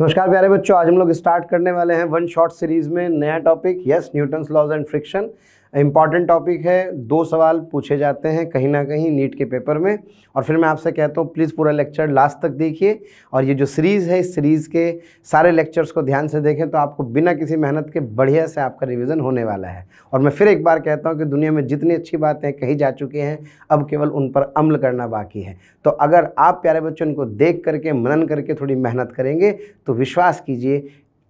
नमस्कार प्यारे बच्चों आज हम लोग स्टार्ट करने वाले हैं वन शॉर्ट सीरीज में नया topic yes Newton's laws and friction important topic है दो सवाल पूछे जाते हैं कहीं ना कहीं नीट के पेपर में और फिर मैं आपसे कहता हूँ प्लीज़ पूरा लेक्चर लास्ट तक देखिए और ये जो सीरीज़ है इस सीरीज़ के सारे लेक्चर्स को ध्यान से देखें तो आपको बिना किसी मेहनत के बढ़िया से आपका रिविज़न होने वाला है और मैं फिर एक बार कहता हूँ कि दुनिया में जितनी अच्छी बातें कही जा चुकी हैं अब केवल उन पर अमल करना बाकी है तो अगर आप प्यारे बच्चों को देख करके मनन करके थोड़ी मेहनत करेंगे तो विश्वास कीजिए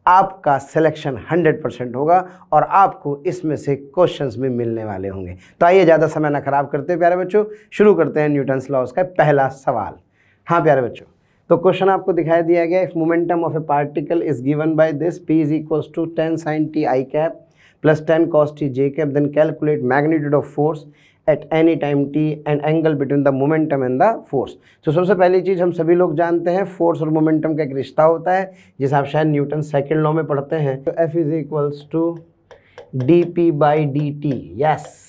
आपका सिलेक्शन 100 परसेंट होगा और आपको इसमें से क्वेश्चंस भी मिलने वाले होंगे तो आइए ज़्यादा समय ना ख़राब करते प्यारे बच्चों शुरू करते हैं न्यूटन्स लॉज का पहला सवाल हाँ प्यारे बच्चों तो क्वेश्चन आपको दिखाई दिया गया if momentum of a particle is given by this P is equals to ten sine T I cap plus ten cos T J cap then calculate magnitude of force at any time T and angle between the momentum and the force तो सबसे पहली चीज़ हम सभी लोग जानते हैं force और momentum का एक रिश्ता होता है जिसे आप शायद न्यूटन सेकेंड लॉ में पढ़ते हैं तो F is equals to D P by D T yes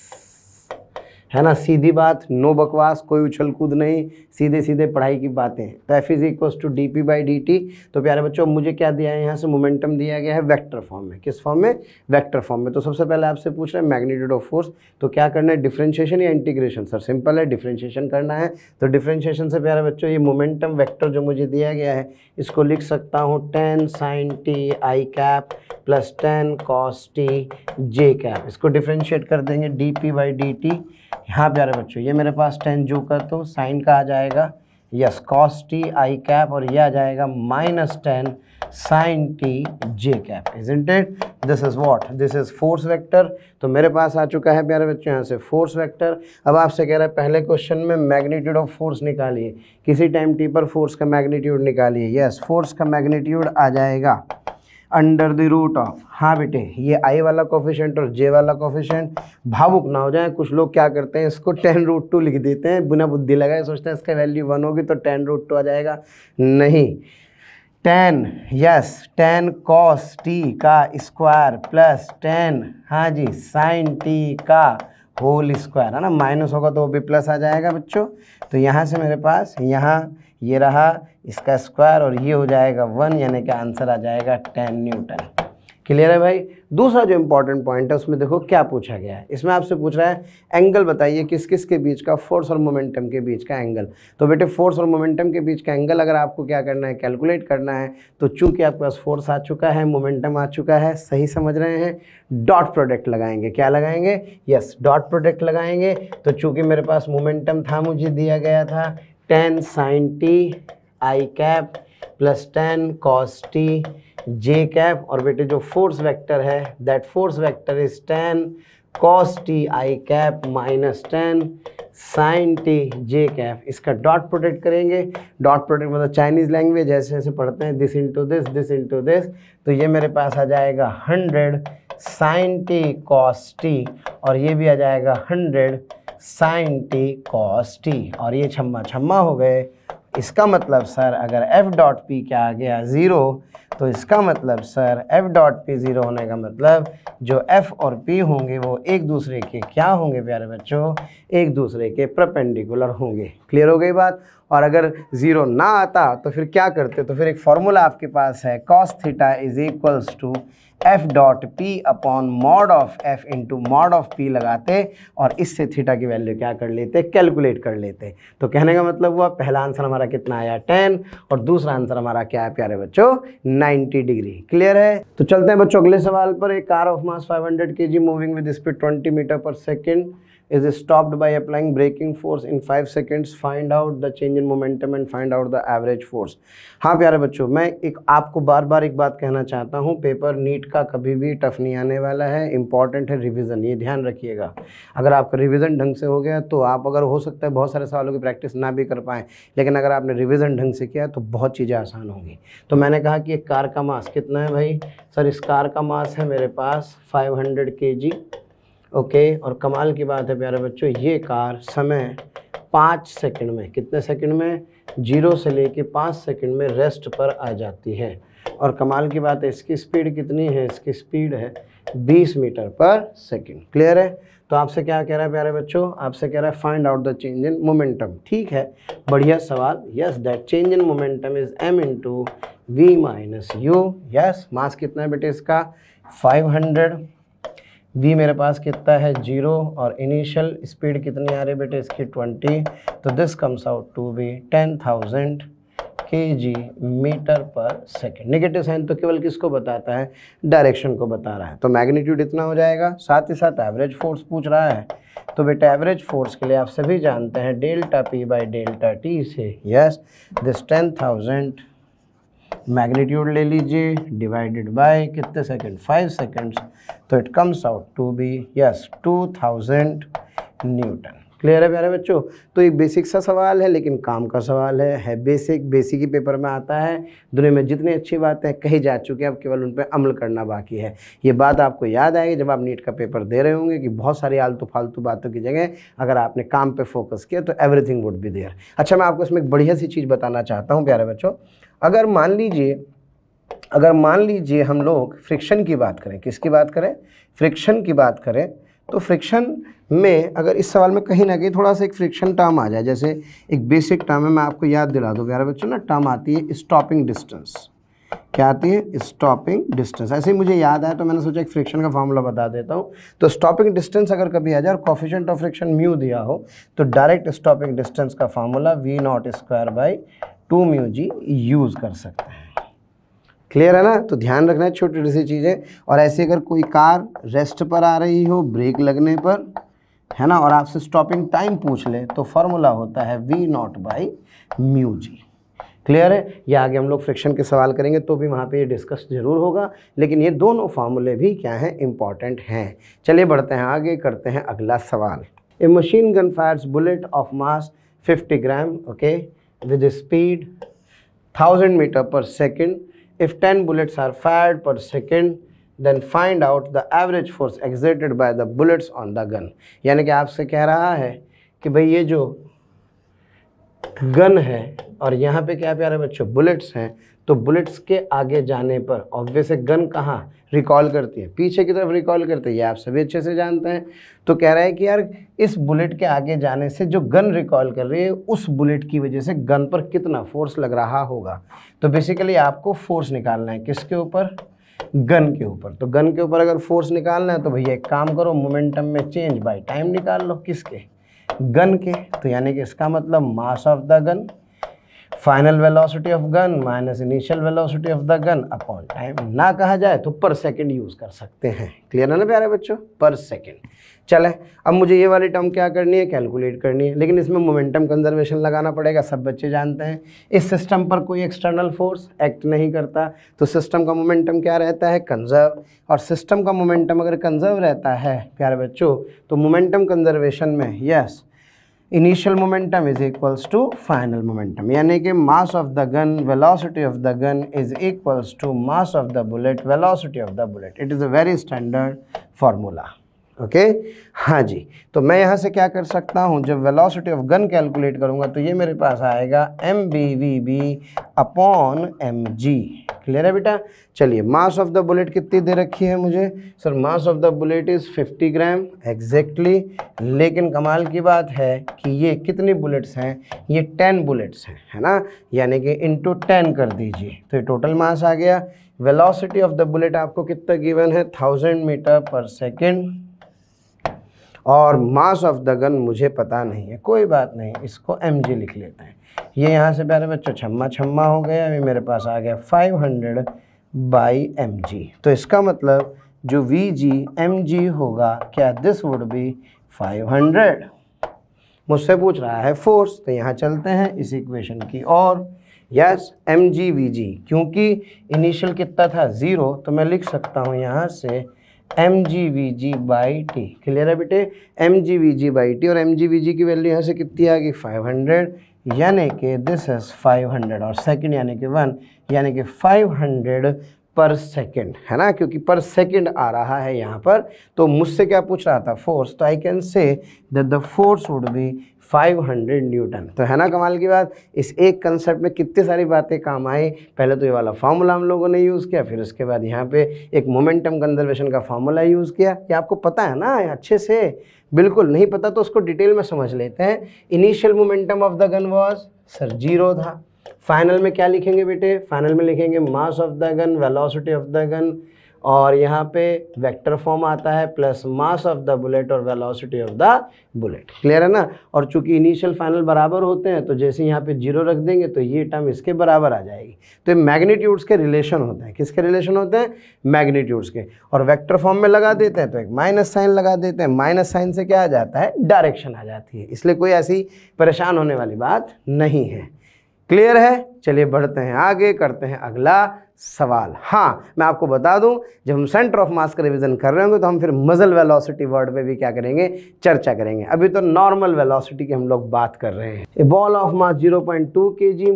है ना सीधी बात नो बकवास कोई उछल कूद नहीं सीधे सीधे पढ़ाई की बातें तो F is equals to D P by D T तो प्यारे बच्चों मुझे क्या दिया है यहाँ से मोमेंटम दिया गया है वेक्टर फॉर्म में किस फॉर्म में वेक्टर फॉर्म में तो सबसे पहले आपसे पूछ रहे हैं मैग्नीट्यूड ऑफ फोर्स तो क्या करना है डिफ्रेंशिएशन या इंटीग्रेशन सर सिंपल है डिफ्रेंशिएशन करना है तो डिफ्रेंशिएशन से प्यारे बच्चों ये मोमेंटम वैक्टर जो मुझे दिया गया है इसको लिख सकता हूँ ten sine T I cap plus ten cos T J cap इसको डिफ्रेंशिएट कर देंगे D P by D T यहाँ प्यारे बच्चों ये मेरे पास टेन जो कर तो साइन का आ जाएगा yes cos T I cap और ये आ जाएगा minus ten sine T J cap is indeed this is what this is force vector तो मेरे पास आ चुका है प्यारे बच्चों यहाँ से फोर्स वेक्टर अब आपसे कह रहे हैं पहले क्वेश्चन में मैग्नीट्यूड ऑफ फोर्स निकालिए किसी टाइम टी पर फोर्स का मैग्नीट्यूड निकालिए यस फोर्स का मैग्नीट्यूड आ जाएगा अंडर द रूट ऑफ हाँ बेटे ये आई वाला कॉफिशेंट और जे वाला कॉफिशेंट भावुक ना हो जाए कुछ लोग क्या करते हैं इसको टेन रूट टू लिख देते हैं बिना बुद्धि लगाए सोचते हैं इसका वैल्यू वन होगी तो टेन रूट टू आ जाएगा नहीं ten yes ten cos T का स्क्वायर प्लस टेन हाँ जी साइन टी का होल स्क्वायर है ना माइनस होगा तो वो भी प्लस आ जाएगा बच्चों तो यहाँ से मेरे पास यहाँ ये रहा इसका स्क्वायर और ये हो जाएगा वन यानी कि आंसर आ जाएगा टेन न्यूटन क्लियर है भाई दूसरा जो इम्पोर्टेंट पॉइंट है उसमें देखो क्या पूछा गया है इसमें आपसे पूछ रहा है एंगल बताइए किस किस के बीच का फोर्स और मोमेंटम के बीच का एंगल तो बेटे फोर्स और मोमेंटम के बीच का एंगल अगर आपको क्या करना है कैलकुलेट करना है तो चूंकि आपके पास फोर्स आ चुका है मोमेंटम आ चुका है सही समझ रहे हैं डॉट प्रोडक्ट लगाएंगे क्या लगाएंगे यस डॉट प्रोडक्ट लगाएंगे तो चूंकि मेरे पास मोमेंटम था मुझे दिया गया था ten sine T I cap plus ten cos T J cap और बेटे जो फोर्स वेक्टर है that force vector is ten cos T I cap minus ten sine T J cap इसका डॉट प्रोडक्ट करेंगे डॉट प्रोडक्ट मतलब Chinese language ऐसे ऐसे पढ़ते हैं this into this this into this तो ये मेरे पास आ जाएगा hundred sine T cos T और ये भी आ जाएगा hundred sine T cos T और ये छम्मा छम्मा हो गए इसका मतलब सर अगर एफ डॉट पी क्या आ गया ज़ीरो तो इसका मतलब sir F dot P zero होने का मतलब जो एफ और पी होंगे वो एक दूसरे के क्या होंगे प्यारे बच्चों एक दूसरे के प्रपेंडिकुलर होंगे क्लियर हो गई बात और अगर ज़ीरो ना आता तो फिर क्या करते तो फिर एक फार्मूला आपके पास है cos theta is equals to F dot P upon mod of F into mod of P लगाते और इससे थीटा की वैल्यू क्या कर लेते कैलकुलेट कर लेते तो कहने का मतलब हुआ पहला आंसर हमारा कितना आया टेन और दूसरा आंसर हमारा क्या है प्यारे बच्चों नाइन्टी डिग्री क्लियर है तो चलते हैं बच्चों अगले सवाल पर एक car of mass five hundred K G moving with speed twenty metre per second is stopped by applying braking force in five seconds find out the change in momentum and find out the average force हाँ प्यारे बच्चों मैं एक आपको बार बार एक बात कहना चाहता हूँ पेपर नीट का कभी भी टफ नहीं आने वाला है इंपॉर्टेंट है रिविज़न ये ध्यान रखिएगा अगर आपका रिविज़न ढंग से हो गया तो आप अगर हो सकता है बहुत सारे सवालों की प्रैक्टिस ना भी कर पाएँ लेकिन अगर आपने रिविज़न ढंग से किया तो बहुत चीज़ें आसान होंगी तो मैंने कहा कि एक कार का मास कितना है भाई सर इस कार का मास है मेरे पास फाइव हंड्रेड ओके और कमाल की बात है प्यारे बच्चों ये कार समय पाँच सेकंड में कितने सेकंड में जीरो से लेके पाँच सेकंड में रेस्ट पर आ जाती है और कमाल की बात है इसकी स्पीड कितनी है इसकी स्पीड है बीस मीटर पर सेकंड क्लियर है तो आपसे क्या कह रहा है प्यारे बच्चों आपसे कह रहा है find out the change in momentum ठीक है बढ़िया सवाल yes that change in momentum is M into V minus U yes mass कितना है बेटे इसका 500 वी मेरे पास कितना है जीरो और इनिशियल स्पीड कितनी आ रही है बेटे इसकी ट्वेंटी तो this comes out to be ten thousand K G metre per second negative sign तो केवल किसको बताता है डायरेक्शन को बता रहा है तो मैग्नीट्यूड इतना हो जाएगा साथ ही साथ एवरेज फोर्स पूछ रहा है तो बेटे एवरेज फोर्स के लिए आप सभी जानते हैं delta P by delta T से yes this ten thousand magnitude ले लीजिए डिवाइडेड बाय कितने सेकंड फाइव सेकंड्स तो it comes out to be yes two thousand newton clear है प्यारे बच्चों तो एक बेसिक सा सवाल है लेकिन काम का सवाल है है बेसिक बेसिक ही पेपर में आता है दुनिया में जितनी अच्छी बातें कही जा चुके हैं अब केवल उन पर अमल करना बाकी है ये बात आपको याद आएगी जब आप नीट का पेपर दे रहे होंगे कि बहुत सारी आलतू फालतू बातों की जगह अगर आपने काम पर फोकस किया तो एवरीथिंग वुड बी देयर अच्छा मैं आपको इसमें एक बढ़िया सी चीज़ बताना चाहता हूँ प्यारे बच्चों अगर मान लीजिए अगर मान लीजिए हम लोग फ्रिक्शन की बात करें किसकी बात करें फ्रिक्शन की बात करें तो फ्रिक्शन में अगर इस सवाल में कहीं ना कहीं थोड़ा सा एक फ्रिक्शन टर्म आ जाए जैसे एक बेसिक टर्म है मैं आपको याद दिला दूँ ग्यारह बच्चों ना टर्म आती है स्टॉपिंग डिस्टेंस क्या आती है स्टॉपिंग डिस्टेंस ऐसे ही मुझे याद आया तो मैंने सोचा एक फ्रिक्शन का फॉर्मूला बता देता हूँ तो स्टॉपिंग डिस्टेंस अगर कभी आ जाए और कॉफिशेंट ऑफ फ्रिक्शन म्यू दिया हो तो डायरेक्ट स्टॉपिंग डिस्टेंस का formula V not square by two mu G use कर सकते हैं क्लियर है ना तो ध्यान रखना है छोटी छोटी सी चीज़ें और ऐसे अगर कोई कार रेस्ट पर आ रही हो ब्रेक लगने पर है ना और आपसे स्टॉपिंग टाइम पूछ ले तो फार्मूला होता है V not by mu G clear है या आगे हम लोग फ्रिक्शन के सवाल करेंगे तो भी वहाँ पे ये डिस्कस जरूर होगा लेकिन ये दोनों फार्मूले भी क्या हैं इम्पॉर्टेंट हैं चलिए बढ़ते हैं आगे करते हैं अगला सवाल a machine gun fires bullet of mass 50 gram okay okay? with a speed 1000 meter per second if 10 bullets are fired per second then find out the average force exerted by the bullets on the gun यानी कि आपसे कह रहा है कि भाई ये जो गन है और यहाँ पे क्या प्यारे बच्चों बुलेट्स हैं तो बुलेट्स के आगे जाने पर ऑब्वियस गन कहाँ रिकॉल करती है पीछे की तरफ रिकॉल करती है ये आप सभी अच्छे से जानते हैं तो कह रहा है कि यार इस बुलेट के आगे जाने से जो गन रिकॉल कर रही है उस बुलेट की वजह से गन पर कितना फोर्स लग रहा होगा तो बेसिकली आपको फोर्स निकालना है किसके ऊपर गन के ऊपर तो गन के ऊपर अगर फोर्स निकालना है तो भैया एक काम करो मोमेंटम में चेंज बाय टाइम निकाल लो किसके गन के तो यानी कि इसका मतलब mass of the gun final velocity of gun minus initial velocity of the gun upon time ना कहा जाए तो पर सेकंड यूज़ कर सकते हैं क्लियर है ना प्यारे बच्चों पर सेकंड चलें अब मुझे ये वाली टर्म क्या करनी है कैलकुलेट करनी है लेकिन इसमें मोमेंटम कंजर्वेशन लगाना पड़ेगा सब बच्चे जानते हैं इस सिस्टम पर कोई एक्सटर्नल फोर्स एक्ट नहीं करता तो सिस्टम का मोमेंटम क्या रहता है कंजर्व और सिस्टम का मोमेंटम अगर कंजर्व रहता है प्यारे बच्चों तो मोमेंटम कंजर्वेशन में yes initial momentum is equals to final momentum यानी mass of the gun velocity of the gun is equals to mass of the bullet velocity of the bullet it is a very standard formula okay हाँ जी तो मैं यहाँ से क्या कर सकता हूँ जब वेलोसिटी ऑफ गन कैलकुलेट करूँगा तो ये मेरे पास आएगा M B V B upon M G clear है बेटा चलिए मास ऑफ द बुलेट कितनी दे रखी है मुझे sir mass of the bullet is 50 gram exactly लेकिन कमाल की बात है कि ये कितनी बुलेट्स हैं ये 10 बुलेट्स हैं है ना यानी कि इंटू टेन कर दीजिए तो ये टोटल मास आ गया वेलोसिटी ऑफ द बुलेट आपको कितना गिवन है थाउजेंड मीटर पर सेकेंड और मास ऑफ द गन मुझे पता नहीं है कोई बात नहीं इसको एम जी लिख लेते हैं ये यहाँ से प्यारे बच्चों छम्मा छम्मा हो गया अभी मेरे पास आ गया five hundred by M G तो इसका मतलब जो वी जी एम जी होगा क्या this would be five hundred मुझसे पूछ रहा है फोर्स तो यहाँ चलते हैं इस इक्वेशन की और yes M G V G क्योंकि इनिशियल कितना था ज़ीरो तो मैं लिख सकता हूँ यहाँ से M G V G by T clear है बेटे M G V G by T और एम जी वी जी की वैल्यू यहाँ से कितनी आ गई फाइव हंड्रेड यानी कि दिस इज़ फाइव हंड्रेड और सेकंड यानी कि वन यानी कि फाइव हंड्रेड पर सेकंड है ना क्योंकि पर सेकंड आ रहा है यहाँ पर तो मुझसे क्या पूछ रहा था फोर्स तो I can say that the force would be 500 newton तो है ना कमाल की बात इस एक कंसेप्ट में कितनी सारी बातें काम आई पहले तो ये वाला फार्मूला हम लोगों ने यूज़ किया फिर उसके बाद यहाँ पे एक मोमेंटम कंजर्वेशन का फार्मूला यूज़ किया ये आपको पता है ना अच्छे से बिल्कुल नहीं पता तो उसको डिटेल में समझ लेते हैं initial momentum of the gun was sir zero था फाइनल में क्या लिखेंगे बेटे फाइनल में लिखेंगे mass of the gun velocity of the gun और यहाँ पे वेक्टर फॉर्म आता है plus mass of the bullet और velocity of the bullet clear है ना और चूंकि इनिशियल फाइनल बराबर होते हैं तो जैसे यहाँ पे जीरो रख देंगे तो ये टर्म इसके बराबर आ जाएगी तो ये मैग्नीट्यूड्स के रिलेशन होते हैं किसके रिलेशन होते हैं मैग्नीट्यूड्स के और वैक्टर फॉर्म में लगा देते हैं तो एक माइनस साइन लगा देते हैं माइनस साइन से क्या आ जाता है डायरेक्शन आ जाती है इसलिए कोई ऐसी परेशान होने वाली बात नहीं है क्लियर है चलिए बढ़ते हैं आगे करते हैं अगला सवाल हाँ मैं आपको बता दूं जब हम सेंटर ऑफ मास का रिवीजन कर रहे होंगे तो हम फिर मजल वेलोसिटी वर्ड पे भी क्या करेंगे चर्चा करेंगे अभी तो नॉर्मल वेलोसिटी की हम लोग बात कर रहे हैं a ball of mass 0.2 point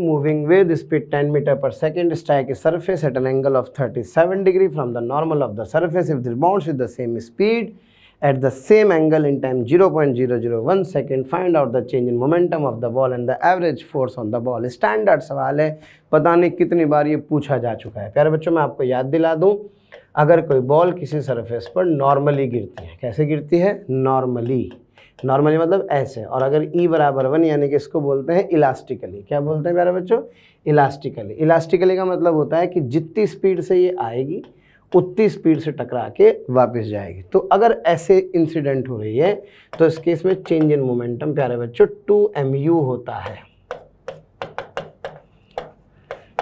moving with speed 10 metre per second strike surface at an angle of seven degree from the normal of the surface if this bound with the same speed at the same angle in time 0.001 second find out the change in momentum of the ball and the average force on the ball standard सवाल है पता नहीं कितनी बार ये पूछा जा चुका है प्यारे बच्चों मैं आपको याद दिला दूँ अगर कोई बॉल किसी सरफेस पर नॉर्मली गिरती है कैसे गिरती है नॉर्मली नॉर्मली मतलब ऐसे और अगर ई e बराबर वन यानी कि इसको बोलते हैं इलास्टिकली क्या बोलते हैं प्यारे बच्चों इलास्टिकली इलास्टिकली का मतलब होता है कि जितनी स्पीड से ये आएगी उतनी स्पीड से टकरा के वापस जाएगी तो अगर ऐसे इंसिडेंट हो रही है तो इस केस में चेंज इन मोमेंटम प्यारे बच्चों टू एम यू होता है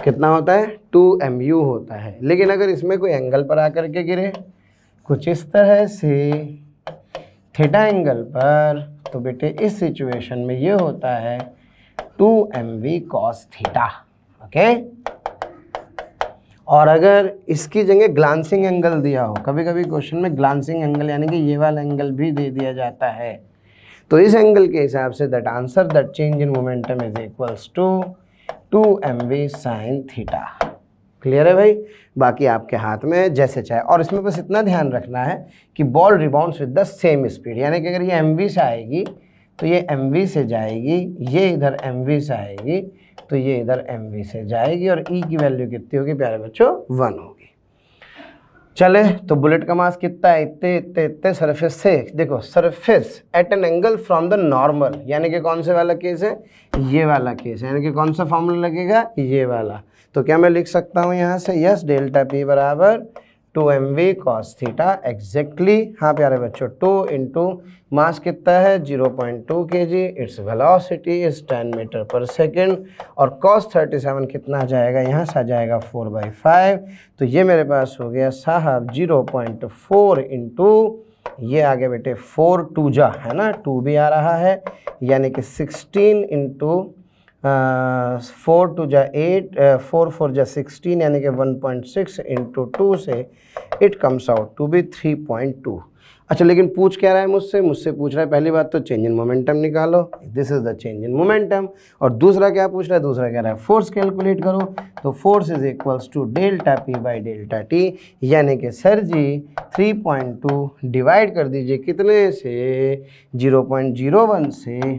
कितना होता है टू एम यू होता है लेकिन अगर इसमें कोई एंगल पर आकर के गिरे कुछ इस तरह से थीटा एंगल पर तो बेटे इस सिचुएशन में ये होता है two M V cos theta okay और अगर इसकी जगह ग्लांसिंग एंगल दिया हो कभी कभी क्वेश्चन में ग्लांसिंग एंगल यानी कि ये वाला एंगल भी दे दिया जाता है तो इस एंगल के हिसाब से that answer that change in momentum is equals to two M V sine theta clear है भाई बाकी आपके हाथ में जैसे चाहे और इसमें बस इतना ध्यान रखना है कि ball rebound with the same speed यानी कि अगर ये एम से आएगी तो ये एम से जाएगी ये इधर एम से आएगी तो ये इधर एम वी से जाएगी और ई e की वैल्यू कितनी होगी प्यारे बच्चों वन होगी चले तो बुलेट का मास कितना है इतने इतने इतने सरफेस से देखो surface at an angle from the normal यानी कि कौन से वाला केस है ये वाला केस है यानी कि कौन सा फॉर्मूला लगेगा ये वाला तो क्या मैं लिख सकता हूँ यहाँ से यस डेल्टा पी बराबर two M V cos theta exactly हाँ प्यारे बच्चों टू इंटू मास कितना है zero point two K G it's velocity is ten metre per second और कॉस थर्टी सेवन कितना जाएगा यहाँ से आ जाएगा फोर बाई फाइव तो ये मेरे पास हो गया साहब जीरो पॉइंट फोर इंटू ये आगे बेटे फोर टू जा है ना टू भी आ रहा है यानी कि सिक्सटीन इंटू फोर टू जा एट फोर फोर जा सिक्सटीन यानी कि one point six into two से it comes out to be three point two अच्छा लेकिन पूछ क्या रहा है मुझसे मुझसे पूछ रहा है पहली बात तो चेंज इन मोमेंटम निकालो this is the change in momentum और दूसरा क्या पूछ रहा है दूसरा कह रहा है फोर्स कैलकुलेट करो तो force is equals to delta P by delta T यानी कि सर जी 3.2 डिवाइड कर दीजिए कितने से 0.01 से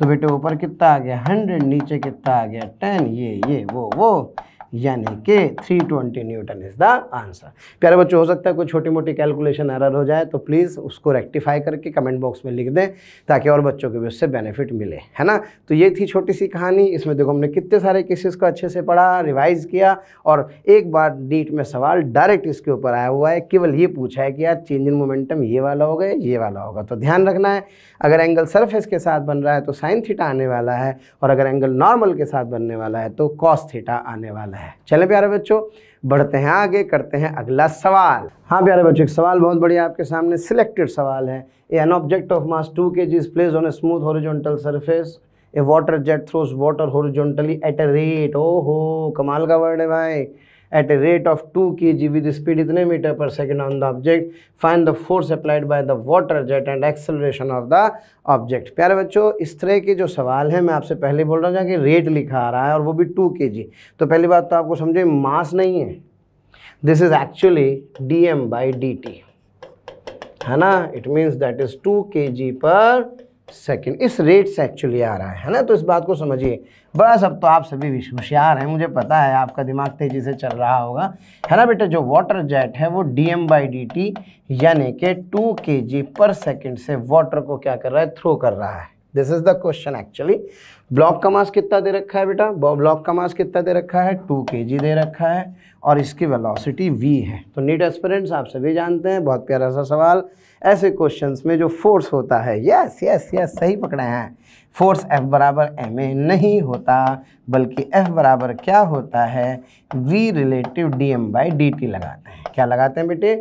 तो बेटे ऊपर कितना आ गया हंड्रेड नीचे कितना आ गया टेन ये ये वो वो यानी कि 320 न्यूटन इज द आंसर प्यारे बच्चों हो सकता है कोई छोटी मोटी कैलकुलेशन एरर हो जाए तो प्लीज़ उसको रेक्टिफाई करके कमेंट बॉक्स में लिख दें ताकि और बच्चों को भी उससे बेनिफिट मिले है ना तो ये थी छोटी सी कहानी इसमें देखो हमने कितने सारे केसेस को अच्छे से पढ़ा रिवाइज़ किया और एक बार डीट में सवाल डायरेक्ट इसके ऊपर आया हुआ है केवल ये पूछा है कि यार चेंज इन मोमेंटम ये वाला होगा ये वाला होगा तो ध्यान रखना है अगर एंगल सरफेस के साथ बन रहा है तो साइन थीटा आने वाला है और अगर एंगल नॉर्मल के साथ बनने वाला है तो कॉस थीटा आने वाला है है चले प्यारे बच्चों बढ़ते हैं आगे करते हैं अगला सवाल हाँ प्यारे बच्चों एक सवाल बहुत बढ़िया आपके सामने सिलेक्टेड सवाल है an object of mass two K G place on a smooth horizontal surface a water jet throws water horizontally at a rate ओ हो कमाल का वर्ड है भाई ए rate of two K G with speed इतने metre per second on the object find the force applied by the water jet and acceleration of the object प्यारे बच्चों इस तरह के जो सवाल हैं मैं आपसे पहले बोल रहा हूँ कि रेट लिखा आ रहा है और वो भी टू के जी तो पहली बात तो आपको समझे मास नहीं है this is actually D M by D T है ना it means that is two K G per second इस रेट से एक्चुअली आ रहा है है ना तो इस बात को समझिए बस अब तो आप सभी होशियार हैं मुझे पता है आपका दिमाग तेज़ी से चल रहा होगा है ना बेटा जो वाटर जेट है वो D M by D T यानी कि to K G per second से वाटर को क्या कर रहा है थ्रो कर रहा है this is the question actually block का मास कितना दे रखा है बेटा ब्लॉक का मास कितना दे रखा है टू के जी दे रखा है और इसकी वेलोसिटी वी है तो नीट एस्पिरेंट्स आप सभी जानते हैं बहुत प्यारा सा सवाल ऐसे क्वेश्चंस में जो फोर्स होता है यस यस यस सही पकड़े हैं फोर्स F बराबर एम नहीं होता बल्कि F बराबर क्या होता है V relative D M by D T लगाना क्या लगाते हैं बेटे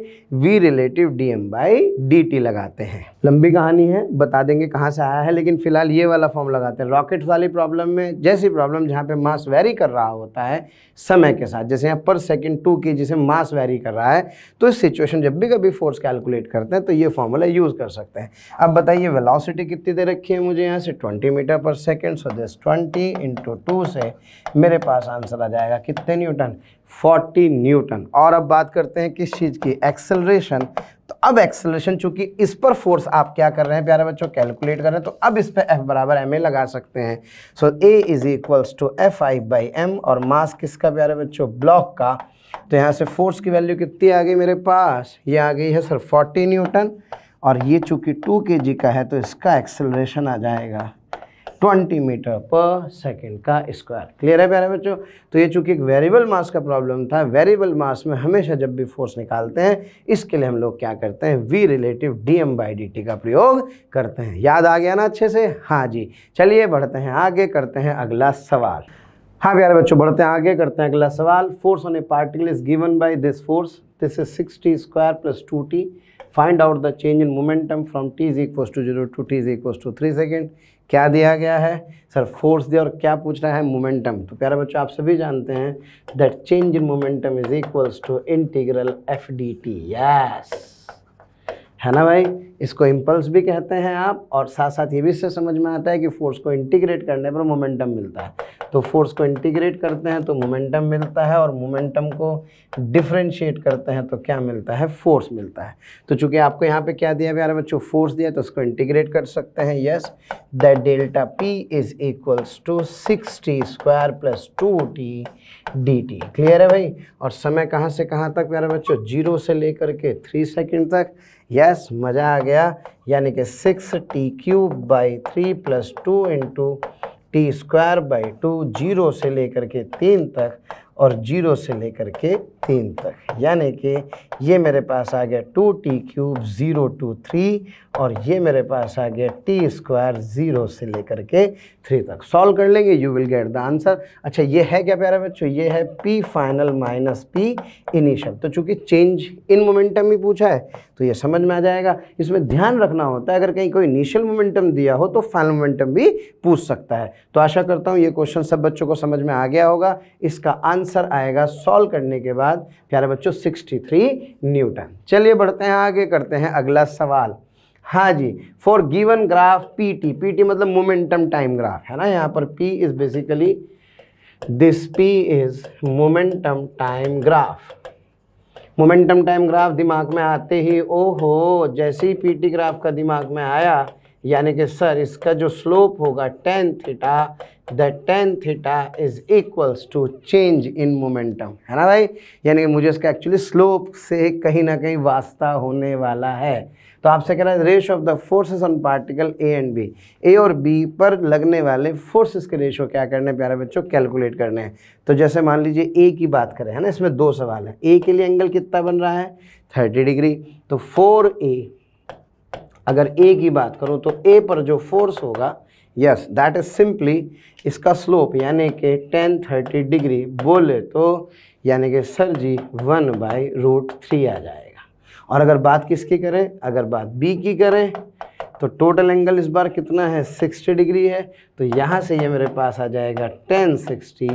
V relative D M by D T लगाते हैं लंबी कहानी है बता देंगे कहाँ से आया है लेकिन फिलहाल ये वाला फॉर्म लगाते हैं रॉकेट वाली प्रॉब्लम में जैसी प्रॉब्लम जहाँ पे मास वेरी कर रहा होता है समय के साथ जैसे यहाँ पर सेकेंड टू की जिसे मास वेरी कर रहा है तो इस सिचुएशन जब भी कभी फोर्स कैलकुलेट करते हैं तो ये फॉर्मूला यूज़ कर सकते हैं अब बताइए वेलासिटी कितनी दे रखी है मुझे यहाँ से twenty metre per second so this twenty into two से मेरे पास आंसर आ जाएगा कितने न्यूटन 40 न्यूटन और अब बात करते हैं किस चीज़ की एक्सेलरेशन तो अब एक्सेलरेशन चूंकि इस पर फोर्स आप क्या कर रहे हैं प्यारे बच्चों कैलकुलेट कर रहे हैं तो अब इस पर एफ बराबर एम ए लगा सकते हैं so A is equals to F I by M और मास किसका प्यारे बच्चों ब्लॉक का तो यहाँ से फोर्स की वैल्यू कितनी आ गई मेरे पास ये आ गई है सर फोर्टी न्यूटन और ये चूंकि टू के का है तो इसका एक्सेलरेशन आ जाएगा ट्वेंटी मीटर पर सेकेंड का स्क्वायर क्लियर है प्यारे बच्चों तो ये चूंकि एक वेरिएबल मास का प्रॉब्लम था वेरिएबल मास में हमेशा जब भी फोर्स निकालते हैं इसके लिए हम लोग क्या करते हैं V relative D M by D T का प्रयोग करते हैं याद आ गया ना अच्छे से हाँ जी चलिए बढ़ते हैं आगे करते हैं अगला सवाल हाँ प्यारे बच्चों बढ़ते हैं आगे करते हैं अगला सवाल force on a particle is given by this force this is six T square plus two T find out the change in momentum from T is equal to zero to T is equal to three second क्या दिया गया है sir force दिया और क्या पूछ रहा है मोमेंटम तो प्यारे बच्चों आप सभी जानते हैं that change in momentum is equals to integral F D T yes है ना भाई इसको इम्पल्स भी कहते हैं आप और साथ साथ ये भी इससे समझ में आता है कि फोर्स को इंटीग्रेट करने पर मोमेंटम मिलता है तो फोर्स को इंटीग्रेट करते हैं तो मोमेंटम मिलता है और मोमेंटम को डिफ्रेंशिएट करते हैं तो क्या मिलता है फोर्स मिलता है तो चूंकि आपको यहाँ पे क्या दिया प्यारे बच्चों फोर्स दिया तो उसको इंटीग्रेट कर सकते हैं yes the delta P is equals to six T square plus two T D T clear है भाई और समय कहाँ से कहाँ तक प्यारे बच्चों जीरो से लेकर के थ्री सेकेंड तक यस मज़ा आ गया यानी कि six T cube by three plus two into T square by two zero से लेकर के तीन तक और जीरो से लेकर के तीन तक यानी कि ये मेरे पास आ गया two T cube zero two three और ये मेरे पास आ गया टी स्क्वायर ज़ीरो से लेकर के थ्री तक सॉल्व कर लेंगे you will get the answer अच्छा ये है क्या प्यारे बच्चों ये है P final minus P initial तो चूंकि चेंज इन मोमेंटम ही पूछा है तो ये समझ में आ जाएगा इसमें ध्यान रखना होता है अगर कहीं कोई इनिशियल मोमेंटम दिया हो तो फाइनल मोमेंटम भी पूछ सकता है तो आशा करता हूँ ये क्वेश्चन सब बच्चों को समझ में आ गया होगा इसका आंसर आंसर आएगा सॉल्व करने के बाद प्यारे बच्चों 63 न्यूटन चलिए बढ़ते हैं आगे करते हैं अगला सवाल हाँ जी for given graph P T मतलब मोमेंटम टाइम ग्राफ है ना यहाँ पर P is basically this P is momentum time graph momentum time graph दिमाग में आते ही ओहो जैसे ही पीटी ग्राफ का दिमाग में आया यानी कि सर इसका जो स्लोप होगा tan theta the tan theta is equals to change in momentum है ना भाई यानी कि मुझे इसका एक्चुअली स्लोप से कहीं ना कहीं वास्ता होने वाला है तो आपसे कह रहा है ratio of the forces on particle A and B A और बी पर लगने वाले फोर्सेस के रेशो क्या करने हैं प्यारे बच्चों कैलकुलेट करने हैं तो जैसे मान लीजिए ए की बात करें है ना इसमें दो सवाल है ए के लिए एंगल कितना बन रहा है थर्टी डिग्री तो फोर ए अगर ए की बात करूँ तो ए पर जो फोर्स होगा यस दैट इज सिंपली इसका स्लोप यानी कि टेन थर्टी डिग्री बोले तो यानी कि सर जी वन बाई रूट थ्री आ जाएगा और अगर बात किसकी करें अगर बात बी की करें तो टोटल एंगल इस बार कितना है 60 डिग्री है तो यहाँ से ये मेरे पास आ जाएगा 1060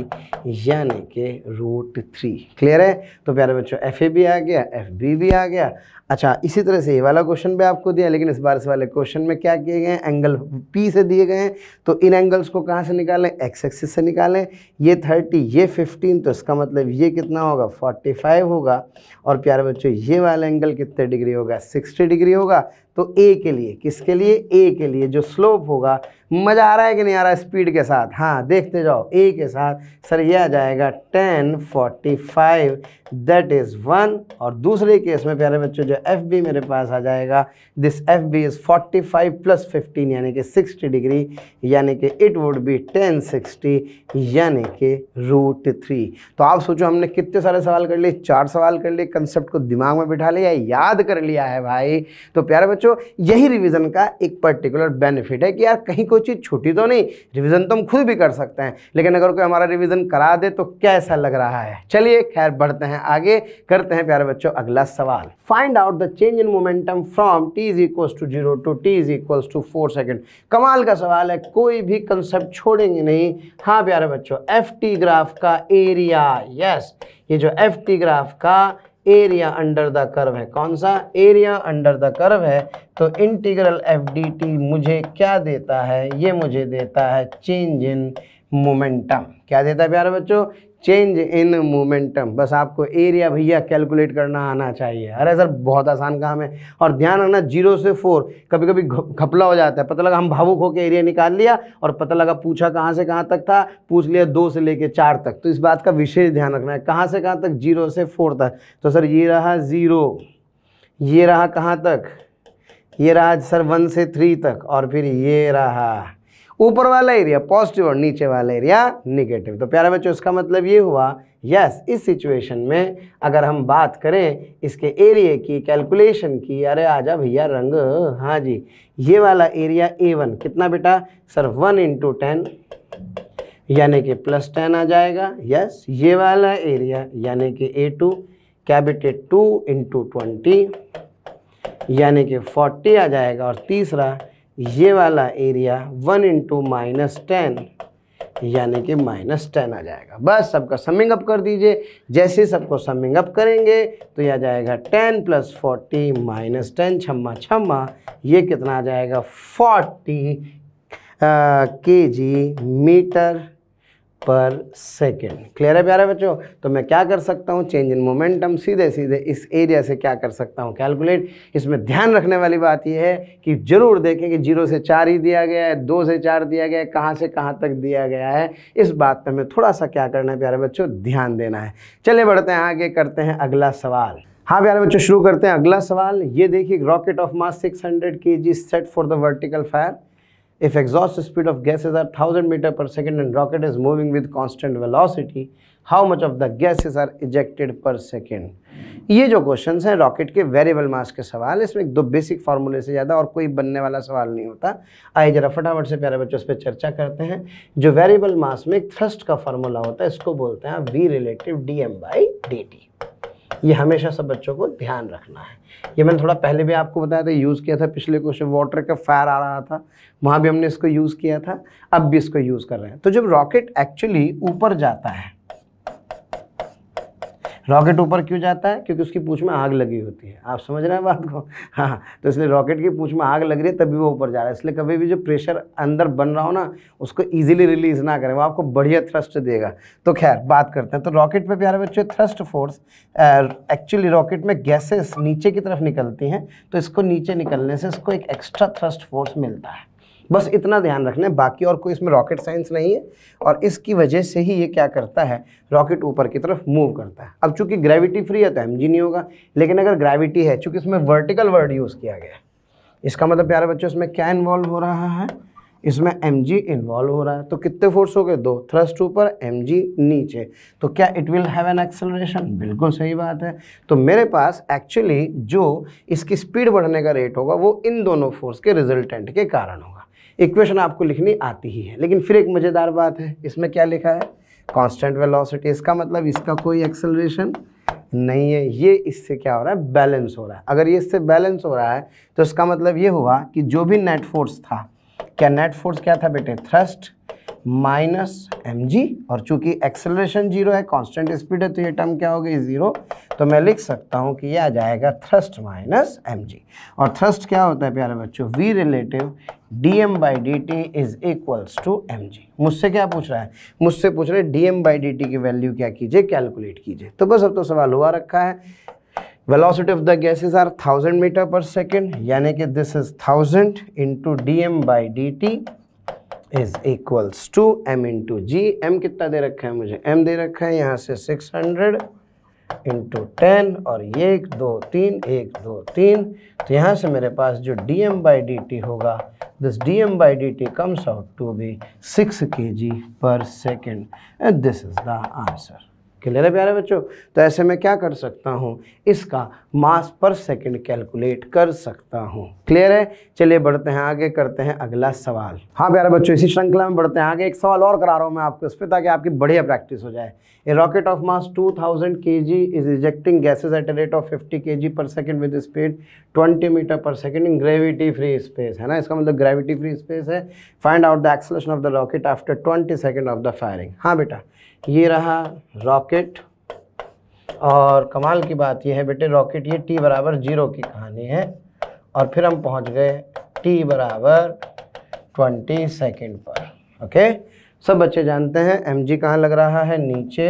यानी कि रूट थ्री क्लियर है तो प्यारे बच्चों एफ ए भी आ गया एफ बी भी आ गया अच्छा इसी तरह से ये वाला क्वेश्चन भी आपको दिया लेकिन इस बार इस वाले क्वेश्चन में क्या किए गए एंगल पी से दिए गए हैं तो इन एंगल्स को कहाँ से निकालें एक्स एक्सिस से निकालें ये थर्टी ये फिफ्टीन तो इसका मतलब ये कितना होगा फोर्टी फाइव होगा और प्यारे बच्चों ये वाला एंगल कितने डिग्री होगा सिक्सटी डिग्री होगा तो ए के लिए किसके लिए ए के लिए जो स्लोप होगा मज़ा आ रहा है कि नहीं आ रहा स्पीड के साथ हाँ देखते जाओ ए के साथ सर ये आ जाएगा tan forty five that is one और दूसरे केस में प्यारे बच्चों जो एफ बी मेरे पास आ जाएगा this F B is forty five plus fifteen यानी कि सिक्सटी डिग्री यानी कि it would be tan sixty यानी कि रूट थ्री तो आप सोचो हमने कितने सारे सवाल कर लिए चार सवाल कर लिए कंसेप्ट को दिमाग में बिठा लिया याद कर लिया है भाई तो प्यारे बच्चों यही रिविज़न का एक पर्टिकुलर बेनिफिट है कि यार कहीं कोई चीज़ छूटी तो नहीं रिविज़न तो हम खुद भी कर सकते हैं लेकिन अगर कोई हमारा रिविज़न करा दे तो कैसा लग रहा है चलिए खैर बढ़ते हैं आगे करते हैं प्यारे बच्चों अगला सवाल find out the change in momentum from T is equals to zero to T is equals to four second कमाल का सवाल है कोई भी कंसेप्ट छोड़ेंगे नहीं हाँ प्यारे बच्चों एफ टी ग्राफ का एरिया यस ये जो एफ टी ग्राफ का एरिया अंडर द कर्व है कौन सा एरिया अंडर द कर्व है तो इंटीग्रल एफ डी टी मुझे क्या देता है ये मुझे देता है चेंज इन मोमेंटम क्या देता है प्यारे बच्चों चेंज इन मोमेंटम बस आपको एरिया भैया कैलकुलेट करना आना चाहिए अरे सर बहुत आसान काम है और ध्यान रखना जीरो से फोर कभी कभी घपला हो जाता है पता लगा हम भावुक होकर एरिया निकाल लिया और पता लगा पूछा कहाँ से कहाँ तक था पूछ लिया दो से लेके चार तक तो इस बात का विशेष ध्यान रखना है कहाँ से कहाँ तक जीरो से फोर तक तो सर ये रहा ज़ीरो ये रहा कहाँ तक ये रहा सर वन से थ्री तक और फिर ये रहा ऊपर वाला एरिया पॉजिटिव और नीचे वाला एरिया निगेटिव तो प्यारे बच्चों इसका मतलब ये हुआ यस yes, इस सिचुएशन में अगर हम बात करें इसके एरिए की कैलकुलेशन की अरे आजा भैया रंग हाँ जी ये वाला एरिया ए वन कितना बेटा सर वन इंटू टेन यानी कि प्लस टेन आ जाएगा यस yes, ये वाला एरिया यानी कि ए टू कैबिटेट टू इंटू ट्वेंटी यानी कि फोर्टी आ जाएगा और तीसरा ये वाला area one into minus ten यानी कि माइनस टेन आ जाएगा बस सबका समिंग अप कर दीजिए जैसे सबको समिंग अप करेंगे तो यह आ जाएगा ten plus forty minus ten छम्मा छम्मा ये कितना आ जाएगा forty K G metre per second clear है प्यारे बच्चों तो मैं क्या कर सकता हूँ चेंज इन मोमेंटम सीधे सीधे इस एरिया से क्या कर सकता हूँ कैलकुलेट इसमें ध्यान रखने वाली बात यह है कि ज़रूर देखें कि जीरो से चार ही दिया गया है दो से चार दिया गया है कहाँ से कहाँ तक दिया गया है इस बात पर हमें थोड़ा सा क्या करना है प्यारे बच्चों ध्यान देना है चले बढ़ते हैं आगे करते हैं अगला सवाल हाँ प्यारे बच्चों शुरू करते हैं अगला सवाल ये देखिए rocket of mass six hundred K G set for the vertical fire If exhaust speed of gas is 1000 meter per second and rocket is moving with constant velocity, how much of the gases are ejected per second? ये जो question हैं rocket के variable मास के सवाल इसमें दो basic फार्मूले से ज़्यादा और कोई बनने वाला सवाल नहीं होता आइए जरा फटाफट से प्यारे बच्चों इस पर चर्चा करते हैं जो वेरिएबल मास में एक थ्रस्ट का फार्मूला होता है इसको बोलते हैं V relative D M by D T ये हमेशा सब बच्चों को ध्यान रखना है ये मैंने थोड़ा पहले भी आपको बताया था यूज़ किया था पिछले क्वेश्चन वाटर का फायर आ रहा था वहाँ भी हमने इसको यूज़ किया था अब भी इसको यूज़ कर रहे हैं तो जब रॉकेट एक्चुअली ऊपर जाता है रॉकेट ऊपर क्यों जाता है क्योंकि उसकी पूछ में आग लगी होती है आप समझ रहे हैं बात को हाँ तो इसलिए रॉकेट की पूछ में आग लग रही है तभी वो ऊपर जा रहा है इसलिए कभी भी जो प्रेशर अंदर बन रहा हो ना उसको ईजिली रिलीज़ ना करें वो आपको बढ़िया थ्रस्ट देगा तो खैर बात करते हैं तो रॉकेट पर प्यारे बच्चे थ्रस्ट फोर्स एक्चुअली रॉकेट में गैसेस नीचे की तरफ निकलती हैं तो इसको नीचे निकलने से इसको एक एक्स्ट्रा थ्रस्ट फोर्स मिलता है बस इतना ध्यान रखना है बाकी और कोई इसमें रॉकेट साइंस नहीं है और इसकी वजह से ही ये क्या करता है रॉकेट ऊपर की तरफ मूव करता है अब चूंकि ग्रेविटी फ्री है तो एम नहीं होगा लेकिन अगर ग्रेविटी है चूंकि इसमें वर्टिकल वर्ड यूज़ किया गया है इसका मतलब प्यारे बच्चों इसमें क्या इन्वॉल्व हो रहा है इसमें एम जी इन्वॉल्व हो रहा है तो कितने फोर्स हो गए दो थ्रस्ट ऊपर एम जी नीचे तो क्या it will have an acceleration बिल्कुल सही बात है तो मेरे पास एक्चुअली जो इसकी स्पीड बढ़ने का रेट होगा वो इन दोनों फोर्स के रिजल्टेंट के कारण होगा इक्वेशन आपको लिखनी आती ही है लेकिन फिर एक मज़ेदार बात है इसमें क्या लिखा है कांस्टेंट वेलोसिटी इसका मतलब इसका कोई एक्सेलरेशन नहीं है ये इससे क्या हो रहा है बैलेंस हो रहा है अगर ये इससे बैलेंस हो रहा है तो इसका मतलब ये हुआ कि जो भी नेट फोर्स था क्या नेट फोर्स क्या था बेटे थ्रस्ट माइनस एम जी और चूंकि एक्सेलरेशन जीरो है कांस्टेंट स्पीड है तो ये टर्म क्या हो गई ज़ीरो तो मैं लिख सकता हूँ कि ये आ जाएगा थ्रस्ट माइनस एम जी और थ्रस्ट क्या होता है प्यारे बच्चों V relative D M by D T is equals to M G मुझसे क्या पूछ रहा है मुझसे पूछ रहे D M by D T की वैल्यू क्या कीजिए कैलकुलेट कीजिए तो बस अब तो सवाल हुआ रखा है velocity of the gases are thousand metre per second यानी कि this is thousand into D M by D T is equals to M into G M कितना दे रखा है मुझे एम दे रखा है यहाँ से सिक्स हंड्रेड इंटू टेन और ये एक दो तीन एक दो तीन तो यहाँ से मेरे पास जो D M by D T होगा this D M by D T comes out to be six K G per second and this is the answer clear है प्यारे बच्चों तो ऐसे में क्या कर सकता हूँ इसका मास पर सेकंड कैलकुलेट कर सकता हूँ क्लियर है चलिए बढ़ते हैं आगे करते हैं अगला सवाल हाँ प्यारे बच्चों इसी श्रृंखला में बढ़ते हैं आगे एक सवाल और करा रहा हूँ मैं आपको इस पर ताकि आपकी बढ़िया प्रैक्टिस हो जाए a rocket of mass two thousand K G is rejecting gases at a rate of fifty K G per second with speed twenty metre per second in gravity free space है ना इसका मतलब gravity free space है find out the acceleration of the rocket after twenty second of the firing हाँ बेटा ये रहा rocket और कमाल की बात यह है बेटे रॉकेट ये टी बराबर जीरो की कहानी है और फिर हम पहुंच गए टी बराबर ट्वेंटी सेकेंड पर ओके सब बच्चे जानते हैं एम जी कहाँ लग रहा है नीचे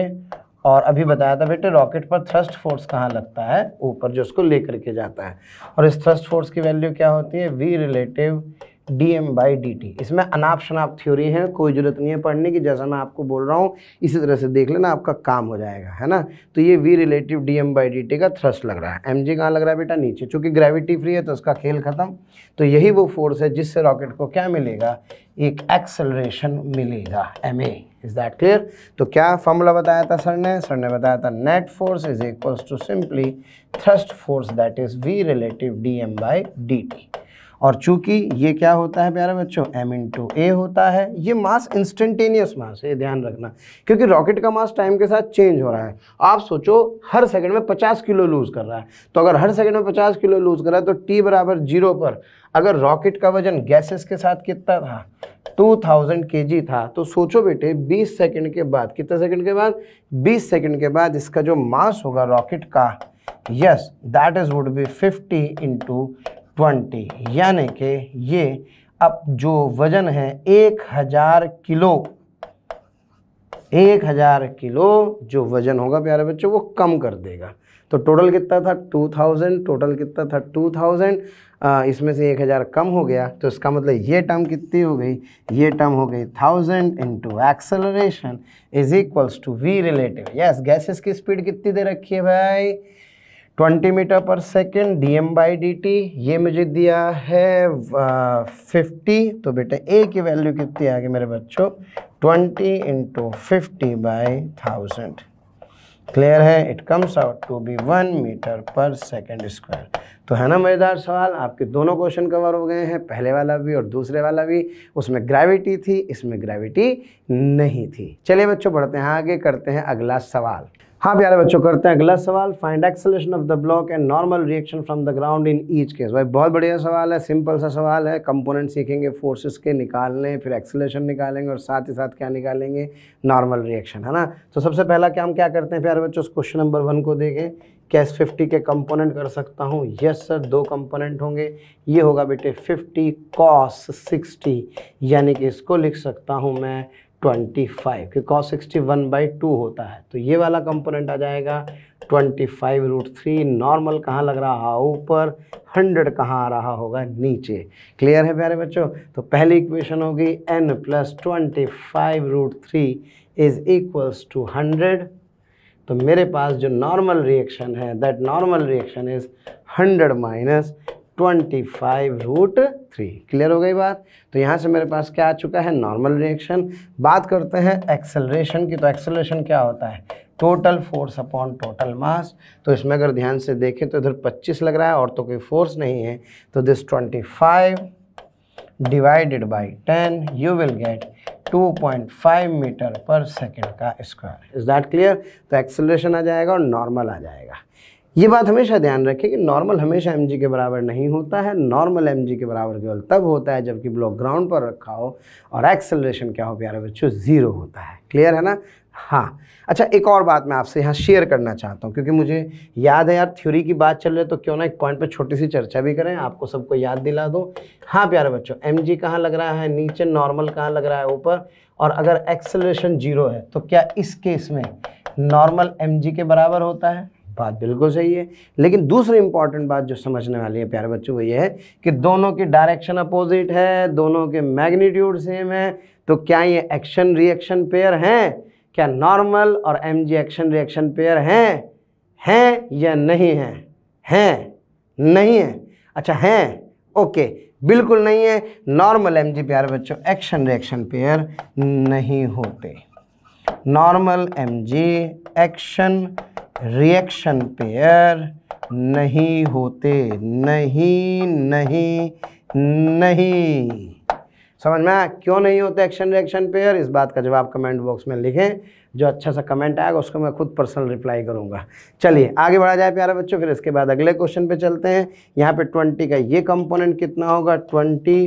और अभी बताया था बेटे रॉकेट पर थ्रस्ट फोर्स कहाँ लगता है ऊपर जो उसको लेकर के जाता है और इस थ्रस्ट फोर्स की वैल्यू क्या होती है V relative D M by D T इसमें अनाप शनाप थ्योरी है कोई ज़रूरत नहीं है पढ़ने की जैसा मैं आपको बोल रहा हूँ इसी तरह से देख लेना आपका काम हो जाएगा है ना तो ये V relative D M by D T का थ्रस्ट लग रहा है एम जी कहाँ लग रहा है बेटा नीचे चूँकि ग्रेविटी फ्री है तो उसका खेल ख़त्म तो यही वो फोर्स है जिससे रॉकेट को क्या मिलेगा एक एक्सलरेशन मिलेगा M A is that clear तो क्या फॉर्मूला बताया था सर ने सर ने बताया था net force is equals to simply thrust force that is V relative D M by D T और चूंकि ये क्या होता है प्यारे बच्चों एम इन टू ए होता है ये मास इंस्टेंटेनियस मास है ध्यान रखना क्योंकि रॉकेट का मास टाइम के साथ चेंज हो रहा है आप सोचो हर सेकंड में 50 किलो लूज़ कर रहा है तो अगर हर सेकंड में 50 किलो लूज़ कर रहा है तो टी बराबर जीरो पर अगर रॉकेट का वजन गैसेस के साथ कितना था 2000 जी था तो सोचो बेटे 20 सेकंड के बाद कितने सेकंड के बाद 20 सेकंड के बाद इसका जो मास होगा रॉकेट का yes that is would be 50 into twenty यानी कि ये अब जो वज़न है एक हज़ार किलो एक हज़ार किलो जो वज़न होगा प्यारे बच्चों वो कम कर देगा तो टोटल कितना था टू थाउजेंड टोटल कितना था टू थाउजेंड इसमें से एक हज़ार कम हो गया तो इसका मतलब ये टर्म कितनी हो गई ये टर्म हो गई thousand into acceleration is equals to V relative yes gases की स्पीड कितनी दे रखी है भाई 20 metre per second D M by D T ये मुझे दिया है आ, 50 तो बेटा ए की वैल्यू कितनी आ गई मेरे बच्चों 20 into fifty by thousand clear है it comes out to be one metre per second square तो है ना मज़ेदार सवाल आपके दोनों क्वेश्चन कवर हो गए हैं पहले वाला भी और दूसरे वाला भी उसमें ग्रेविटी थी इसमें ग्रेविटी नहीं थी चलिए बच्चों बढ़ते हैं आगे करते हैं अगला सवाल हाँ प्यारे बच्चों करते हैं अगला सवाल find acceleration of the block and normal reaction from the ground in each case भाई बहुत बढ़िया सवाल है सिंपल सा सवाल है कंपोनेंट सीखेंगे फोर्सेस के निकालने फिर एक्सलेशन निकालेंगे और साथ ही साथ क्या निकालेंगे नॉर्मल रिएक्शन है ना तो सबसे पहला क्या हम क्या करते हैं प्यारे बच्चों क्वेश्चन नंबर वन को देखें क्या फिफ्टी के कंपोनेंट कर सकता हूँ यस सर दो कंपोनेंट होंगे ये होगा बेटे फिफ्टी कॉस सिक्सटी यानी कि इसको लिख सकता हूँ मैं ट्वेंटी फाइव क्योंकि cos sixty one by two होता है तो ये वाला कंपोनेंट आ जाएगा twenty five root three normal कहाँ लग रहा है ऊपर हंड्रेड कहाँ आ रहा होगा नीचे क्लियर है प्यारे बच्चों तो पहली इक्वेशन होगी N plus twenty five root three is equals to hundred तो मेरे पास जो नॉर्मल रिएक्शन है that normal reaction is hundred minus twenty five root three clear हो गई बात तो यहाँ से मेरे पास क्या आ चुका है नॉर्मल रिएक्शन बात करते हैं एक्सेलरेशन की तो एक्सेलरेशन क्या होता है total force upon total mass तो इसमें अगर ध्यान से देखें तो इधर 25 लग रहा है और तो कोई फोर्स नहीं है तो this 25 divided by ten you will get 2.5 metre per second का स्क्वायर इज दैट क्लियर तो एक्सेलरेशन आ जाएगा और नॉर्मल आ जाएगा ये बात हमेशा ध्यान रखें कि नॉर्मल हमेशा एम के बराबर नहीं होता है नॉर्मल एम के बराबर केवल तब होता है जबकि ब्लॉक ग्राउंड पर रखा हो और एक्सेलरेशन क्या हो प्यारे बच्चों ज़ीरो होता है क्लियर है ना हाँ अच्छा एक और बात मैं आपसे यहाँ शेयर करना चाहता हूँ क्योंकि मुझे याद है यार थ्योरी की बात चल रही है तो क्यों ना एक पॉइंट पे छोटी सी चर्चा भी करें आपको सबको याद दिला दो हाँ प्यारे बच्चों एम जी कहाँ लग रहा है नीचे नॉर्मल कहाँ लग रहा है ऊपर और अगर एक्सेलरेशन जीरो है तो क्या इस केस में नॉर्मल एम के बराबर होता है बात बिल्कुल सही है लेकिन दूसरी इंपॉर्टेंट बात जो समझने वाली है प्यारे बच्चों वो ये है कि दोनों की डायरेक्शन अपोजिट है दोनों के मैग्नीट्यूड सेम है तो क्या ये एक्शन रिएक्शन पेयर हैं क्या नॉर्मल और M G action reaction pair हैं हैं या नहीं हैं हैं नहीं हैं अच्छा हैं ओके बिल्कुल नहीं है नॉर्मल एम जी प्यारे बच्चों एक्शन रिएक्शन पेयर नहीं होते normal MJ action reaction pair नहीं होते नहीं नहीं नहीं समझ में आया क्यों नहीं होते एक्शन रिएक्शन पेयर इस बात का जवाब कमेंट बॉक्स में लिखें जो अच्छा सा कमेंट आएगा उसको मैं खुद पर्सनल रिप्लाई करूंगा चलिए आगे बढ़ा जाए प्यारे बच्चों फिर इसके बाद अगले क्वेश्चन पे चलते हैं यहाँ पे ट्वेंटी का ये कंपोनेंट कितना होगा ट्वेंटी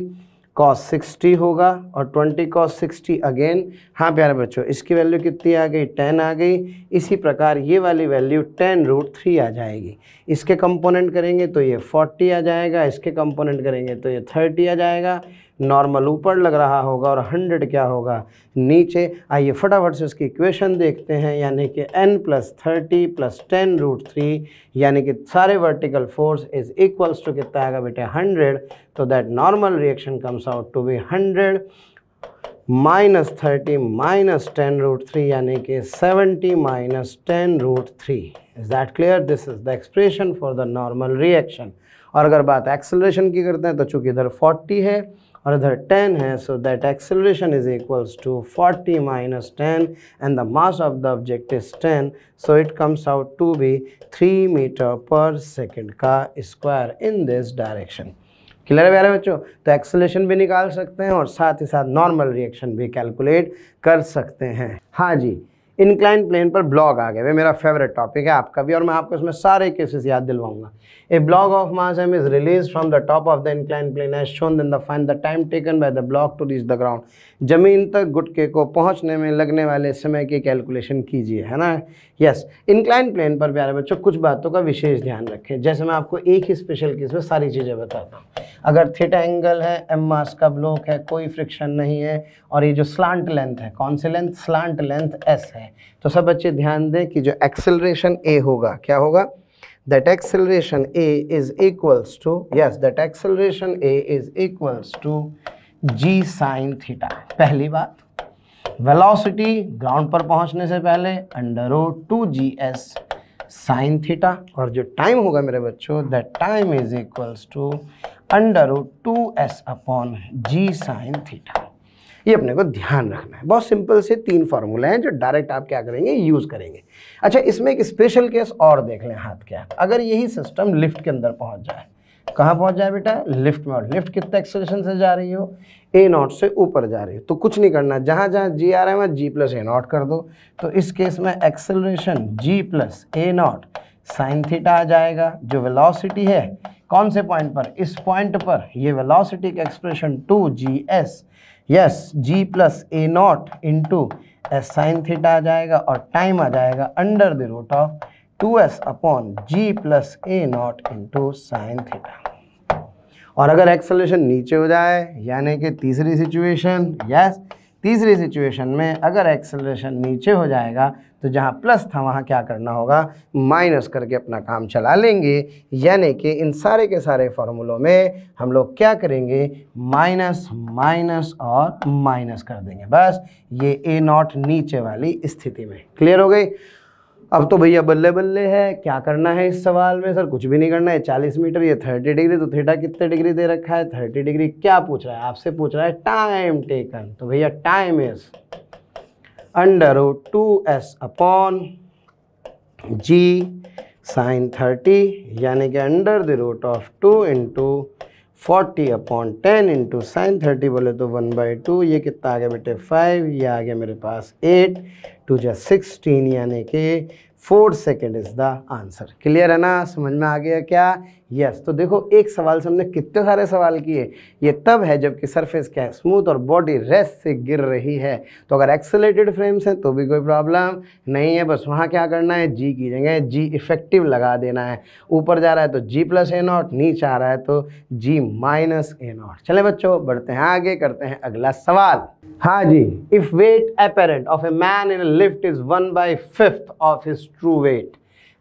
कॉस सिक्सटी होगा और ट्वेंटी कॉस सिक्सटी अगेन हाँ प्यारे बच्चों इसकी वैल्यू कितनी आ गई टेन आ गई इसी प्रकार ये वाली वैल्यू टेन रूट थ्री आ जाएगी इसके कंपोनेंट करेंगे तो ये फोर्टी आ जाएगा इसके कंपोनेंट करेंगे तो ये थर्टी आ जाएगा नॉर्मल ऊपर लग रहा होगा और हंड्रेड क्या होगा नीचे आइए फटाफट से उसकी इक्वेशन देखते हैं यानी कि N plus thirty plus ten root three यानी कि सारे vertical force is equals to कितना आएगा बेटे हंड्रेड तो that normal reaction comes out to be hundred minus thirty minus ten root three यानी कि seventy minus ten root three is that clear this is the expression for the normal reaction और अगर बात acceleration की करते हैं तो चूंकि इधर फोर्टी है और इधर 10 है so that acceleration is equals to 40 minus ten and the mass of the object is 10 so it comes out to be three metre per second का square in this direction clear है बच्चों तो acceleration भी निकाल सकते हैं और साथ ही साथ नॉर्मल रिएक्शन भी कैलकुलेट कर सकते हैं हाँ जी इंक्लाइन प्लेन पर ब्लॉग आ गए मेरा फेवरेट टॉपिक है आपका भी और मैं आपको इसमें सारे केसेस याद दिलवाऊंगा a block of mass M is release from the top of the incline plane as shown in the find the time taken by the block to reach the ground जमीन तक गुटके को पहुंचने में लगने वाले समय की कैलकुलेशन कीजिए है ना यस इंक्लाइन प्लेन पर प्यारे बच्चों कुछ बातों का विशेष ध्यान रखें जैसे मैं आपको एक ही स्पेशल केस में सारी चीज़ें बताता हूँ अगर थीटा एंगल है एम मास का ब्लॉक है कोई फ्रिक्शन नहीं है और ये जो स्लांट लेंथ है कौन सी लेंथ स्लांट लेंथ एस है तो सब बच्चे ध्यान दें कि जो एक्सेलरेशन ए होगा क्या होगा that acceleration A is equals to yes that acceleration A is equals to ji sine theta पहली बात वेलोसिटी ग्राउंड पर पहुंचने से पहले under O two G S sine theta और जो टाइम होगा मेरे बच्चों that time is equals to under O two S upon G sine theta ये अपने को ध्यान रखना है बहुत सिंपल से तीन फार्मूले हैं जो डायरेक्ट आप क्या करेंगे यूज़ करेंगे अच्छा इसमें एक स्पेशल केस और देख लें हाथ के हाथ अगर यही सिस्टम लिफ्ट के अंदर पहुंच जाए कहाँ पहुंच जाए बेटा लिफ्ट में और लिफ्ट कितने एक्सेलेशन से जा रही हो ए नॉट से ऊपर जा रही है तो कुछ नहीं करना जहाँ जहाँ जी आ रहा है वहाँ जी प्लस ए नॉट कर दो तो इस केस में acceleration G plus A naught sine theta आ जाएगा जो वेलोसिटी है कौन से पॉइंट पर इस पॉइंट पर ये वेलोसिटी का expression two G S yes G plus A naught into S sine theta आ जाएगा और टाइम आ जाएगा under the root of two S upon ji plus A naught into sine theta और अगर एक्सेलेशन नीचे हो जाए यानी कि तीसरी सिचुएशन यस तीसरी सिचुएशन में अगर एक्सेलरेशन नीचे हो जाएगा तो जहाँ प्लस था वहाँ क्या करना होगा माइनस करके अपना काम चला लेंगे यानी कि इन सारे के सारे फॉर्मूलों में हम लोग क्या करेंगे माइनस माइनस और माइनस कर देंगे बस ये ए नॉट नीचे वाली स्थिति में क्लियर हो गई अब तो भैया बल्ले बल्ले है क्या करना है इस सवाल में सर कुछ भी नहीं करना है चालीस मीटर ये थर्टी डिग्री तो थीटा कितने डिग्री दे रखा है थर्टी डिग्री क्या पूछ रहा है आपसे पूछ रहा है टाइम टेकन तो भैया time is under two S upon G sine thirty यानी कि under the root of two into forty upon ten into sine thirty बोले तो वन बाई टू ये कितना आ गया बेटे फाइव ये आ गया मेरे पास एट टू जै सिक्सटीन यानी कि four second is the answer clear है ना समझ में आ गया क्या यस तो देखो एक सवाल से हमने कितने सारे सवाल किए ये तब है जबकि सरफेस क्या है स्मूथ और बॉडी रेस्ट से गिर रही है तो अगर एक्सेलेटेड फ्रेम्स हैं तो भी कोई प्रॉब्लम नहीं है बस वहाँ क्या करना है जी की जगह जी इफेक्टिव लगा देना है ऊपर जा रहा है तो जी प्लस ए नॉट नीचे आ रहा है तो जी माइनस ए नॉट चले बच्चों बढ़ते हैं आगे करते हैं अगला सवाल हाँ जी if weight apparent of a man in lift is one by fifth of his true weight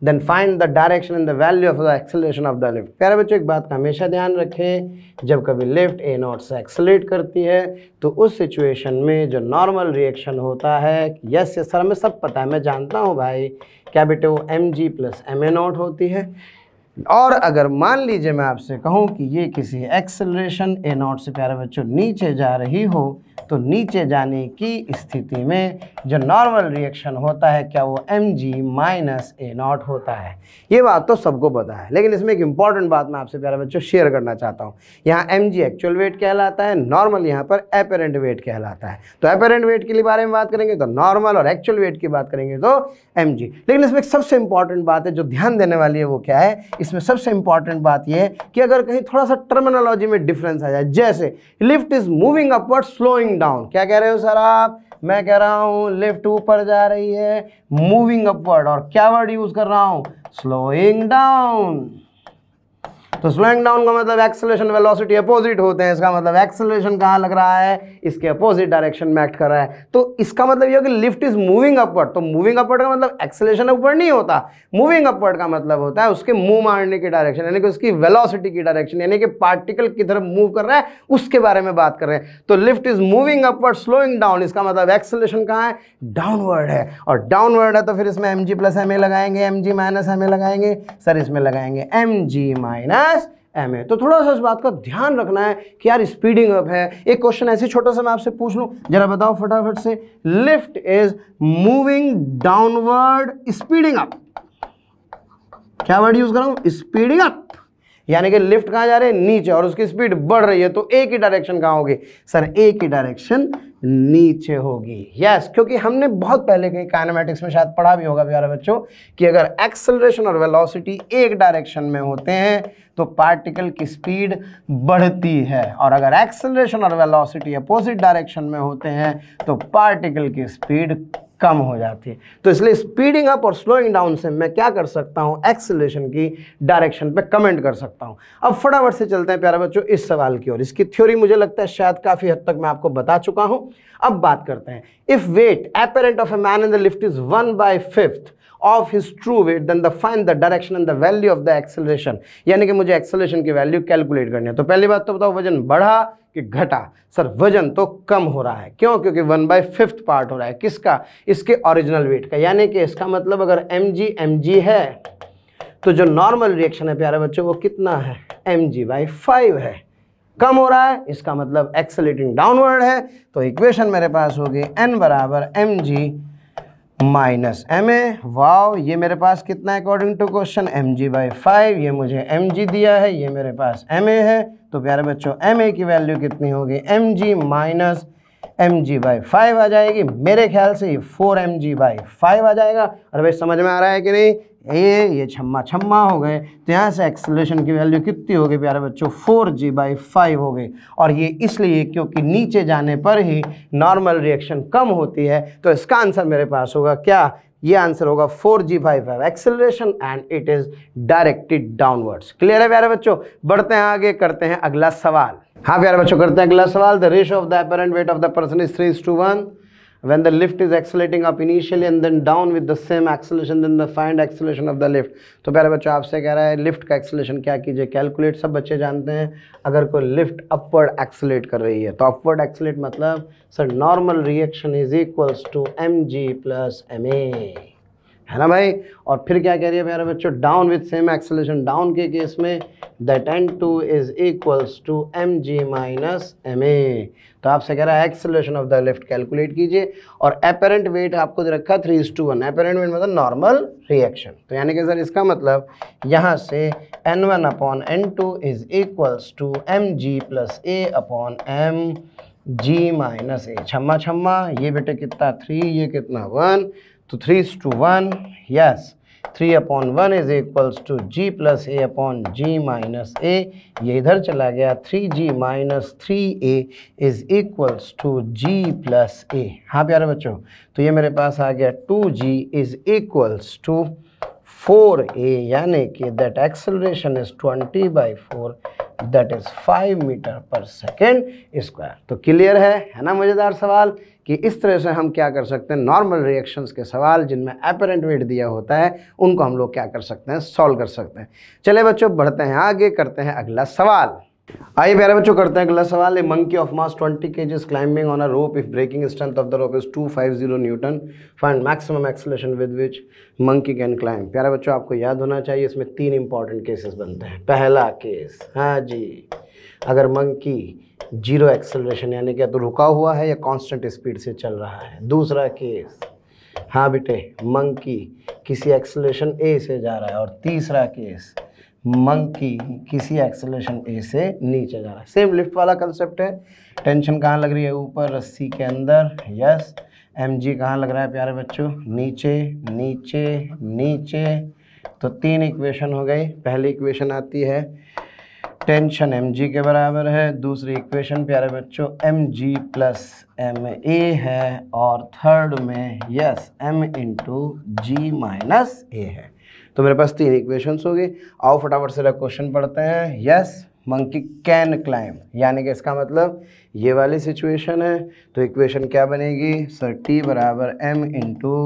then find the direction in the value of the acceleration of the lift प्यारे बच्चों एक बात का हमेशा ध्यान रखें जब कभी लिफ्ट ए नॉट से एक्सेलेट करती है तो उस सिचुएशन में जो नॉर्मल रिएक्शन होता है यस यस सर हमें सब पता है मैं जानता हूँ भाई क्या बेटे वो M ji plus M A naught होती है और अगर मान लीजिए मैं आपसे कहूँ कि ये किसी एक्सेलेशन ए नॉट से प्यारे बच्चों नीचे जा रही हो तो नीचे जाने की स्थिति में जो नॉर्मल रिएक्शन होता है क्या वो M ji minus A naught होता है ये बात तो सबको पता है लेकिन इसमें एक इंपॉर्टेंट बात मैं आपसे प्यारे बच्चों शेयर करना चाहता हूँ यहाँ एम जी एक्चुअल वेट कहलाता है नॉर्मल यहाँ पर अपेरेंट वेट कहलाता है तो अपेरेंट वेट के बारे में बात करेंगे तो नॉर्मल और एक्चुअल वेट की बात करेंगे तो एम जी लेकिन इसमें सबसे इंपॉर्टेंट बात है जो ध्यान देने वाली है वो क्या है इसमें सबसे इंपॉर्टेंट बात यह है कि अगर कहीं थोड़ा सा टर्मिनोलॉजी में डिफरेंस आ जाए जैसे lift is moving upward slow going down क्या कह रहे हो सर आप मैं कह रहा हूँ लिफ्ट ऊपर जा रही है मूविंग अपवर्ड और क्या वर्ड यूज कर रहा हूँ स्लोइंग डाउन तो स्लोइंग डाउन का मतलब एक्सेलेशन वेलोसिटी अपोजिट होते हैं इसका मतलब एक्सेलेशन कहाँ लग रहा है इसके अपोजिट डायरेक्शन में एक्ट कर रहा है तो इसका मतलब ये हो कि लिफ्ट इज मूविंग अपवर्ड तो मूविंग अपवर्ड का मतलब एक्सेलेशन अपवर्ड नहीं होता मूविंग अपवर्ड का मतलब होता है उसके मूव मारने की डायरेक्शन यानी कि उसकी वेलोसिटी की डायरेक्शन यानी कि पार्टिकल की तरफ मूव कर रहा है उसके बारे में बात कर रहे हैं तो lift is moving upward slowing down इसका मतलब एक्सेलेशन कहाँ है डाउनवर्ड है और डाउनवर्ड है तो फिर इसमें M ji plus M A लगाएंगे M ji minus M A लगाएंगे सर इसमें लगाएंगे M ji minus plus M A तो थोड़ा सा इस बात का ध्यान रखना है कि यार स्पीडिंग अप है एक क्वेश्चन ऐसे छोटा सा मैं आपसे पूछ लूँ जरा बताओ फटाफट से lift is moving downward speeding up क्या वर्ड यूज कर रहा हूं स्पीडिंग अप यानी कि लिफ्ट कहाँ जा रहे हैं नीचे और उसकी स्पीड बढ़ रही है तो ए की डायरेक्शन कहाँ होगी सर ए की डायरेक्शन नीचे होगी यस yes, क्योंकि हमने बहुत पहले कहीं काइनामेटिक्स में शायद पढ़ा भी होगा प्यारे बच्चों कि अगर एक्सेलरेशन और वेलोसिटी एक डायरेक्शन में होते हैं तो पार्टिकल की स्पीड बढ़ती है और अगर एक्सेलरेशन और वेलोसिटी अपोजिट डायरेक्शन में होते हैं तो पार्टिकल की स्पीड कम हो जाती है तो इसलिए स्पीडिंग अप और स्लोइंग डाउन से मैं क्या कर सकता हूँ एक्सलेशन की डायरेक्शन पे कमेंट कर सकता हूँ अब फटाफट से चलते हैं प्यारे बच्चों इस सवाल की ओर इसकी थ्योरी मुझे लगता है शायद काफ़ी हद तक मैं आपको बता चुका हूँ अब बात करते हैं if weight apparent of a man in the lift is one by fifth of his true weight then the find the direction and the value of the acceleration यानी कि मुझे एक्सेलरेशन की वैल्यू कैलकुलेट करनी है तो पहली बात तो बताओ वजन बढ़ा कि घटा सर वजन तो कम हो रहा है क्यों क्योंकि वन बाई फिफ्थ पार्ट हो रहा है किसका इसके ओरिजिनल वेट का यानी कि इसका मतलब अगर एम जी एम जी है तो जो नॉर्मल रिएक्शन है प्यारे बच्चों वो कितना है एम जी बाई फाइव है कम हो रहा है इसका मतलब एक्सेलेटिंग डाउनवर्ड है तो इक्वेशन मेरे पास होगी एन बराबर M ji minus M A wow ये मेरे पास कितना according to question M ji by five ये मुझे एम जी दिया है ये मेरे पास एम ए है तो प्यारे बच्चों एम ए की वैल्यू कितनी होगी M ji minus M G by five आ जाएगी मेरे ख्याल से ये four M ji by five आ जाएगा और भाई समझ में आ रहा है कि नहीं ए ये छम्मा छम्मा हो गए तो यहाँ से एक्सलेशन की वैल्यू कितनी हो गई प्यारे बच्चों फोर जी बाई फाइव हो गई और ये इसलिए क्योंकि नीचे जाने पर ही नॉर्मल रिएक्शन कम होती है तो इसका आंसर मेरे पास होगा क्या ये आंसर होगा four G five five acceleration and it is directed downwards clear है प्यारे बच्चों बढ़ते हैं आगे करते हैं अगला सवाल हाँ प्यारे बच्चों करते हैं अगला सवाल the ratio of the apparent weight of the person is three is to one when the lift is accelerating up initially and then down with the same acceleration then the find acceleration of the lift तो प्यारे बच्चों आपसे कह रहा है lift का acceleration क्या कीजिए कैलकुलेट सब बच्चे जानते हैं अगर कोई लिफ्ट अपवर्ड एक्सेलेट कर रही है तो अपवर्ड एक्सेलेट मतलब sir normal reaction is equals to M G plus M A है ना भाई और फिर क्या कह रही है प्यारे बच्चों down with same acceleration down के केस में that N two is equals to M G minus M ए तो आपसे कह रहा है acceleration of the lift calculate कीजिए और अपेरेंट वेट आपको रखा three is to one apparent weight मतलब नॉर्मल रिएक्शन तो यानी कि सर इसका मतलब यहाँ से N one upon N two is equals to M G plus A upon M ji minus A छम्मा छम्मा ये बेटे कितना थ्री ये कितना वन तो three is to one yes three upon one is equals to G plus A upon G minus A ये इधर चला गया three G minus three A is equals to G plus A हाँ प्यारे बच्चों तो ये मेरे पास आ गया two G is equals to four A यानी कि that acceleration is twenty by four that is five metre per second square तो क्लियर है है ना मज़ेदार सवाल कि इस तरह से हम क्या कर सकते हैं नॉर्मल रिएक्शंस के सवाल जिनमें एपेरेंट वेट दिया होता है उनको हम लोग क्या कर सकते हैं सॉल्व कर सकते हैं चले बच्चों बढ़ते हैं आगे करते हैं अगला सवाल आइए प्यारे बच्चों करते हैं अगला सवाल a monkey of mass 20 kgs climbing on a rope if breaking strength of the rope is 250 newton find maximum acceleration with which monkey can climb प्यारे बच्चों आपको याद होना चाहिए इसमें तीन इंपॉर्टेंट केसेस बनते हैं पहला केस हाँ जी अगर मंकी जीरो एक्सेलरेशन यानी कि या तो रुका हुआ है या कांस्टेंट स्पीड से चल रहा है दूसरा केस हाँ बेटे मंकी किसी एक्सेलरेशन ए से जा रहा है और तीसरा केस मंकी किसी एक्सेलरेशन ए से नीचे जा रहा है सेम लिफ्ट वाला कंसेप्ट है टेंशन कहाँ लग रही है ऊपर रस्सी के अंदर यस एम जी कहाँ लग रहा है प्यारे बच्चों नीचे नीचे नीचे तो तीन इक्वेशन हो गई पहली इक्वेशन आती है टेंशन एम जी के बराबर है दूसरी इक्वेशन प्यारे बच्चों M ji plus M A है और थर्ड में yes M into G minus A है तो मेरे पास तीन इक्वेशंस हो गए आओ फटाफट से क्वेश्चन पढ़ते हैं यस मंकी कैन क्लाइम यानी कि इसका मतलब ये वाली सिचुएशन है तो इक्वेशन क्या बनेगी सर टी बराबर M into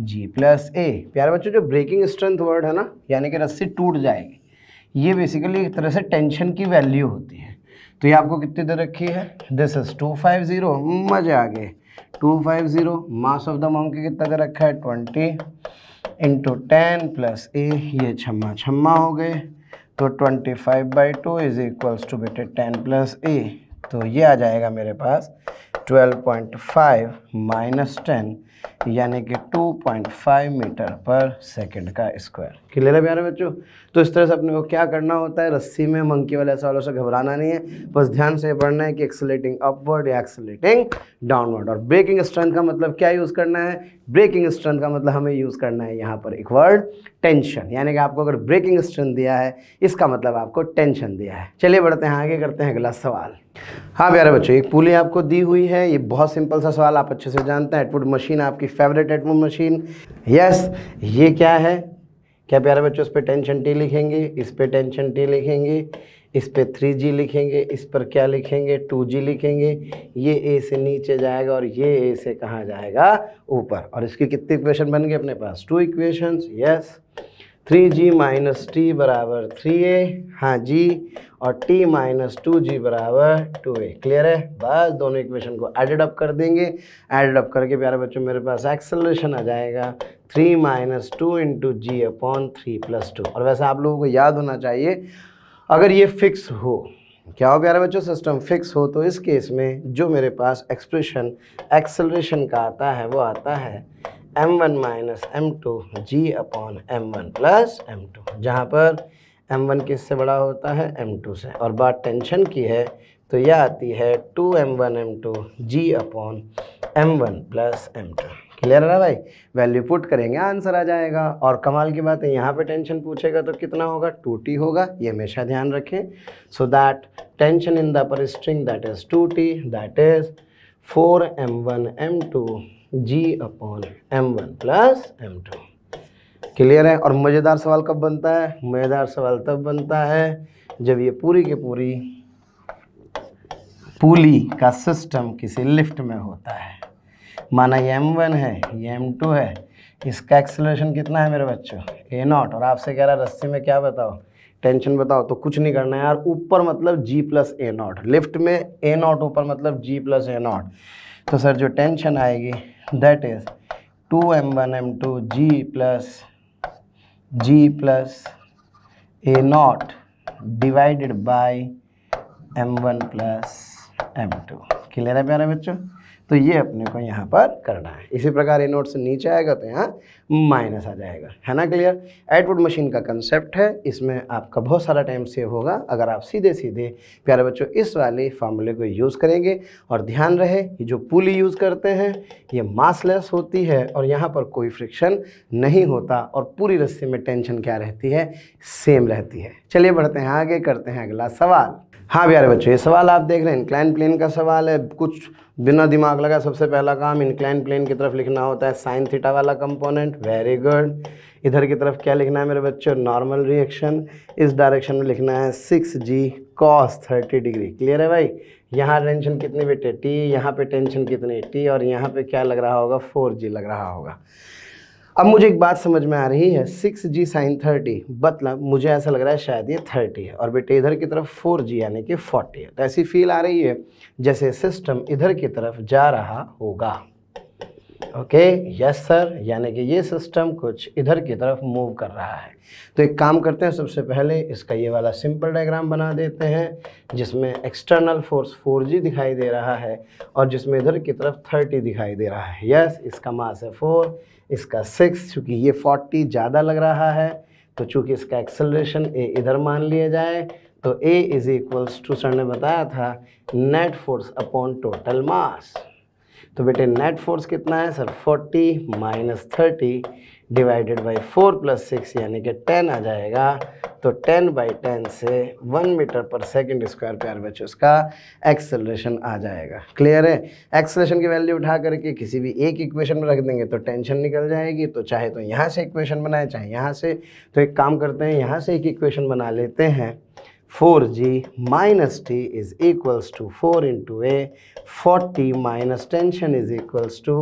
G plus A प्यारे बच्चों जो ब्रेकिंग स्ट्रेंथ वर्ड है ना यानी कि रस्सी टूट जाएगी ये बेसिकली एक तरह से टेंशन की वैल्यू होती है तो ये आपको कितनी दे रखी है this is two five zero मजे आ गए two five zero mass of the के कितना दे रखा है twenty into ten plus A ये छम्मा छम्मा हो गए तो twenty five by two is equals to बेटे टेन प्लस ए तो ये आ जाएगा मेरे पास twelve point five minus ten यानी कि 2.5 मीटर पर सेकंड का स्क्वायर क्लियर है प्यारे बच्चों तो इस तरह से अपने को क्या करना होता है रस्सी में मंकी वाले ऐसा वालों से घबराना नहीं है बस ध्यान से पढ़ना है कि एक्सलेटिंग अपवर्ड या एक्सलेटिंग डाउनवर्ड और ब्रेकिंग स्ट्रेंथ का मतलब क्या यूज़ करना है ब्रेकिंग स्ट्रेंथ का मतलब हमें यूज़ करना है यहाँ पर एक वर्ड टेंशन यानी कि आपको अगर ब्रेकिंग स्ट्रेंथ दिया है इसका मतलब आपको टेंशन दिया है चलिए बढ़ते हैं आगे करते हैं अगला सवाल हाँ प्यारे बच्चों एक पुली आपको दी हुई है ये बहुत सिंपल सा सवाल आप अच्छे से जानते हैं एटवुड मशीन आपकी फेवरेट एटवुड मशीन यस ये क्या है क्या प्यारे बच्चों इस पर टेंशन टी लिखेंगे इस पर टेंशन टी लिखेंगे इस पर थ्री जी लिखेंगे इस पर क्या लिखेंगे टू जी लिखेंगे ये ए से नीचे जाएगा और ये ए से कहाँ जाएगा ऊपर और इसकी कितनी इक्वेशन बन गए अपने पास two equations yes three G minus T बराबर थ्री ए हाँ जी और टी माइनस टू जी बराबर टू ए क्लियर है बस दोनों इक्वेशन को एडेड अप कर देंगे एडेड अप करके प्यारे बच्चों मेरे पास एक्सेलरेशन आ जाएगा three minus two into G upon three plus two और वैसे आप लोगों को याद होना चाहिए अगर ये फिक्स हो क्या हो प्यारे बच्चों सिस्टम फिक्स हो तो इस केस में जो मेरे पास एक्सप्रेशन एक्सेलरेशन का आता है वो आता है M one minus M two जी upon M one plus M two जहाँ पर एम वन किस से बड़ा होता है एम टू से और बात टेंशन की है तो यह आती है two M one M two जी upon M one plus M two clear है ना भाई वैल्यू पुट करेंगे आंसर आ जाएगा और कमाल की बात है यहाँ पे टेंशन पूछेगा तो कितना होगा टू टी होगा ये हमेशा ध्यान रखें so that tension in the upper string that is two T that is four M one M two ji upon M one plus M two clear है और मज़ेदार सवाल कब बनता है मज़ेदार सवाल तब बनता है जब ये पूरी की पूरी पुली का सिस्टम किसी लिफ्ट में होता है माना ये एम वन है ये एम टू है इसका एक्सलेशन कितना है मेरे बच्चों ए नॉट और आपसे कह रहा है रस्सी में क्या बताओ टेंशन बताओ तो कुछ नहीं करना है यार ऊपर मतलब G plus A naught lift में ए नॉट ऊपर मतलब जी प्लस ए नॉट तो सर जो टेंशन आएगी that is 2m1 m2 g plus g plus a naught divided by m1 plus m2 clear है प्यारे तो ये अपने को यहाँ पर करना है इसी प्रकार ये नोट से नीचे आएगा तो यहाँ माइनस आ जाएगा है ना क्लियर एटवुड मशीन का कंसेप्ट है इसमें आपका बहुत सारा टाइम सेव होगा अगर आप सीधे सीधे प्यारे बच्चों इस वाले फार्मूले को यूज़ करेंगे और ध्यान रहे ये जो पुली यूज़ करते हैं ये मासलेस होती है और यहाँ पर कोई फ्रिक्शन नहीं होता और पूरी रस्से में टेंशन क्या रहती है सेम रहती है चलिए बढ़ते हैं आगे करते हैं अगला सवाल हाँ प्यारे बच्चों ये सवाल आप देख रहे हैं इंक्लाइन प्लेन का सवाल है कुछ बिना दिमाग लगा सबसे पहला काम इंक्लाइन प्लेन की तरफ लिखना होता है साइन थीटा वाला कंपोनेंट वेरी गुड इधर की तरफ क्या लिखना है मेरे बच्चों नॉर्मल रिएक्शन इस डायरेक्शन में लिखना है six g cos thirty degree clear है भाई यहाँ टेंशन कितनी बेटे टी यहाँ पे टेंशन कितनी टी और यहाँ पे क्या लग रहा होगा फोर जी लग रहा होगा अब मुझे एक बात समझ में आ रही है सिक्स जी साइन थर्टी मतलब मुझे ऐसा लग रहा है शायद ये थर्टी है और बेटे इधर की तरफ फोर जी यानी कि फोर्टी है तो ऐसी फील आ रही है जैसे सिस्टम इधर की तरफ जा रहा होगा ओके यस सर यानी कि ये सिस्टम कुछ इधर की तरफ मूव कर रहा है तो एक काम करते हैं सबसे पहले इसका ये वाला सिंपल डायग्राम बना देते हैं जिसमें एक्सटर्नल फोर्स 4G दिखाई दे रहा है और जिसमें इधर की तरफ 30 दिखाई दे रहा है यस इसका मास है फोर इसका सिक्स चूँकि ये 40 ज़्यादा लग रहा है तो चूँकि इसका एक्सेलरेशन ए इधर मान लिया जाए तो a is equals to sir ने बताया था net force upon total mass तो बेटे नेट फोर्स कितना है sir 40 minus thirty divided by four plus six यानी कि 10 आ जाएगा तो 10 बाई 10 से 1 मीटर पर सेकंड स्क्वायर प्यार बच उसका एक्सेलरेशन आ जाएगा क्लियर है एक्सेलरेशन की वैल्यू उठा करके किसी भी एक इक्वेशन में रख देंगे तो टेंशन निकल जाएगी तो चाहे तो यहाँ से इक्वेशन बनाए चाहे यहाँ से तो एक काम करते हैं यहाँ से एक इक्वेशन बना लेते हैं four g minus T is equals to four into a forty minus tension is equals to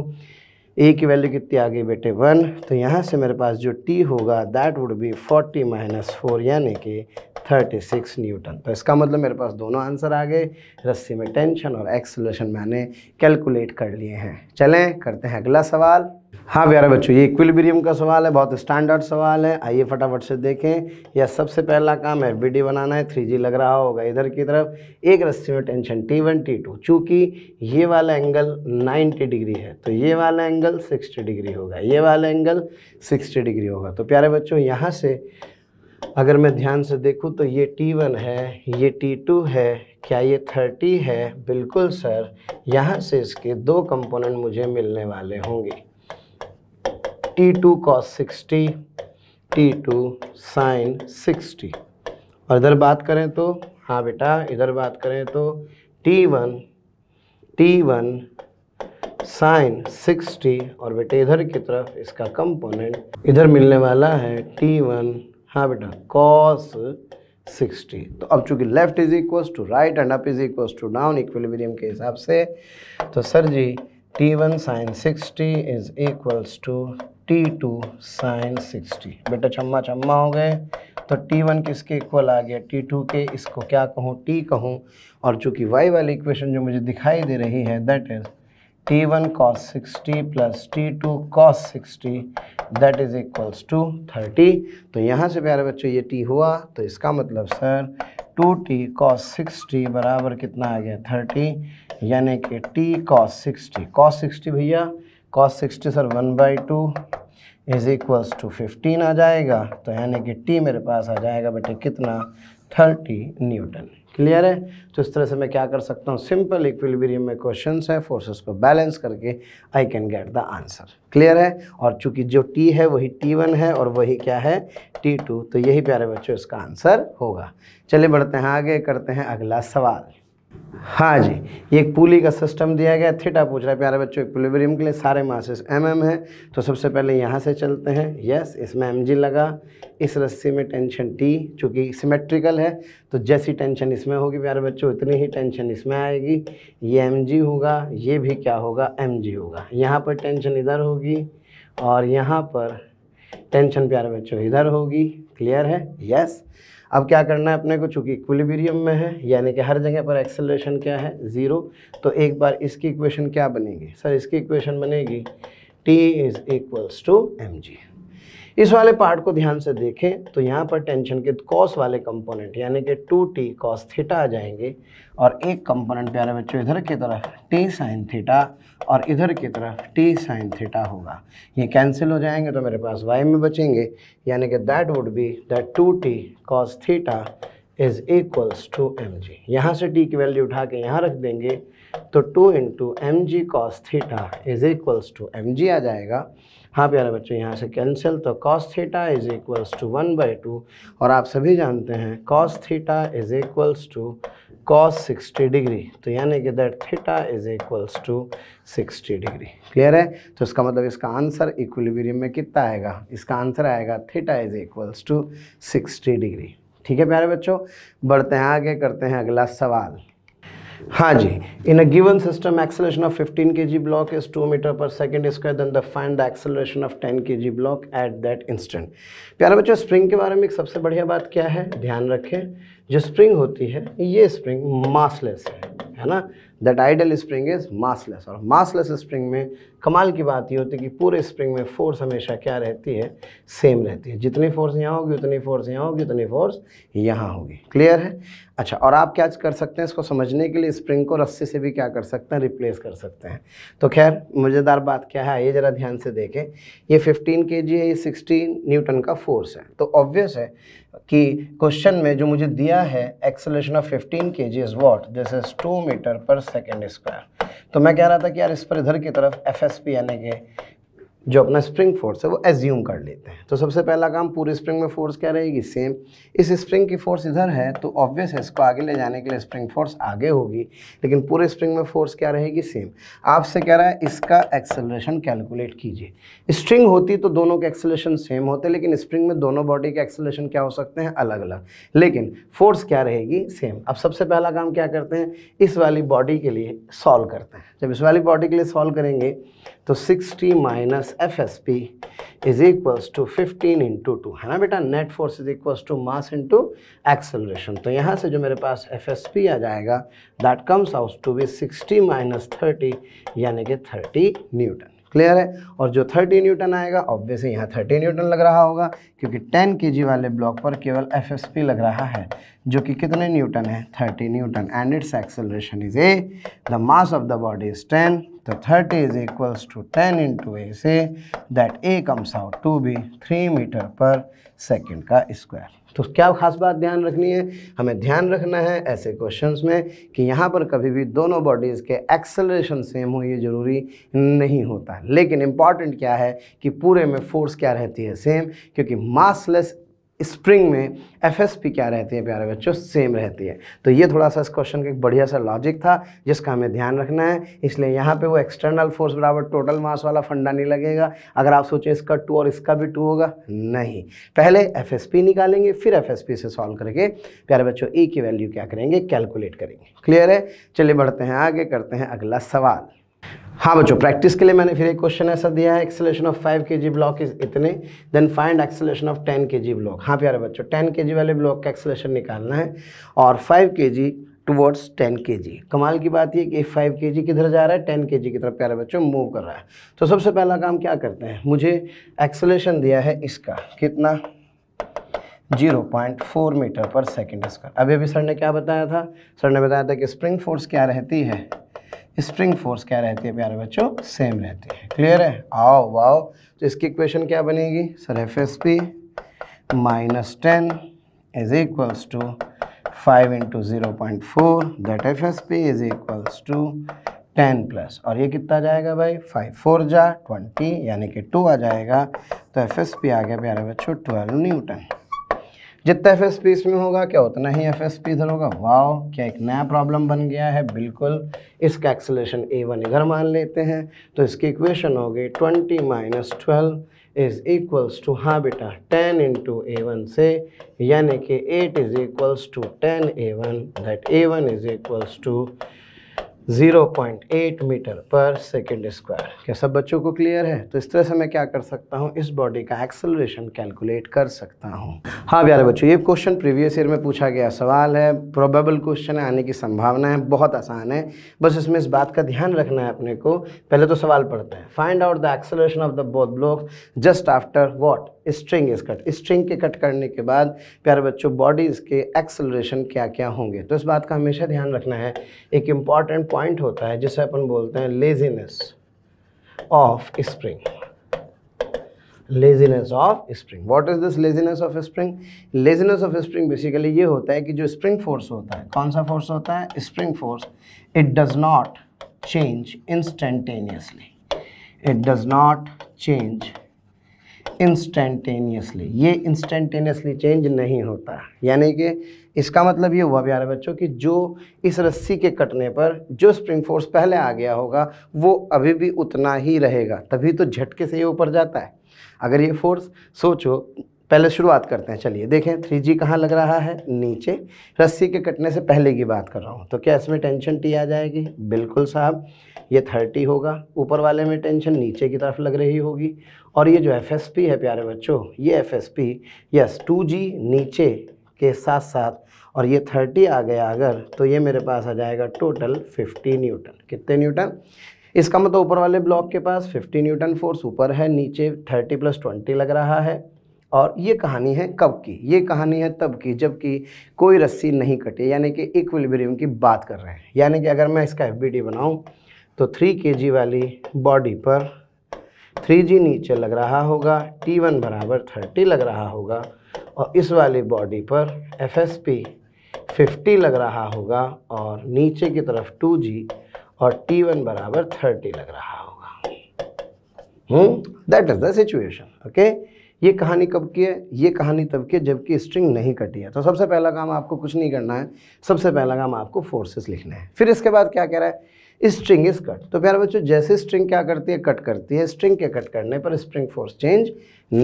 a की वैल्यू कितनी आ गई बेटे वन तो यहाँ से मेरे पास जो टी होगा that would be forty minus four यानी कि थर्टी सिक्स न्यूटन तो इसका मतलब मेरे पास दोनों आंसर आ गए रस्सी में टेंशन और एक्सलेशन मैंने कैलकुलेट कर लिए हैं चलें करते हैं अगला सवाल हाँ प्यारे बच्चों ये इक्विलिब्रियम का सवाल है बहुत स्टैंडर्ड सवाल है आइए फटाफट से देखें यह सबसे पहला काम एफ बी डी बनाना है थ्री जी लग रहा होगा इधर की तरफ एक रस्सी में tension T one T two चूँकि ये वाला एंगल 90 डिग्री है तो ये वाला एंगल 60 डिग्री होगा ये वाला एंगल 60 डिग्री होगा तो प्यारे बच्चों यहाँ से अगर मैं ध्यान से देखूँ तो ये टी वन है ये टी टू है क्या ये थर्टी है बिल्कुल सर यहाँ से इसके दो कंपोनेंट मुझे मिलने वाले होंगे T two cos sixty T two sine sixty और इधर बात करें तो हाँ बेटा इधर बात करें तो T one T one sine sixty और बेटे इधर की तरफ इसका कंपोनेंट इधर मिलने वाला है टी वन हाँ बेटा कॉस सिक्सटी तो अब चूंकि left is equal to right and up is equal to down equilibrium के हिसाब से तो sir ji T one sine sixty is equals to T two sine sixty बेटा चम्मा चम्मा हो गए तो टी वन किसके इक्वल आ गया टी टू के इसको क्या कहूँ टी कहूँ और चूँकि वाई वाली इक्वेशन जो मुझे दिखाई दे रही है that is T one cos sixty plus T two cos sixty that is equals to thirty तो यहाँ से प्यारे बच्चों ये टी हुआ तो इसका मतलब sir two T cos sixty बराबर कितना आ गया थर्टी यानी कि T cos sixty cos sixty भैया cos sixty sir one by two is equals to fifteen आ जाएगा तो यानी कि टी मेरे पास आ जाएगा बेटे कितना थर्टी न्यूटन क्लियर है तो इस तरह से मैं क्या कर सकता हूँ सिंपल इक्विलिब्रियम में क्वेश्चन है फोर्सेस को बैलेंस करके I can get the answer clear है और चूंकि जो टी है वही टी वन है और वही क्या है टी टू तो यही प्यारे बच्चों इसका आंसर होगा चलिए बढ़ते हैं आगे करते हैं अगला सवाल हाँ जी एक पुली का सिस्टम दिया गया थीटा पूछ रहा है प्यारे बच्चों इक्विलिब्रियम के लिए सारे मासेस एम एम है तो सबसे पहले यहाँ से चलते हैं यस इसमें एम जी लगा इस रस्सी में टेंशन टी चूँकि सिमेट्रिकल है तो जैसी टेंशन इसमें होगी प्यारे बच्चों उतनी ही टेंशन इसमें आएगी ये एम जी होगा ये भी क्या होगा एम जी होगा यहाँ पर टेंशन इधर होगी और यहाँ पर टेंशन प्यारे बच्चों इधर होगी क्लियर है यस अब क्या करना है अपने को चूँकि इक्विलिब्रियम में है यानी कि हर जगह पर एक्सेलरेशन क्या है ज़ीरो तो एक बार इसकी इक्वेशन क्या बनेगी सर इसकी इक्वेशन बनेगी T is equals to M g इस वाले पार्ट को ध्यान से देखें तो यहाँ पर टेंशन के कॉस वाले कंपोनेंट यानी कि टू टी कॉस थीटा आ जाएंगे और एक कंपोनेंट प्यारे बच्चों इधर की तरफ टी साइन थीटा और इधर की तरफ टी साइन थीटा होगा ये कैंसिल हो जाएंगे तो मेरे पास वाई में बचेंगे यानी कि that would be that two T cos theta is equals to M g यहाँ से टी की वैल्यू उठा के यहाँ रख देंगे तो two into m ji cos theta is equals to M g आ जाएगा हाँ प्यारे बच्चों यहाँ से कैंसिल तो cos theta is equals to one by two और आप सभी जानते हैं cos theta is equals to cos 60 degree तो यानी कि that theta is equals to 60 degree clear है तो इसका मतलब इसका आंसर इक्विलिब्रियम में कितना आएगा इसका आंसर आएगा theta is equals to 60 degree ठीक है प्यारे बच्चों बढ़ते हैं आगे करते हैं अगला सवाल हाँ जी in a given system acceleration of 15 g block is 2 metre per second square then the find the acceleration of 10 g block at that instant प्यारे बच्चों स्प्रिंग के बारे में एक सबसे बढ़िया बात क्या है ध्यान रखें जो स्प्रिंग होती है ये स्प्रिंग मासलेस है है ना that ideal spring is massless और मासलेस स्प्रिंग में कमाल की बात ये होती है कि पूरे स्प्रिंग में फोर्स हमेशा क्या रहती है सेम रहती है जितनी फोर्स यहाँ होगी उतनी फोर्स यहाँ होगी उतनी फोर्स यहाँ होगी क्लियर है अच्छा और आप क्या कर सकते हैं इसको समझने के लिए स्प्रिंग को रस्सी से भी क्या कर सकते हैं रिप्लेस कर सकते हैं तो खैर मज़ेदार बात क्या है ये ज़रा ध्यान से देखें ये फिफ्टीन के है ये सिक्सटीन न्यूटन का फोर्स है तो ऑब्वियस है कि क्वेश्चन में जो मुझे दिया है acceleration of fifteen k g is what this is two metre per second square तो मैं कह रहा था कि यार इस पर इधर की तरफ एफ एस पी यानी कि जो अपना स्प्रिंग फोर्स है वो एज्यूम कर लेते हैं तो सबसे पहला काम पूरे स्प्रिंग में फोर्स क्या रहेगी सेम इस स्प्रिंग की फोर्स इधर है तो ऑब्वियस है इसको आगे ले जाने के लिए स्प्रिंग फोर्स आगे होगी लेकिन पूरे स्प्रिंग में फोर्स क्या रहेगी सेम आपसे कह रहा है इसका एक्सेलरेशन कैलकुलेट कीजिए स्ट्रिंग होती तो दोनों के एक्सेलेशन सेम होते लेकिन स्प्रिंग में दोनों बॉडी के एक्सेलेशन क्या हो सकते हैं अलग अलग लेकिन फोर्स क्या रहेगी सेम अब सबसे पहला काम क्या करते हैं इस वाली बॉडी के लिए सॉल्व करते हैं जब इस वाली बॉडी के लिए सॉल्व करेंगे तो 60 minus F S P is equals to fifteen into two है ना बेटा net force is equals to mass into acceleration तो यहाँ से जो मेरे पास एफ एस पी आ जाएगा that comes out to be 60 minus thirty यानी कि 30 न्यूटन क्लियर है और जो 30 न्यूटन आएगा ऑब्वियसली यहाँ 30 न्यूटन लग रहा होगा क्योंकि 10 के वाले ब्लॉक पर केवल एफ एस पी लग रहा है जो कि कितने न्यूटन है 30 newton and its acceleration is a the mass of the body is 10 is 30 to ten in 10 a से that a comes out to be 3 metre per second का स्क्वायर तो क्या खास बात ध्यान रखनी है हमें ध्यान रखना है ऐसे क्वेश्चंस में कि यहाँ पर कभी भी दोनों बॉडीज़ के एक्सेलरेशन सेम हो ये ज़रूरी नहीं होता लेकिन इम्पॉर्टेंट क्या है कि पूरे में फोर्स क्या रहती है सेम क्योंकि मासलेस स्प्रिंग में एफएसपी क्या रहती है प्यारे बच्चों सेम रहती है तो ये थोड़ा सा इस क्वेश्चन का एक बढ़िया सा लॉजिक था जिसका हमें ध्यान रखना है इसलिए यहाँ पे वो एक्सटर्नल फोर्स बराबर टोटल मास वाला फंडा नहीं लगेगा अगर आप सोचें इसका टू और इसका भी टू होगा नहीं पहले एफ निकालेंगे फिर एफ से सॉल्व करके प्यारे बच्चों ए की वैल्यू क्या करेंगे कैलकुलेट करेंगे क्लियर है चलिए बढ़ते हैं आगे करते हैं अगला सवाल हाँ बच्चों प्रैक्टिस के लिए मैंने फिर एक क्वेश्चन ऐसा दिया है acceleration of five k ji block is इतने then find acceleration of ten k ji block हाँ प्यारे बच्चों टेन के जी वाले ब्लॉक का एक्सेलेशन निकालना है और फाइव के जी टूवर्ड्स टेन के जी कमाल की बात यह कि फाइव के जी किधर जा रहा है टेन के जी की तरफ प्यारे बच्चों मूव कर रहा है तो सबसे पहला काम क्या करते हैं मुझे एक्सेलेशन दिया है इसका कितना zero point four metre per second square अभी अभी सर ने क्या बताया था सर ने बताया था कि स्प्रिंग फोर्स क्या रहती है स्प्रिंग फोर्स क्या रहती है प्यारे बच्चों सेम रहती है क्लियर है आओ वाओ तो इसकी इक्वेशन क्या बनेगी sir F S P minus ten is equals to five into zero point four that F S P is equals to ten plus और ये कितना जाएगा भाई फाइव फोर जा ट्वेंटी यानी कि टू आ जाएगा तो एफ एस पी आ गया प्यारे बच्चों ट्वेल्व न्यूटन जितना एफ एस पी इसमें होगा क्या उतना ही एफ एस पी इधर होगा वाओ क्या एक नया प्रॉब्लम बन गया है बिल्कुल इसका एक्सलेशन ए वन इधर मान लेते हैं तो इसकी इक्वेशन हो गई twenty minus twelve is equals to हाँ बेटा टेन इंटू ए वन से यानी कि eight is equals to ten a one that a one is equals to 0.8 metre per second square क्या सब बच्चों को क्लियर है तो इस तरह से मैं क्या कर सकता हूँ इस बॉडी का एक्सेलरेशन कैलकुलेट कर सकता हूँ हाँ प्यारे बच्चों ये क्वेश्चन प्रीवियस ईयर में पूछा गया सवाल है प्रोबेबल क्वेश्चन है आने की संभावना है बहुत आसान है बस इसमें इस बात का ध्यान रखना है अपने को पहले तो सवाल पढ़ते हैं find out the acceleration of the both block just after what string is cut string के कट करने के बाद प्यारे बच्चों बॉडीज़ के एक्सलरेशन क्या क्या होंगे तो इस बात का हमेशा ध्यान रखना है एक इम्पॉर्टेंट पॉइंट होता है जिसे अपन बोलते हैं laziness of spring laziness of spring what is this laziness of spring laziness of spring basically ये होता है कि जो स्प्रिंग फोर्स होता है कौन सा फोर्स होता है spring force it does not change instantaneously it does not change instantaneously ये इंस्टेंटेनियसली चेंज नहीं होता यानी कि इसका मतलब ये हुआ प्यारे बच्चों कि जो इस रस्सी के कटने पर जो स्प्रिंग फोर्स पहले आ गया होगा वो अभी भी उतना ही रहेगा तभी तो झटके से ये ऊपर जाता है अगर ये फोर्स सोचो पहले शुरुआत करते हैं चलिए देखें थ्री जी कहाँ लग रहा है नीचे रस्सी के कटने से पहले की बात कर रहा हूँ तो क्या इसमें टेंशन टी आ जाएगी बिल्कुल साहब ये थर्टी होगा ऊपर वाले में टेंशन नीचे की तरफ लग रही होगी और ये जो एफ है प्यारे बच्चों ये एफ एस यस टू नीचे के साथ साथ और ये 30 आ गया अगर तो ये मेरे पास आ जाएगा टोटल 50 न्यूटन कितने न्यूटन इसका मतलब ऊपर वाले ब्लॉक के पास 50 न्यूटन फोर्स ऊपर है नीचे 30 प्लस 20 लग रहा है और ये कहानी है कब की ये कहानी है तब की जबकि कोई रस्सी नहीं कटे यानी कि इक्विलिब्रियम की बात कर रहे हैं यानी कि अगर मैं इसका एफ बनाऊं तो थ्री के वाली बॉडी पर थ्री जी नीचे लग रहा होगा टी वन बराबर थर्टी लग रहा होगा और इस वाली बॉडी पर एफ एस पी फिफ्टी लग रहा होगा और नीचे की तरफ टू जी और टी वन बराबर थर्टी लग रहा होगा that is the situation okay ये कहानी कब की है ये कहानी तब की है जबकि स्ट्रिंग नहीं कटी है तो सबसे पहला काम आपको कुछ नहीं करना है सबसे पहला काम आपको फोर्सेस लिखना है फिर इसके बाद क्या कह रहा है स्ट्रिंग इज कट तो प्यारे बच्चों जैसे स्ट्रिंग क्या करती है कट करती है स्ट्रिंग के कट करने पर स्प्रिंग फोर्स चेंज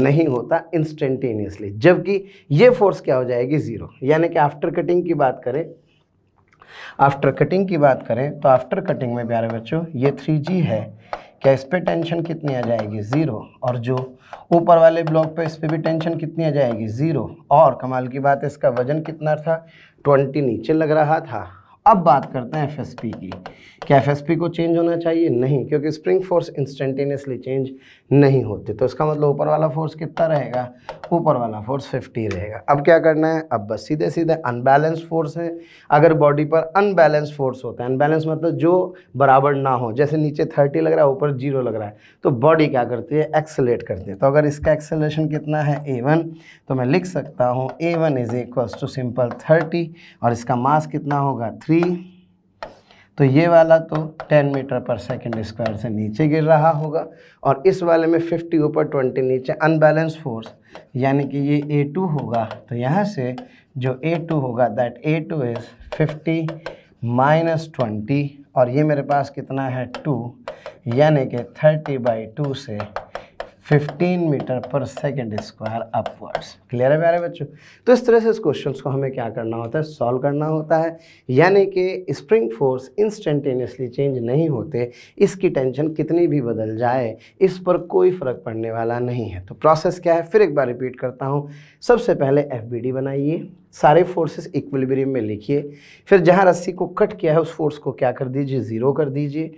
नहीं होता इंस्टेंटेनियसली जबकि ये फोर्स क्या हो जाएगी ज़ीरो यानी कि आफ्टर कटिंग की बात करें आफ्टर कटिंग की बात करें तो आफ्टर कटिंग में प्यारे बच्चों ये थ्री जी है क्या इस पर टेंशन कितनी आ जाएगी ज़ीरो और जो ऊपर वाले ब्लॉक पे इस पर भी टेंशन कितनी आ जाएगी ज़ीरो और कमाल की बात है इसका वज़न कितना था ट्वेंटी नीचे लग रहा था अब बात करते हैं एफ की क्या एफ को चेंज होना चाहिए नहीं क्योंकि स्प्रिंग फोर्स इंस्टेंटेनियसली चेंज नहीं होते तो इसका मतलब ऊपर वाला फोर्स कितना रहेगा ऊपर वाला फोर्स 50 रहेगा अब क्या करना है अब बस सीधे सीधे अनबैलेंस फोर्स है अगर बॉडी पर अनबैलेंस फोर्स होता है अनबैलेंस मतलब जो बराबर ना हो जैसे नीचे थर्टी लग रहा है ऊपर जीरो लग रहा है तो बॉडी क्या करती है एक्सेलेट करती है तो अगर इसका एक्सेलेशन कितना है ए वन तो मैं लिख सकता हूँ a one is equals to simple thirty और इसका मास कितना होगा थ्री तो ये वाला तो 10 मीटर पर सेकेंड स्क्वायर से नीचे गिर रहा होगा और इस वाले में 50 ऊपर 20 नीचे अनबैलेंस फोर्स यानी कि ये A2 होगा तो यहाँ से जो A2 होगा that A2 is fifty minus twenty और ये मेरे पास कितना है टू यानी कि थर्टी बाई टू से 15 metre per second square upwards clear है प्यारे बच्चों तो इस तरह से इस क्वेश्चन को हमें क्या करना होता है सॉल्व करना होता है यानी कि स्प्रिंग फोर्स इंस्टेंटेनियसली चेंज नहीं होते इसकी टेंशन कितनी भी बदल जाए इस पर कोई फ़र्क पड़ने वाला नहीं है तो प्रोसेस क्या है फिर एक बार रिपीट करता हूँ सबसे पहले एफ बनाइए सारे फोर्सेस इक्विलिब्रियम में लिखिए फिर जहाँ रस्सी को कट किया है उस फोर्स को क्या कर दीजिए ज़ीरो कर दीजिए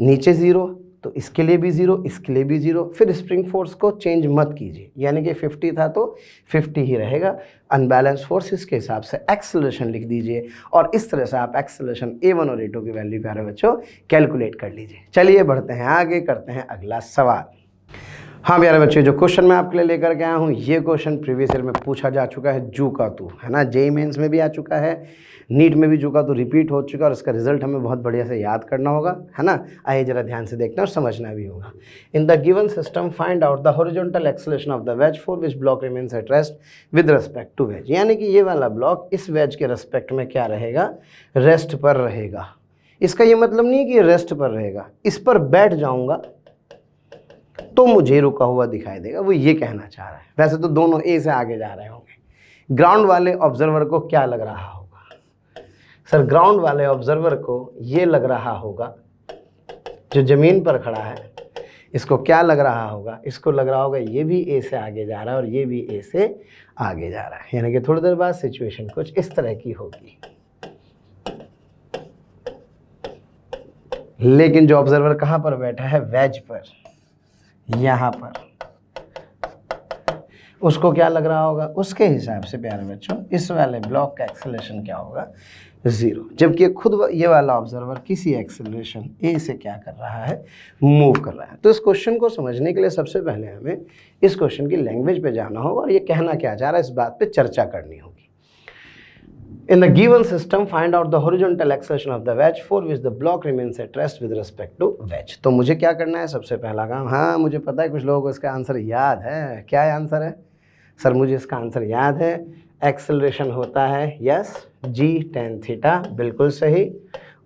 नीचे ज़ीरो तो इसके लिए भी ज़ीरो इसके लिए भी ज़ीरो फिर स्प्रिंग फोर्स को चेंज मत कीजिए यानी कि 50 था तो 50 ही रहेगा अनबैलेंस फोर्स इसके हिसाब से एक्सलेशन लिख दीजिए और इस तरह से आप एक्सलेशन ए वन और ए टू की वैल्यू प्यारे बच्चों कैलकुलेट कर लीजिए चलिए बढ़ते हैं आगे करते हैं अगला सवाल हाँ प्यारे बच्चे जो क्वेश्चन मैं आपके लिए लेकर के आया हूँ ये क्वेश्चन प्रीवियस ईयर में पूछा जा चुका है जू का तू है ना जेई मेन्स में भी आ चुका है नीट में भी चुका तो रिपीट हो चुका और इसका रिजल्ट हमें बहुत बढ़िया से याद करना होगा है ना आइए जरा ध्यान से देखना और समझना भी होगा in the given system find out the horizontal acceleration of the wedge for which block remains at rest with respect to wedge यानी कि ये वाला ब्लॉक इस वेज के रेस्पेक्ट में क्या रहेगा रेस्ट पर रहेगा इसका ये मतलब नहीं है कि रेस्ट पर रहेगा इस पर बैठ जाऊंगा तो मुझे रुका हुआ दिखाई देगा वो ये कहना चाह रहा है वैसे तो दोनों ए से आगे जा रहे होंगे ग्राउंड वाले ऑब्जर्वर को क्या लग रहा हो सर ग्राउंड वाले ऑब्जर्वर को ये लग रहा होगा जो ज़मीन पर खड़ा है इसको क्या लग रहा होगा इसको लग रहा होगा ये भी ए से आगे जा रहा है और ये भी ए से आगे जा रहा है यानी कि थोड़ी देर बाद सिचुएशन कुछ इस तरह की होगी लेकिन जो ऑब्जर्वर कहाँ पर बैठा है वेज पर यहाँ पर उसको क्या लग रहा होगा उसके हिसाब से प्यारे बच्चों इस वाले ब्लॉक का एक्सेलेशन क्या होगा ज़ीरो जबकि खुद ये वाला ऑब्जर्वर किसी एक्सेलरेशन ए से क्या कर रहा है मूव कर रहा है तो इस क्वेश्चन को समझने के लिए सबसे पहले हमें इस क्वेश्चन की लैंग्वेज पे जाना होगा और ये कहना क्या जा रहा है इस बात पे चर्चा करनी होगी in the given system find out the horizontal acceleration of the wedge for which the block remains at rest with respect to wedge तो मुझे क्या करना है सबसे पहला काम हाँ मुझे पता है कुछ लोगों को इसका आंसर याद है क्या आंसर है सर मुझे इसका आंसर याद है एक्सेलरेशन होता है यस जी टेन थीटा बिल्कुल सही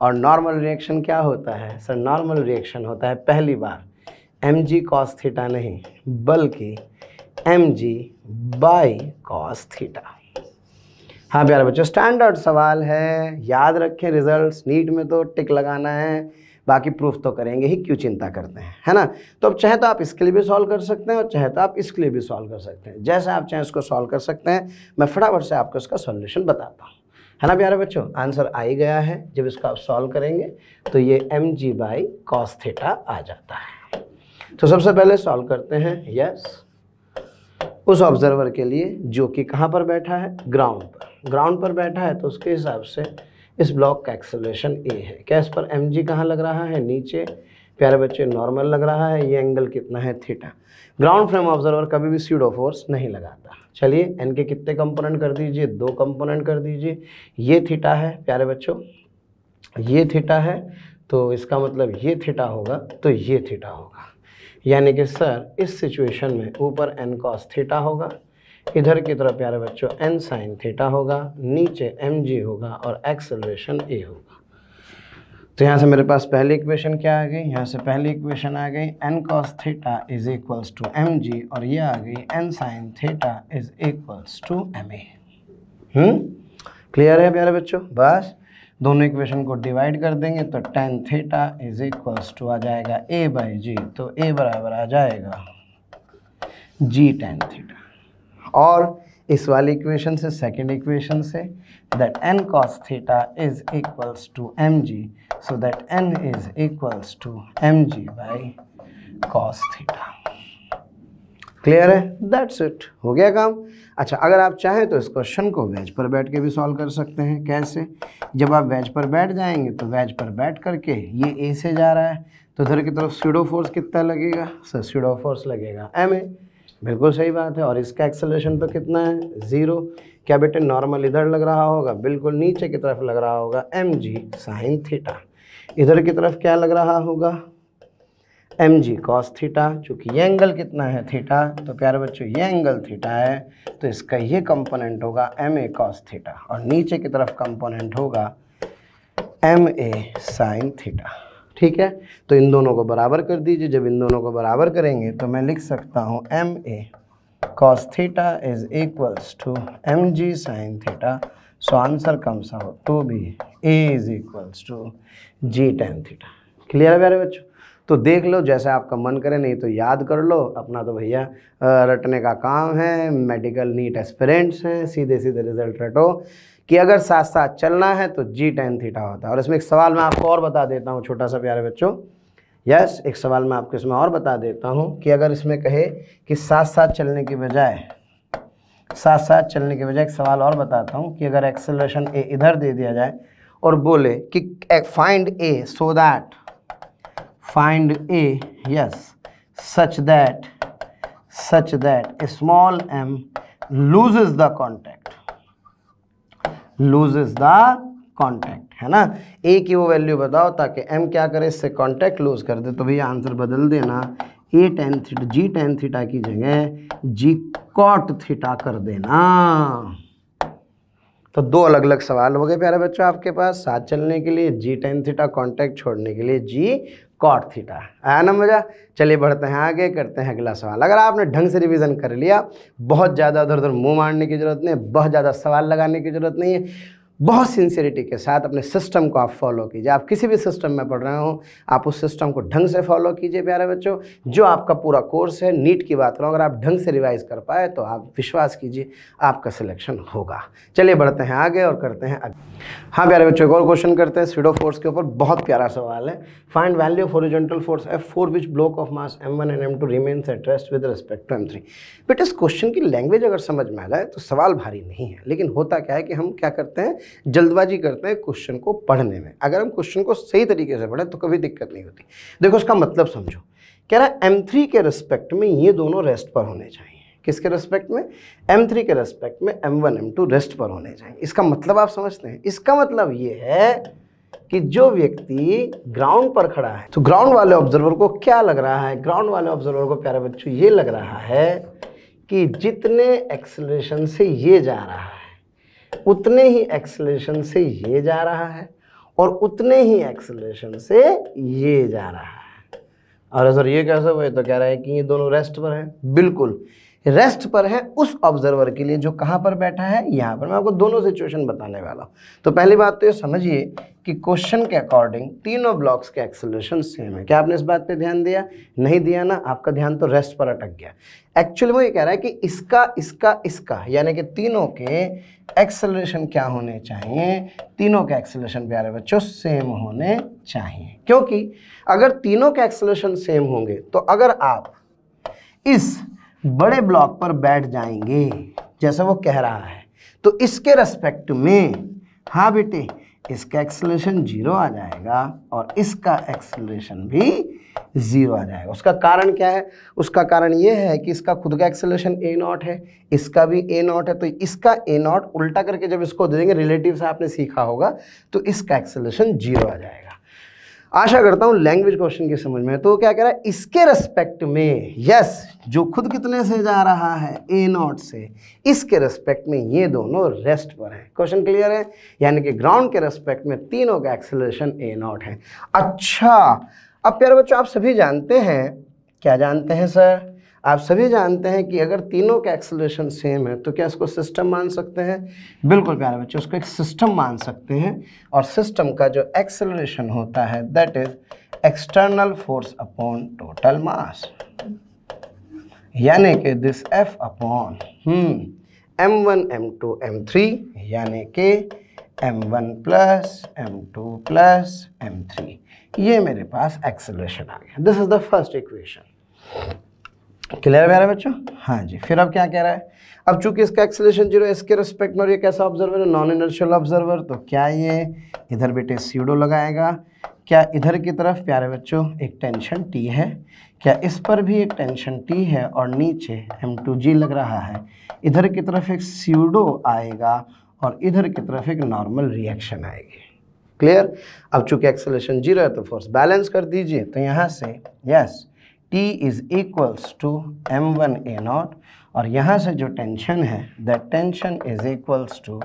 और नॉर्मल रिएक्शन क्या होता है सर नॉर्मल रिएक्शन होता है पहली बार एम जी कॉस थीटा नहीं बल्कि m ji by cos theta हाँ प्यारे बच्चों स्टैंडर्ड सवाल है याद रखें रिजल्ट्स नीट में तो टिक लगाना है बाकी प्रूफ तो करेंगे ही क्यों चिंता करते हैं है ना तो अब चाहे तो आप इसके लिए भी सॉल्व कर सकते हैं और चाहे तो आप इसके लिए भी सॉल्व कर सकते हैं जैसे आप चाहे इसको सॉल्व कर सकते हैं मैं फटाफट से आपको इसका सॉल्यूशन बताता हूँ है ना प्यारे बच्चों आंसर आ ही गया है जब इसको आप सॉल्व करेंगे तो ये m ji by cos theta आ जाता है तो सबसे पहले सॉल्व करते हैं यस उस ऑब्जर्वर के लिए जो कि कहाँ पर बैठा है ग्राउंड पर ग्राउंड पर बैठा है तो उसके हिसाब से इस ब्लॉक का एक्सेलरेशन ए है क्या इस पर एम जी कहाँ लग रहा है नीचे प्यारे बच्चे नॉर्मल लग रहा है ये एंगल कितना है थीटा ग्राउंड फ्रेम ऑब्जर्वर कभी भी सीडो फोर्स नहीं लगाता चलिए एन के कितने कंपोनेंट कर दीजिए दो कंपोनेंट कर दीजिए ये थीटा है प्यारे बच्चों ये थीटा है तो इसका मतलब ये थीटा होगा तो ये थीटा होगा यानी कि सर इस सिचुएशन में ऊपर एन कॉस थीटा होगा इधर की तरफ प्यारे बच्चों एन साइन थीटा होगा नीचे एम जी होगा और एक्सलेशन ए होगा तो यहाँ से मेरे पास पहली इक्वेशन क्या आ गई यहाँ से पहली इक्वेशन आ गई N cos theta is equals to M G और ये आ गई N sine theta is equals to m a clear है प्यारे बच्चों बस दोनों इक्वेशन को डिवाइड कर देंगे तो tan theta is equals to आ जाएगा ए बाई जी तो ए बराबर आ जाएगा जी टेन थीटा और इस वाली इक्वेशन से सेकेंड इक्वेशन से that N cos theta is equals to M g so that N is equals to M G by cos theta clear है दैट्स इट हो गया काम अच्छा अगर आप चाहें तो इस क्वेश्चन को वेज पर बैठ के भी सॉल्व कर सकते हैं कैसे जब आप वेज पर बैठ जाएंगे तो वेज पर बैठ करके ये ए से जा रहा है तो उधर की तरफ सीडो फोर्स कितना लगेगा सर सीडो फोर्स लगेगा एम ए बिल्कुल सही बात है और इसका एक्सेलरेशन तो कितना है ज़ीरो क्या बेटे नॉर्मल इधर लग रहा होगा बिल्कुल नीचे की तरफ लग रहा होगा एम जी साइन थीटा इधर की तरफ क्या लग रहा होगा एम जी कॉस थीटा चूँकि ये एंगल कितना है थीटा तो प्यारे बच्चों ये एंगल थीटा है तो इसका ये कंपोनेंट होगा एम ए कॉस थीटा और नीचे की तरफ कंपोनेंट होगा एम ए साइन थीटा ठीक है तो इन दोनों को बराबर कर दीजिए जब इन दोनों को बराबर करेंगे तो मैं लिख सकता हूँ m a cos theta is equals to M G sine theta so answer comes out to be a is equals to g tan theta clear है प्यारे बच्चों तो देख लो जैसे आपका मन करे नहीं तो याद कर लो अपना तो भैया रटने का काम है मेडिकल नीट एस्पिरेंट्स हैं सीधे सीधे रिजल्ट रटो कि अगर साथ साथ चलना है तो जी टेन थीटा होता है और इसमें एक सवाल मैं आपको और बता देता हूँ छोटा सा प्यारे बच्चों यस एक सवाल मैं आपको इसमें और बता देता हूँ कि अगर इसमें कहे कि साथ साथ चलने के बजाय साथ साथ चलने के बजाय एक सवाल और बताता हूँ कि अगर एक्सेलरेशन ए इधर दे दिया जाए और बोले कि find a so that find a yes such that such that small m loses the contact loses the contact है ना ए की वो वैल्यू बताओ ताकि एम क्या करे इससे कॉन्टैक्ट लूज कर दे तो भैया आंसर बदल देना a tan theta g tan theta की जगह जी कॉट थीटा कर देना तो दो अलग अलग सवाल हो गए प्यारे बच्चों आपके पास साथ चलने के लिए जी टेन थीटा कॉन्टैक्ट छोड़ने के लिए जी कॉट थीटा आया ना मज़ा चलिए बढ़ते हैं आगे करते हैं अगला सवाल अगर आपने ढंग से रिवीजन कर लिया बहुत ज़्यादा उधर उधर मुंह मारने की ज़रूरत नहीं बहुत ज़्यादा सवाल लगाने की ज़रूरत नहीं है बहुत सिंसियरिटी के साथ अपने सिस्टम को आप फॉलो कीजिए आप किसी भी सिस्टम में पढ़ रहे हो आप उस सिस्टम को ढंग से फॉलो कीजिए प्यारे बच्चों जो आपका पूरा कोर्स है नीट की बात करूँ अगर आप ढंग से रिवाइज कर पाए तो आप विश्वास कीजिए आपका सिलेक्शन होगा चलिए बढ़ते हैं आगे और करते हैं आगे हाँ प्यारे बच्चों एक और क्वेश्चन करते हैं स्वीडो फोर्स के ऊपर बहुत प्यारा सवाल है find value of horizontal force F for which block of mass M one and M two remains at rest with respect to M three but इस क्वेश्चन की लैंग्वेज अगर समझ में आ जाए तो सवाल भारी नहीं है लेकिन होता क्या है कि हम क्या करते हैं जल्दबाजी करते हैं क्वेश्चन को पढ़ने में अगर हम क्वेश्चन को सही तरीके से पढ़ें तो कभी दिक्कत नहीं होती देखो उसका मतलब समझो कह रहा है एम थ्री के रेस्पेक्ट में ये दोनों रेस्ट पर होने चाहिए किसके रेस्पेक्ट में एम थ्री के रेस्पेक्ट में m one M two rest पर होने चाहिए इसका मतलब आप समझते हैं इसका मतलब ये है कि जो व्यक्ति ग्राउंड पर खड़ा है तो ग्राउंड वाले ऑब्जर्वर को क्या लग रहा है ग्राउंड वाले ऑब्जर्वर को प्यारे बच्चों ये लग रहा है कि जितने एक्सेलरेशन से ये जा रहा है उतने ही एक्सलेशन से ये जा रहा है और उतने ही एक्सलेशन से ये जा रहा है अरे सर ये कैसे हुए तो कह रहा है कि ये दोनों रेस्ट पर हैं बिल्कुल रेस्ट पर है उस ऑब्जर्वर के लिए जो कहाँ पर बैठा है यहाँ पर मैं आपको दोनों सिचुएशन बताने वाला हूँ तो पहली बात तो ये समझिए कि क्वेश्चन के अकॉर्डिंग तीनों ब्लॉक्स के एक्सेलरेशन सेम है क्या आपने इस बात पे ध्यान दिया नहीं दिया ना आपका ध्यान तो रेस्ट पर अटक गया एक्चुअली वो ये कह रहा है कि इसका इसका इसका यानी कि तीनों के एक्सेलरेशन क्या होने चाहिए तीनों के एक्सेलरेशन प्यारे बच्चों सेम होने चाहिए क्योंकि अगर तीनों के एक्सेलरेशन सेम होंगे तो अगर आप इस बड़े ब्लॉक पर बैठ जाएंगे जैसा वो कह रहा है तो इसके रेस्पेक्ट में हाँ बेटे इसका एक्सलेशन जीरो आ जाएगा और इसका एक्सलेशन भी ज़ीरो आ जाएगा उसका कारण क्या है उसका कारण ये है कि इसका खुद का एक्सलेशन ए नॉट है इसका भी ए नॉट है तो इसका ए नॉट उल्टा करके जब इसको दे देंगे रिलेटिव से आपने सीखा होगा तो इसका एक्सलेशन जीरो आ जाएगा आशा करता हूँ लैंग्वेज क्वेश्चन के समझ में तो क्या कह रहा है इसके रेस्पेक्ट में यस जो खुद कितने से जा रहा है ए नॉट से इसके रेस्पेक्ट में ये दोनों रेस्ट पर हैं क्वेश्चन क्लियर है यानी कि ग्राउंड के रेस्पेक्ट में तीनों का एक्सेलरेशन ए नॉट है अच्छा अब प्यारे बच्चों आप सभी जानते हैं क्या जानते हैं सर आप सभी जानते हैं कि अगर तीनों का एक्सलेशन सेम है तो क्या इसको सिस्टम मान सकते हैं बिल्कुल प्यारे बच्चे उसको एक सिस्टम मान सकते हैं और सिस्टम का जो एक्सलेशन होता है that is external force upon total mass यानी कि this F upon M one M two M three यानी कि m one plus M two plus m three ये मेरे पास एक्सलेशन आ गया this is the first equation clear है बच्चों हाँ जी फिर अब क्या कह रहा है अब चूंकि इसका एक्सलेशन जीरो इसके रिस्पेक्ट में और ये कैसा ऑब्जर्वर है नॉन इनर्शियल ऑब्जर्वर तो क्या ये इधर बेटे सीडो लगाएगा क्या इधर की तरफ प्यारे बच्चों एक टेंशन टी है क्या इस पर भी एक टेंशन टी है और नीचे एम टू जी लग रहा है इधर की तरफ एक सीडो आएगा और इधर की तरफ एक नॉर्मल रिएक्शन आएगी क्लियर अब चूंकि एक्सलेशन जीरो है तो फोर्स बैलेंस कर दीजिए तो यहाँ से yes yes, T is equals to M one a not और यहाँ से जो टेंशन है that tension is equals to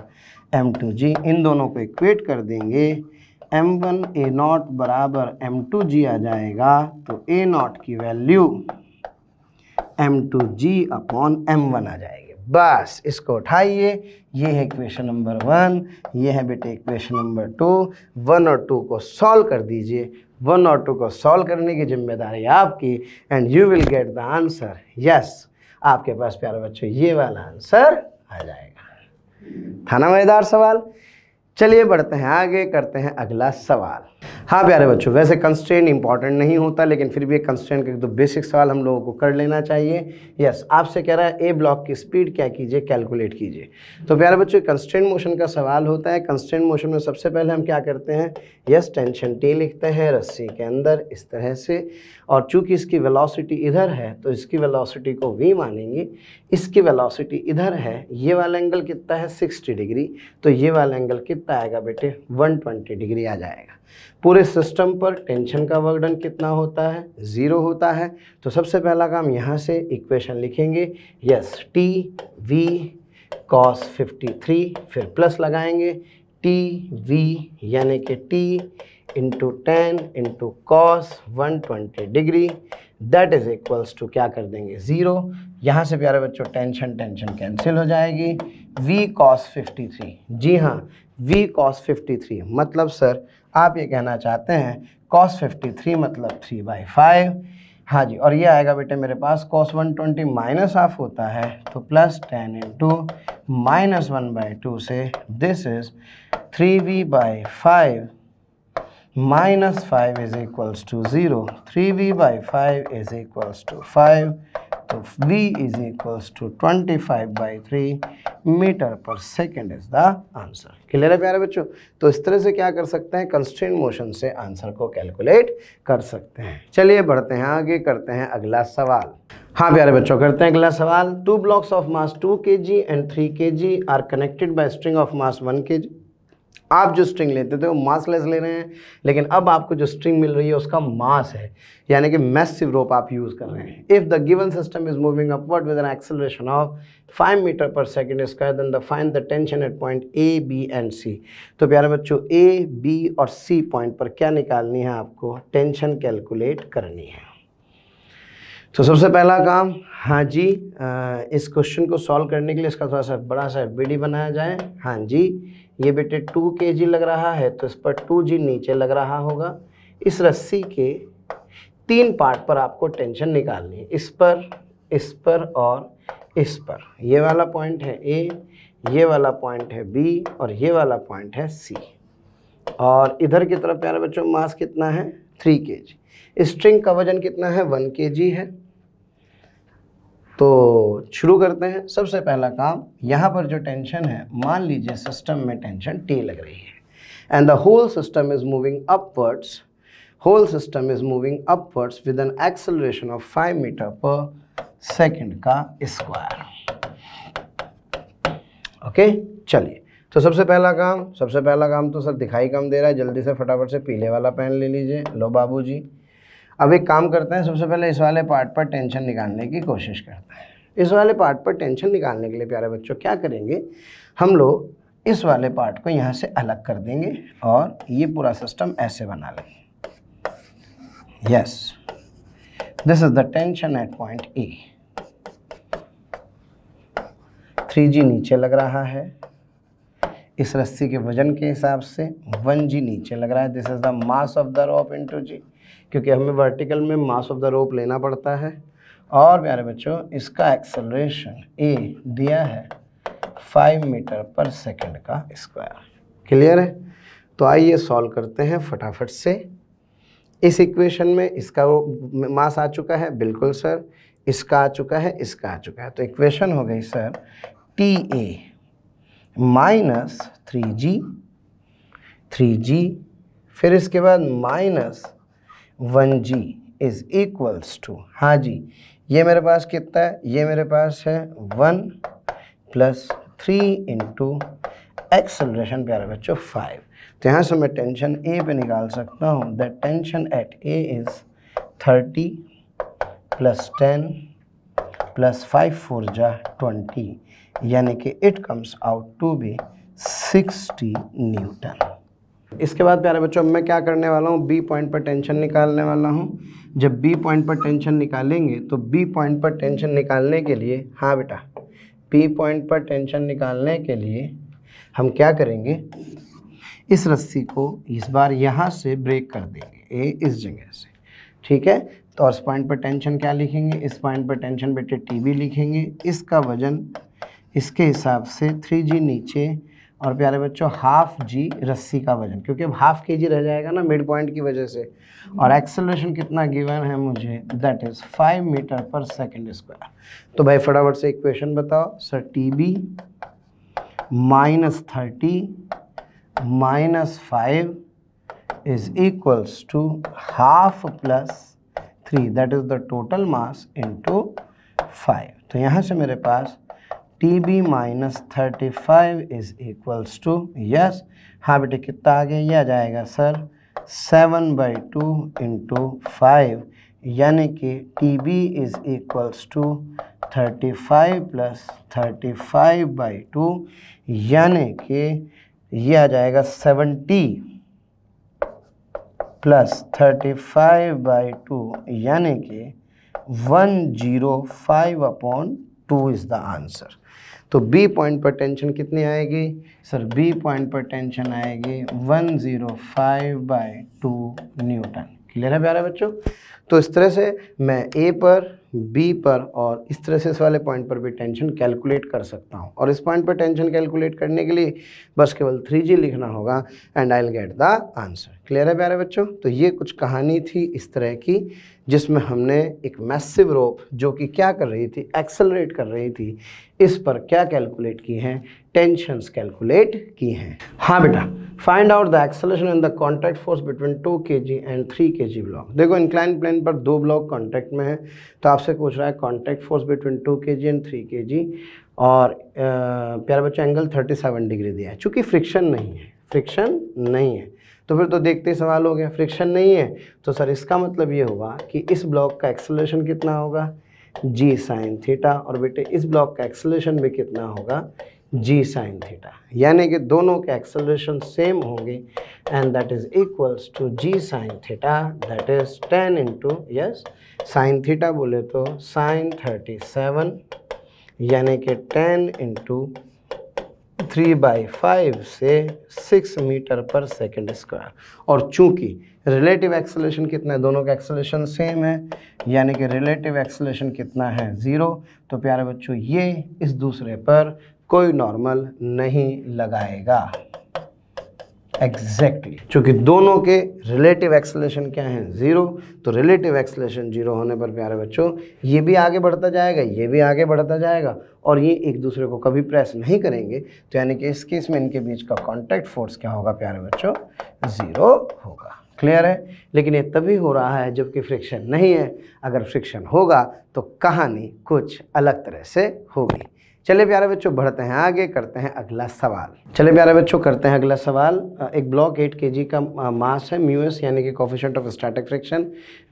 m two g इन दोनों को इक्वेट कर देंगे एम वन ए नॉट बराबर एम टू जी आ जाएगा तो ए नॉट की वैल्यू एम टू जी अपॉन एम वन आ जाएगी बस इसको उठाइए ये है इक्वेशन नंबर वन ये है बेटे इक्वेशन नंबर टू वन और टू को सॉल्व कर दीजिए वन और टू को सॉल्व करने की जिम्मेदारी आपकी and you will get the answer yes आपके पास प्यारे बच्चों ये वाला आंसर आ जाएगा थाना मजेदार सवाल चलिए बढ़ते हैं आगे करते हैं अगला सवाल हाँ प्यारे बच्चों वैसे कंस्ट्रेंट इंपॉर्टेंट नहीं होता लेकिन फिर भी एक कंस्ट्रेंट का एक तो बेसिक सवाल हम लोगों को कर लेना चाहिए यस आपसे कह रहा है ए ब्लॉक की स्पीड क्या कीजिए कैलकुलेट कीजिए तो प्यारे बच्चों कंस्ट्रेंट मोशन का सवाल होता है कंस्ट्रेंट मोशन में सबसे पहले हम क्या करते हैं यस टेंशन टी लिखते हैं रस्सी के अंदर इस तरह से और चूंकि इसकी वेलोसिटी इधर है तो इसकी वेलोसिटी को वी मानेंगे इसकी वेलोसिटी इधर है ये वाला एंगल कितना है 60 डिग्री तो ये वाला एंगल कितना आएगा बेटे 120 डिग्री आ जाएगा पूरे सिस्टम पर टेंशन का वर्कडन कितना होता है ज़ीरो होता है तो सबसे पहला काम यहाँ से इक्वेशन लिखेंगे यस टी वी कॉस 53 फिर प्लस लगाएंगे टी वी यानी कि T into ten into cos one twenty degree that is equals to क्या कर देंगे ज़ीरो यहाँ से प्यारे बच्चों टेंशन टेंशन कैंसिल हो जाएगी वी कॉस 53 जी हाँ वी कॉस 53 मतलब सर आप ये कहना चाहते हैं कॉस 53 मतलब 3 बाई फाइव हाँ जी और ये आएगा बेटे मेरे पास कॉस 120 ट्वेंटी माइनस हाफ होता है तो plus ten into minus one by two से this is three V by five minus 5 is equals to 0 by by 5 is equals to 5 so v is equals to 25 by 3 metre per second is the answer clear है प्यारे बच्चों तो इस तरह से क्या कर सकते हैं कंस्टेंट मोशन से आंसर को कैलकुलेट कर सकते हैं चलिए बढ़ते हैं आगे करते हैं अगला सवाल हाँ प्यारे बच्चों करते हैं अगला सवाल two blocks of mass two K G and three K G are connected by string of mass one K G आप जो स्ट्रिंग लेते थे वो मासलेस ले रहे हैं लेकिन अब आपको जो स्ट्रिंग मिल रही है उसका मास है यानी कि मैसिव रोप आप यूज़ कर रहे हैं if the given system is moving upward with an acceleration of five metre per second square then the find the tension at point A B and C तो प्यारे बच्चों ए बी और C point पर क्या निकालनी है आपको tension calculate करनी है तो सबसे पहला काम हाँ जी आ, इस क्वेश्चन को सॉल्व करने के लिए इसका थोड़ा सा बड़ा सा बी बनाया जाए हाँ जी ये बेटे टू के जी लग रहा है तो इस पर टू जी नीचे लग रहा होगा इस रस्सी के तीन पार्ट पर आपको टेंशन निकालनी है इस पर इस पर और इस पर ये वाला पॉइंट है ए ये वाला पॉइंट है बी और ये वाला पॉइंट है सी और इधर की तरफ प्यारे बच्चों मास कितना है थ्री के जी स्ट्रिंग का वजन कितना है वन के जी है तो शुरू करते हैं सबसे पहला काम यहाँ पर जो टेंशन है मान लीजिए सिस्टम में टेंशन टी लग रही है and the whole system is moving upwards whole system is moving upwards with an acceleration of five metre per second का स्क्वायर ओके चलिए तो सबसे पहला काम सबसे पहला काम तो सर दिखाई कम दे रहा है जल्दी से फटाफट से पीले वाला पेन ले लीजिए लो बाबूजी जी अब एक काम करते हैं सबसे पहले इस वाले पार्ट पर टेंशन निकालने की कोशिश करते हैं इस वाले पार्ट पर टेंशन निकालने के लिए प्यारे बच्चों क्या करेंगे हम लोग इस वाले पार्ट को यहाँ से अलग कर देंगे और ये पूरा सिस्टम ऐसे बना लेंगे yes this is the tension at point A three g नीचे लग रहा है इस रस्सी के वजन के हिसाब से वन जी नीचे लग रहा है this is the mass of the rope into g क्योंकि हमें वर्टिकल में मास ऑफ द रोप लेना पड़ता है और प्यारे बच्चों इसका एक्सेलरेशन ए दिया है फाइव मीटर पर सेकंड का स्क्वायर क्लियर है तो आइए सॉल्व करते हैं फटाफट से इस इक्वेशन में इसका मास आ चुका है बिल्कुल सर इसका आ चुका है इसका आ चुका है तो इक्वेशन हो गई sir T A minus three g three g फिर इसके बाद minus one g is equals to हाँ जी ये मेरे पास कितना है ये मेरे पास है one plus three into acceleration प्यारे बच्चों फाइव तो यहाँ से मैं टेंशन ए पे निकाल सकता हूँ the tension at A is thirty plus ten plus five four जा ट्वेंटी यानी कि it comes out to be sixty newton इसके बाद प्यारे बच्चों मैं क्या करने वाला हूँ बी पॉइंट पर टेंशन निकालने वाला हूँ जब बी पॉइंट पर टेंशन निकालेंगे तो बी पॉइंट पर टेंशन निकालने के लिए हाँ बेटा बी पॉइंट पर टेंशन निकालने के लिए हम क्या करेंगे इस रस्सी को इस बार यहाँ से ब्रेक कर देंगे ए इस जगह से ठीक है तो और इस पॉइंट पर टेंशन क्या लिखेंगे इस पॉइंट पर टेंशन बेटे टी लिखेंगे इसका वजन इसके हिसाब से थ्री जी नीचे और प्यारे बच्चों हाफ जी रस्सी का वजन क्योंकि अब हाफ के जी रह जाएगा ना मिड पॉइंट की वजह से और एक्सेलरेशन कितना गिवन है मुझे that is five metre per second square तो भाई फटाफट से इक्वेशन बताओ sir T B minus thirty minus five is equals to half plus three that is the total mass into five तो यहाँ से मेरे पास T B minus thirty five is equals to yes हाँ बेटे कितना आ गया यह आ जाएगा sir seven by two into five यानी कि T B is equals to thirty five plus thirty five by two यानी कि ये आ जाएगा seventy plus thirty five by two यानी कि one zero five upon two is the answer तो बी पॉइंट पर टेंशन कितनी आएगी सर बी पॉइंट पर टेंशन आएगी 105 zero five by two newton clear है प्यारे बच्चों तो इस तरह से मैं ए पर बी पर और इस तरह से इस वाले पॉइंट पर भी टेंशन कैलकुलेट कर सकता हूँ और इस पॉइंट पर टेंशन कैलकुलेट करने के लिए बस केवल थ्री जी लिखना होगा and I will get the answer clear है प्यारे बच्चों तो ये कुछ कहानी थी इस तरह की जिसमें हमने एक मैसिव रोप जो कि क्या कर रही थी एक्सेलरेट कर रही थी इस पर क्या कैलकुलेट की हैं टेंशन कैलकुलेट की हैं हाँ बेटा find out the acceleration in the contact force between two K G and three K ji block देखो इंक्लाइन प्लेन पर दो ब्लॉक कॉन्टैक्ट में है तो आपसे पूछ रहा है contact force between two K G and three K g और प्यारे बच्चों एंगल थर्टी सेवन डिग्री दिया है चूँकि फ्रिक्शन नहीं है फ्रिक्शन नहीं है तो फिर तो देखते ही सवाल हो गया फ्रिक्शन नहीं है तो सर इसका मतलब ये हुआ कि इस ब्लॉक का एक्सलेशन कितना होगा जी साइन थीटा और बेटे इस ब्लॉक का एक्सलेशन भी कितना होगा जी साइन थीटा यानी कि दोनों के एक्सलेशन सेम होंगे and that is equals to ji sine theta that is ten into yes sine theta बोले तो साइन थर्टी सेवन यानी कि ten into three by five से six metre per second square और चूंकि रिलेटिव एक्सलेशन कितना है दोनों का एक्सलेशन सेम है यानी कि रिलेटिव एक्सलेशन कितना है ज़ीरो तो प्यारे बच्चों ये इस दूसरे पर कोई नॉर्मल नहीं लगाएगा एग्जैक्टली exactly. चूँकि दोनों के रिलेटिव एक्सलेशन क्या हैं ज़ीरो तो रिलेटिव एक्सलेशन जीरो होने पर प्यारे बच्चों ये भी आगे बढ़ता जाएगा ये भी आगे बढ़ता जाएगा और ये एक दूसरे को कभी प्रेस नहीं करेंगे तो यानी कि इस केस में इनके बीच का कॉन्टैक्ट फोर्स क्या होगा प्यारे बच्चों ज़ीरो होगा क्लियर है लेकिन ये तभी हो रहा है जबकि फ्रिक्शन नहीं है अगर फ्रिक्शन होगा तो कहानी कुछ अलग तरह से होगी चले प्यारे बच्चों बढ़ते हैं आगे करते हैं अगला सवाल चले प्यारे बच्चों करते हैं अगला सवाल एक ब्लॉक एट के जी का मास है म्यूएस यानी कि coefficient of static friction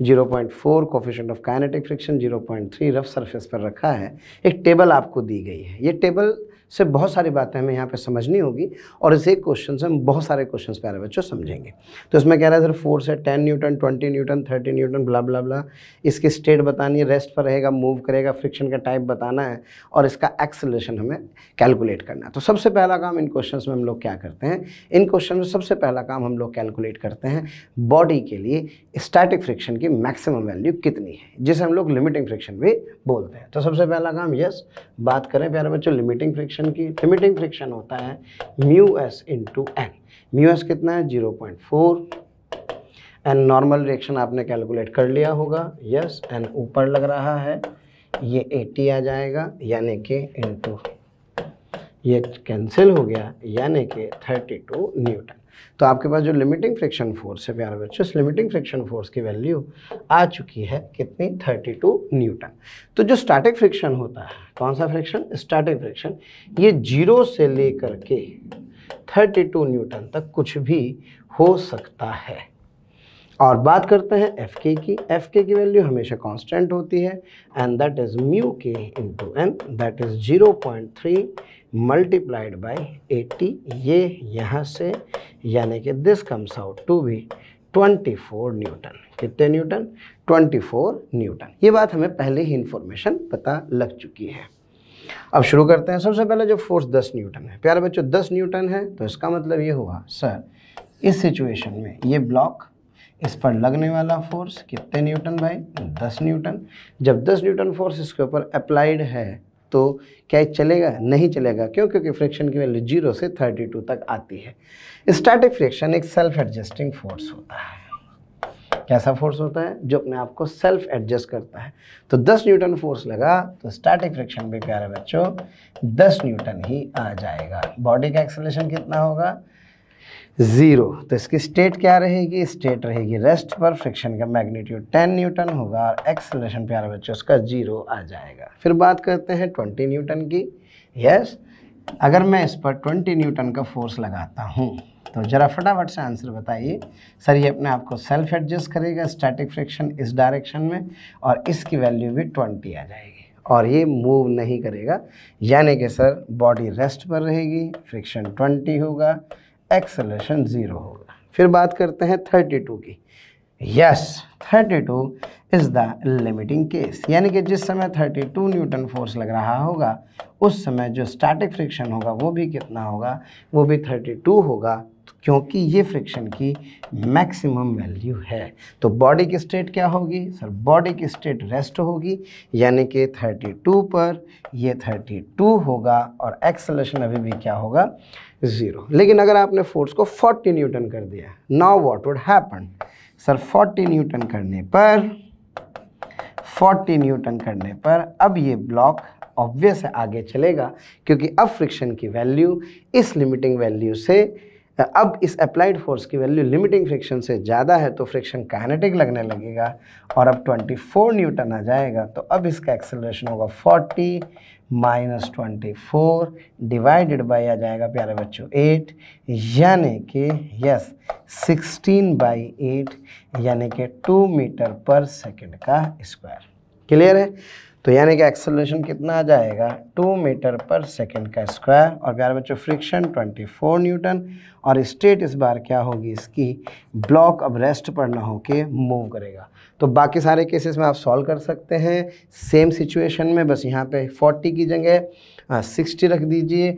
0.4 coefficient of kinetic friction 0.3 rough surface पर रखा है एक टेबल आपको दी गई है ये टेबल से बहुत सारी बातें हमें यहाँ पे समझनी होगी और इस एक क्वेश्चन से हम बहुत सारे क्वेश्चन प्यारे बच्चों समझेंगे तो इसमें कह रहा है सर फोर से ten newton twenty newton thirty newton blah blah blah इसकी स्टेट बतानी है रेस्ट पर रहेगा मूव करेगा फ्रिक्शन का टाइप बताना है और इसका एक्सलेशन हमें कैलकुलेट करना है तो सबसे पहला काम इन क्वेश्चन में हम लोग क्या करते हैं इन क्वेश्चन में सबसे पहला काम हम लोग कैलकुलेट करते हैं बॉडी के लिए स्टैटिक फ्रिक्शन की मैक्सिमम वैल्यू कितनी है जिसे हम लोग लिमिटिंग फ्रिक्शन भी बोलते हैं तो सबसे पहला काम यस बात करें प्यारे बच्चों लिमिटिंग फ्रिक्शन फ्रिक्शन की लिमिटिंग फ्रिक्शन होता है mu s into N mu s कितना है zero point four N normal reaction आपने कैलकुलेट कर लिया होगा यस एन ऊपर लग रहा है ये 80 आ जाएगा यानी कि इंटू ये कैंसिल हो गया यानी कि थर्टी टू न्यूटन तो आपके पास जो लिमिटिंग फ्रिक्शन फोर्स है प्यारे बच्चों इस लिमिटिंग फ्रिक्शन फोर्स की वैल्यू आ चुकी है कितनी 32 न्यूटन तो जो स्टैटिक फ्रिक्शन होता है कौन सा फ्रिक्शन स्टैटिक फ्रिक्शन ये जीरो से लेकर के 32 न्यूटन तक कुछ भी हो सकता है और बात करते हैं एफ के की एफ के की वैल्यू हमेशा कांस्टेंट होती है and that is mu k into N that is 0.3 multiplied by 80 ये यहाँ से यानी कि this comes out to be 24 newton कितने न्यूटन 24 न्यूटन ये बात हमें पहले ही इन्फॉर्मेशन पता लग चुकी है अब शुरू करते हैं सबसे पहले जो फोर्स 10 न्यूटन है प्यारे बच्चों 10 न्यूटन है तो इसका मतलब ये हुआ सर इस सिचुएशन में ये ब्लॉक इस पर लगने वाला फोर्स कितने न्यूटन भाई 10 न्यूटन जब 10 न्यूटन फोर्स इसके ऊपर अप्लाइड है तो क्या चलेगा नहीं चलेगा क्यों क्योंकि फ्रिक्शन की वैल्यू जीरो से थर्टी टू तक आती है स्टैटिक फ्रिक्शन एक सेल्फ एडजस्टिंग फोर्स होता है कैसा फोर्स होता है जो अपने आप को सेल्फ एडजस्ट करता है तो 10 न्यूटन फोर्स लगा तो स्टैटिक फ्रिक्शन भी प्यारे बच्चों 10 न्यूटन ही आ जाएगा बॉडी का एक्सेलेशन कितना होगा ज़ीरो तो इसकी स्टेट क्या रहेगी स्टेट रहेगी रेस्ट पर फ्रिक्शन का मैग्नीट्यूड 10 न्यूटन होगा और एक्सलेशन प्यारे बच्चों उसका जीरो आ जाएगा फिर बात करते हैं 20 न्यूटन की यस अगर मैं इस पर 20 न्यूटन का फोर्स लगाता हूँ तो ज़रा फटाफट से आंसर बताइए सर ये अपने आप को सेल्फ एडजस्ट करेगा स्टैटिक फ्रिक्शन इस डायरेक्शन में और इसकी वैल्यू भी ट्वेंटी आ जाएगी और ये मूव नहीं करेगा यानी कि सर बॉडी रेस्ट पर रहेगी फ्रिक्शन ट्वेंटी होगा एक्सलेशन ज़ीरो होगा फिर बात करते हैं थर्टी टू की yes thirty two is the limiting case यानी कि जिस समय थर्टी टू न्यूटन फोर्स लग रहा होगा उस समय जो स्टैटिक फ्रिक्शन होगा वो भी कितना होगा वो भी थर्टी टू होगा तो क्योंकि ये फ्रिक्शन की मैक्सिमम वैल्यू है तो बॉडी की स्टेट क्या होगी सर बॉडी की स्टेट रेस्ट होगी यानी कि 32 पर ये 32 होगा और एक्सलेशन अभी भी क्या होगा ज़ीरो लेकिन अगर आपने फोर्स को 40 न्यूटन कर दिया now what would happen sir 40 newton करने पर 40 न्यूटन करने पर अब ये ब्लॉक ऑब्वियस है आगे चलेगा क्योंकि अब फ्रिक्शन की वैल्यू इस लिमिटिंग वैल्यू से अब इस अप्लाइड फोर्स की वैल्यू लिमिटिंग फ्रिक्शन से ज़्यादा है तो फ्रिक्शन काइनेटिक लगने लगेगा और अब 24 न्यूटन आ जाएगा तो अब इसका एक्सेलरेशन होगा 40 minus twenty four divided by आ जाएगा प्यारे बच्चों एट यानी कि यस सिक्सटीन बाई एट यानी कि टू मीटर पर सेकेंड का स्क्वायर क्लियर है तो यानी कि एक्सेलरेशन कितना आ जाएगा टू मीटर पर सेकेंड का स्क्वायर और प्यारे बच्चों फ्रिक्शन ट्वेंटी फोर न्यूटन और स्टेट इस बार क्या होगी इसकी ब्लॉक अब रेस्ट पर ना होके मूव करेगा तो बाकी सारे केसेस में आप सॉल्व कर सकते हैं सेम सिचुएशन में बस यहाँ पे 40 की जगह हाँ, सिक्सटी रख दीजिए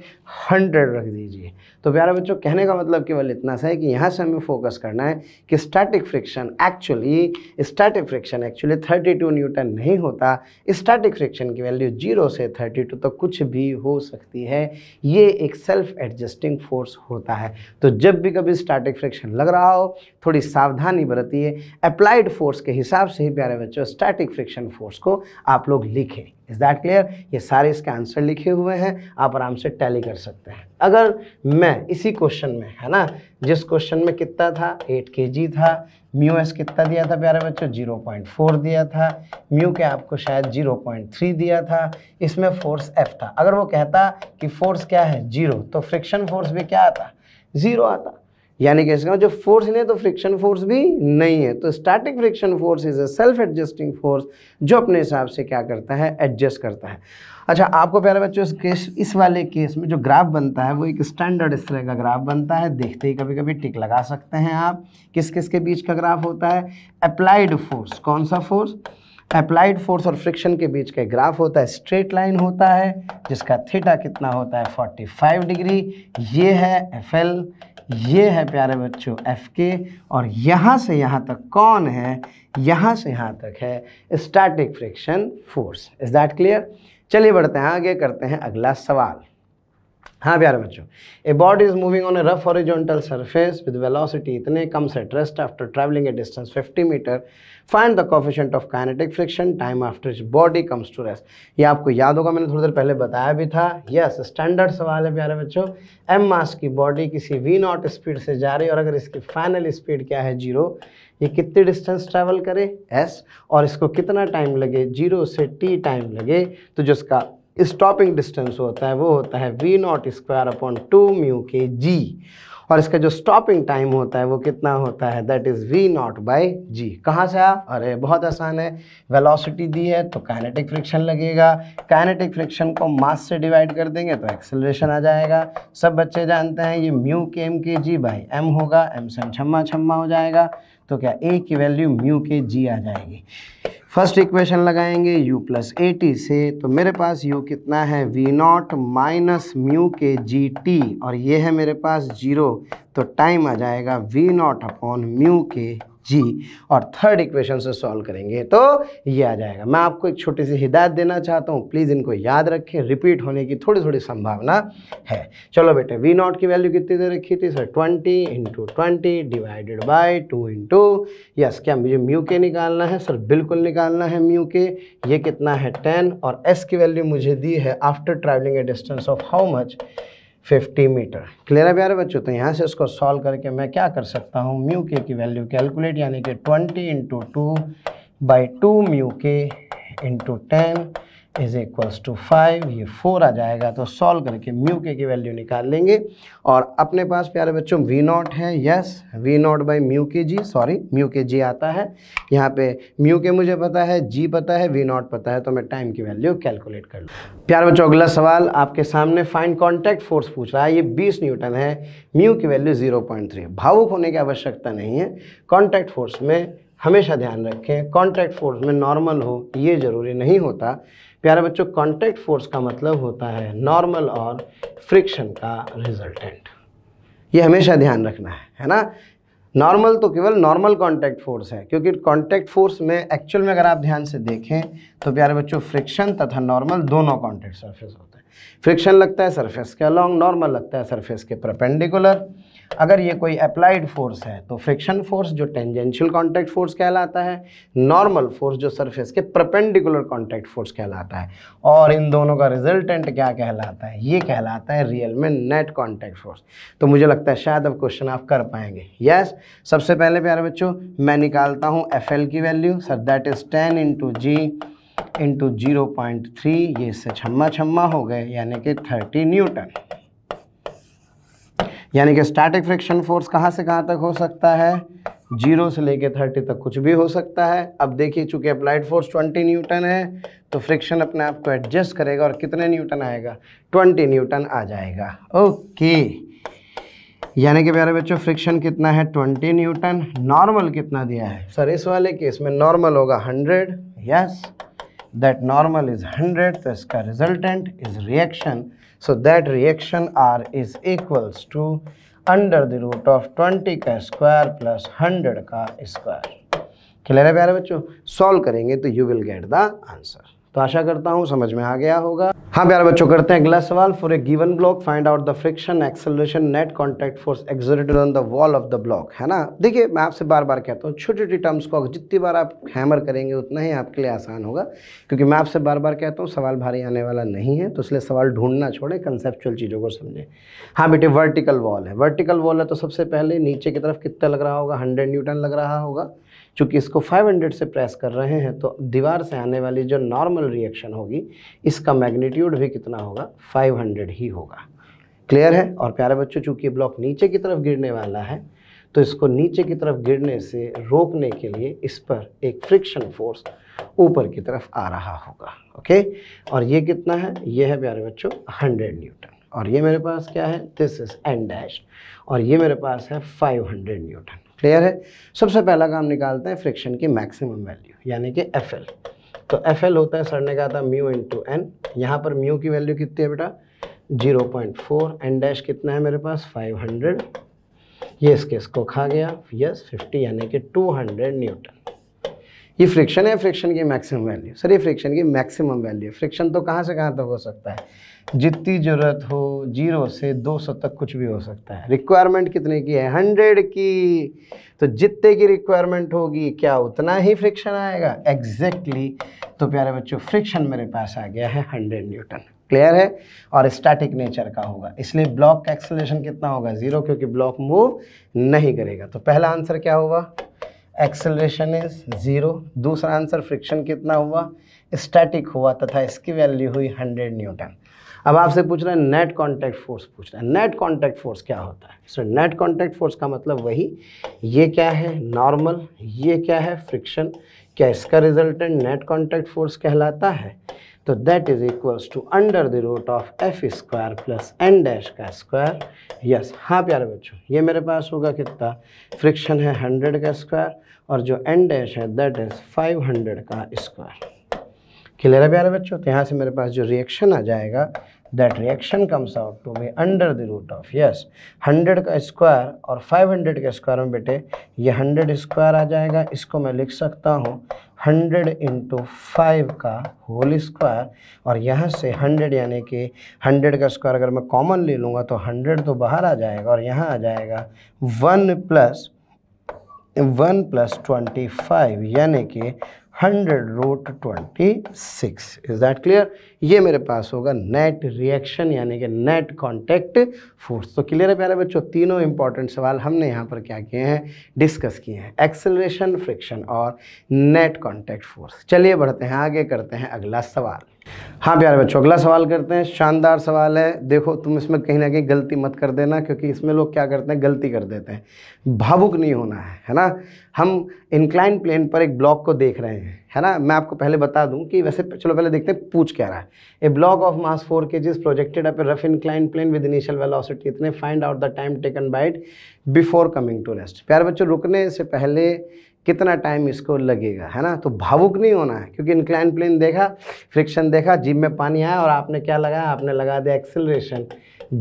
हंड्रेड रख दीजिए तो प्यारे बच्चों कहने का मतलब केवल इतना सा है कि यहाँ से हमें फोकस करना है कि static friction actually static friction actually thirty two newton नहीं होता स्टैटिक फ्रिक्शन की वैल्यू जीरो से थर्टी टू तो कुछ भी हो सकती है ये एक सेल्फ एडजस्टिंग फोर्स होता है तो जब भी कभी स्टैटिक फ्रिक्शन लग रहा हो थोड़ी सावधानी बरतिए अप्लाइड फोर्स के हिसाब से ही प्यारे बच्चों स्टैटिक फ्रिक्शन फोर्स को आप लोग लिखें इज़ दैट क्लियर ये सारे इसके आंसर लिखे हुए हैं आप आराम से टैली कर सकते हैं अगर मैं इसी क्वेश्चन में है ना जिस क्वेश्चन में कितना था एट के जी था म्यू एस कितना दिया था प्यारे बच्चों जीरो पॉइंट फोर दिया था म्यू के आपको शायद जीरो पॉइंट थ्री दिया था इसमें फोर्स एफ था अगर वो कहता कि फोर्स क्या है जीरो तो फ्रिक्शन फोर्स भी क्या आता ज़ीरो आता यानी कि इसका जो फोर्स नहीं है तो फ्रिक्शन फोर्स भी नहीं है तो static friction force is a self adjusting force जो अपने हिसाब से क्या करता है एडजस्ट करता है अच्छा आपको प्यारे बच्चों इस केस इस वाले केस में जो ग्राफ बनता है वो एक स्टैंडर्ड इस तरह का ग्राफ बनता है देखते ही कभी कभी टिक लगा सकते हैं आप किस किस के बीच का ग्राफ होता है अप्लाइड फोर्स कौन सा फोर्स अप्लाइड फोर्स और फ्रिक्शन के बीच का ग्राफ होता है स्ट्रेट लाइन होता है जिसका थीटा कितना होता है 45 डिग्री ये है एफ एल ये है प्यारे बच्चों एफ के और यहाँ से यहाँ तक कौन है यहाँ से यहाँ तक है static friction force is that clear चलिए बढ़ते हैं आगे करते हैं अगला सवाल हाँ प्यारे बच्चों a body is moving on a rough horizontal surface with velocity इतने comes rest after travelling a distance 50 metre find the coefficient of kinetic friction time after is body comes to rest ये आपको याद होगा मैंने थोड़ी देर पहले बताया भी था यस स्टैंडर्ड सवाल है प्यारे बच्चों एम मास की बॉडी किसी वी नॉट स्पीड से जा रही है और अगर इसकी फाइनल स्पीड क्या है जीरो ये कितनी डिस्टेंस ट्रैवल करे एस और इसको कितना टाइम लगे जीरो से टी टाइम लगे तो जो इसका स्टॉपिंग डिस्टेंस होता है वो होता है V not square upon two mu के जी और इसका जो स्टॉपिंग टाइम होता है वो कितना होता है that is V not by g कहाँ से आया अरे बहुत आसान है वेलोसिटी दी है तो काइनेटिक फ्रिक्शन लगेगा काइनेटिक फ्रिक्शन को मास से डिवाइड कर देंगे तो एक्सेलरेशन आ जाएगा सब बच्चे जानते हैं ये म्यू के m k g by m होगा एम से एम छम्मा छम्मा हो जाएगा तो क्या ए की वैल्यू म्यू के जी आ जाएगी फर्स्ट इक्वेशन लगाएंगे u प्लस ए टी से तो मेरे पास u कितना है v नॉट माइनस म्यू के जी टी और ये है मेरे पास जीरो तो टाइम आ जाएगा v नॉट अपॉन म्यू के जी और थर्ड इक्वेशन से सॉल्व करेंगे तो ये आ जाएगा मैं आपको एक छोटी सी हिदायत देना चाहता हूँ प्लीज़ इनको याद रखें रिपीट होने की थोड़ी थोड़ी संभावना है चलो बेटे वी नॉट की वैल्यू कितनी देर रखी थी sir twenty into twenty divided by two into yes क्या मुझे म्यू के निकालना है सर बिल्कुल निकालना है म्यू के ये कितना है टेन और एस की वैल्यू मुझे दी है after travelling a distance of how much 50 metre clear है प्यारे बच्चों तो यहाँ से इसको सॉल्व करके मैं क्या कर सकता हूँ म्यू के की वैल्यू कैलकुलेट यानी कि 20 into two by two mu k into ten is equals to five ये फोर आ जाएगा तो सॉल्व करके म्यू के की वैल्यू निकाल लेंगे और अपने पास प्यारे बच्चों वी नॉट है yes V not by mu के जी सॉरी म्यू के जी आता है यहाँ पे म्यू के मुझे पता है जी पता है वी नॉट पता है तो मैं टाइम की वैल्यू कैलकुलेट कर लूँ प्यारे बच्चों अगला सवाल आपके सामने फाइन कॉन्टैक्ट फोर्स पूछ रहा है ये बीस न्यूटन है म्यू की वैल्यू थ्री भावुक होने की आवश्यकता नहीं है कॉन्टैक्ट फोर्स में हमेशा ध्यान रखें कॉन्टैक्ट फोर्स में नॉर्मल हो ये ज़रूरी नहीं होता प्यारे बच्चों कॉन्टैक्ट फोर्स का मतलब होता है नॉर्मल और फ्रिक्शन का रिजल्टेंट ये हमेशा ध्यान रखना है है ना नॉर्मल तो केवल नॉर्मल कॉन्टैक्ट फोर्स है क्योंकि कॉन्टैक्ट फोर्स में एक्चुअल में अगर आप ध्यान से देखें तो प्यारे बच्चों फ्रिक्शन तथा नॉर्मल दोनों कॉन्टैक्ट सरफेस होते हैं फ्रिक्शन लगता है सरफेस के अलॉन्ग नॉर्मल लगता है सरफेस के परपेंडिकुलर अगर ये कोई अप्लाइड फोर्स है तो फ्रिक्शन फोर्स जो टेंजेंशियल कॉन्टैक्ट फोर्स कहलाता है नॉर्मल फोर्स जो सरफेस के प्रपेंडिकुलर कॉन्टैक्ट फोर्स कहलाता है और इन दोनों का रिजल्टेंट क्या कहलाता है ये कहलाता है रियल में नेट कॉन्टैक्ट फोर्स तो मुझे लगता है शायद अब क्वेश्चन आप कर पाएंगे यस सबसे पहले प्यारे बच्चों मैं निकालता हूँ एफ की value sir that is ten into g into zero point three ये इससे छम्मा छम्मा हो गए यानी कि थर्टी न्यूटन यानी कि स्टैटिक फ्रिक्शन फोर्स कहाँ से कहाँ तक हो सकता है जीरो से लेके थर्टी तक कुछ भी हो सकता है अब देखिए चूंकि अप्लाइड फोर्स ट्वेंटी न्यूटन है तो फ्रिक्शन अपने आप को एडजस्ट करेगा और कितने न्यूटन आएगा ट्वेंटी न्यूटन आ जाएगा ओके यानी कि प्यारे बच्चों फ्रिक्शन कितना है ट्वेंटी न्यूटन नॉर्मल कितना दिया है सर इस वाले केस में नॉर्मल होगा hundred yes that normal is hundred तो इसका resultant is reaction So that reaction R is equals to under the root of 20 ka square plus 100 ka square. Clear hai, bachcho? Solve karenge, to you will get the answer. तो आशा करता हूँ समझ में आ गया होगा हाँ प्यारे बच्चों करते हैं अगला सवाल for a given block find out the friction acceleration net contact force exerted on the wall of the block है ना देखिए मैं आपसे बार बार कहता हूँ छोटी छोटी टर्म्स को जितनी बार आप हैमर करेंगे उतना ही आपके लिए आसान होगा क्योंकि मैं आपसे बार बार कहता हूँ सवाल भारी आने वाला नहीं है तो इसलिए सवाल ढूंढना छोड़ें कंसेप्चुअल चीज़ों को समझें हाँ बेटे वर्टिकल वॉल है वर्टिकल वॉल है तो सबसे पहले नीचे की तरफ कितना लग रहा होगा हंड्रेड न्यूटन लग रहा होगा चूँकि इसको 500 से प्रेस कर रहे हैं तो दीवार से आने वाली जो नॉर्मल रिएक्शन होगी इसका मैग्नीट्यूड भी कितना होगा 500 ही होगा क्लियर है और प्यारे बच्चों चूँकि ब्लॉक नीचे की तरफ गिरने वाला है तो इसको नीचे की तरफ गिरने से रोकने के लिए इस पर एक फ्रिक्शन फोर्स ऊपर की तरफ आ रहा होगा ओके और ये कितना है ये है प्यारे बच्चों हंड्रेड न्यूटन और ये मेरे पास क्या है दिस इज़ एन डैश और ये मेरे पास है फाइव हंड्रेड न्यूटन क्लियर है सबसे पहला काम निकालते हैं फ्रिक्शन की मैक्सिमम वैल्यू यानी कि एफ एल तो एफ एल होता है सर ने कहा था म्यू इन टू एन यहाँ पर म्यू की वैल्यू कितनी है बेटा zero point four N dash कितना है मेरे पास फाइव हंड्रेड ये इसके इसको खा गया यस फिफ्टी यानी कि टू हंड्रेड न्यूटन ये फ्रिक्शन है फ्रिक्शन की मैक्सिमम वैल्यू सर ये फ्रिक्शन की मैक्सिमम वैल्यू फ्रिक्शन तो कहाँ से कहाँ तक तो हो सकता है जितनी ज़रूरत हो जीरो से दो सौ तक कुछ भी हो सकता है रिक्वायरमेंट कितने की है हंड्रेड की तो जितने की रिक्वायरमेंट होगी क्या उतना ही फ्रिक्शन आएगा एग्जैक्टली exactly. तो प्यारे बच्चों फ्रिक्शन मेरे पास आ गया है हंड्रेड न्यूटन क्लियर है और स्टैटिक नेचर का होगा इसलिए ब्लॉक का एक्सलेशन कितना होगा ज़ीरो क्योंकि ब्लॉक मूव नहीं करेगा तो पहला आंसर क्या होगा एक्सेलरेशन इज ज़ीरो दूसरा आंसर फ्रिक्शन कितना हुआ स्टैटिक हुआ तथा इसकी वैल्यू हुई हंड्रेड न्यूटन अब आपसे पूछ रहे हैं नेट कॉन्टैक्ट फोर्स पूछ रहे हैं नेट कॉन्टैक्ट फोर्स क्या होता है सर नेट कॉन्टैक्ट फोर्स का मतलब वही ये क्या है नॉर्मल ये क्या है फ्रिक्शन क्या इसका रिजल्टेंट नेट कॉन्टैक्ट फोर्स कहलाता है तो that is equals to under the root of F square plus N dash का स्क्वायर यस हाँ प्यारे बच्चों ये मेरे पास होगा कितना फ्रिक्शन है हंड्रेड का स्क्वायर और जो एन डैश है दैट इज़ हंड्रेड का स्क्वायर क्लियर है प्यारे बच्चों तो यहाँ से मेरे पास जो रिएक्शन आ जाएगा that reaction comes out to be under the root of yes hundred का स्क्वायर और फाइव हंड्रेड के स्क्वायर में बेटे ये हंड्रेड स्क्वायर आ जाएगा इसको मैं लिख सकता हूँ हंड्रेड इंटू फाइव का होल स्क्वायर और यहाँ से हंड्रेड यानी कि हंड्रेड का स्क्वायर अगर मैं कॉमन ले लूँगा तो हंड्रेड तो बाहर आ जाएगा और यहाँ आ जाएगा one plus one plus twenty five यानी कि hundred root twenty six is that clear ये मेरे पास होगा नेट रिएक्शन यानी कि नेट कॉन्टैक्ट फोर्स तो क्लियर है प्यारे बच्चों तीनों इंपॉर्टेंट सवाल हमने यहाँ पर क्या किए हैं डिस्कस किए हैं एक्सेलरेशन फ्रिक्शन और नेट कॉन्टैक्ट फोर्स चलिए बढ़ते हैं आगे करते हैं अगला सवाल हाँ प्यारे बच्चों अगला सवाल करते हैं शानदार सवाल है देखो तुम इसमें कहीं ना कहीं गलती मत कर देना क्योंकि इसमें लोग क्या करते हैं गलती कर देते हैं भावुक नहीं होना है है ना हम इंक्लाइन प्लेन पर एक ब्लॉक को देख रहे हैं है ना मैं आपको पहले बता दूं कि वैसे चलो पहले देखते हैं पूछ क्या रहा है a block of mass four के जिस projected up rough incline plane with initial velocity इतने find out the time taken by it before coming to rest प्यारे बच्चों रुकने से पहले कितना टाइम इसको लगेगा है ना तो भावुक नहीं होना है क्योंकि इंक्लाइन प्लेन देखा फ्रिक्शन देखा जीप में पानी आया और आपने क्या लगाया आपने लगा दिया acceleration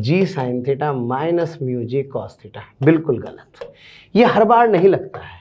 G sine theta minus mu G cos theta बिल्कुल गलत ये हर बार नहीं लगता है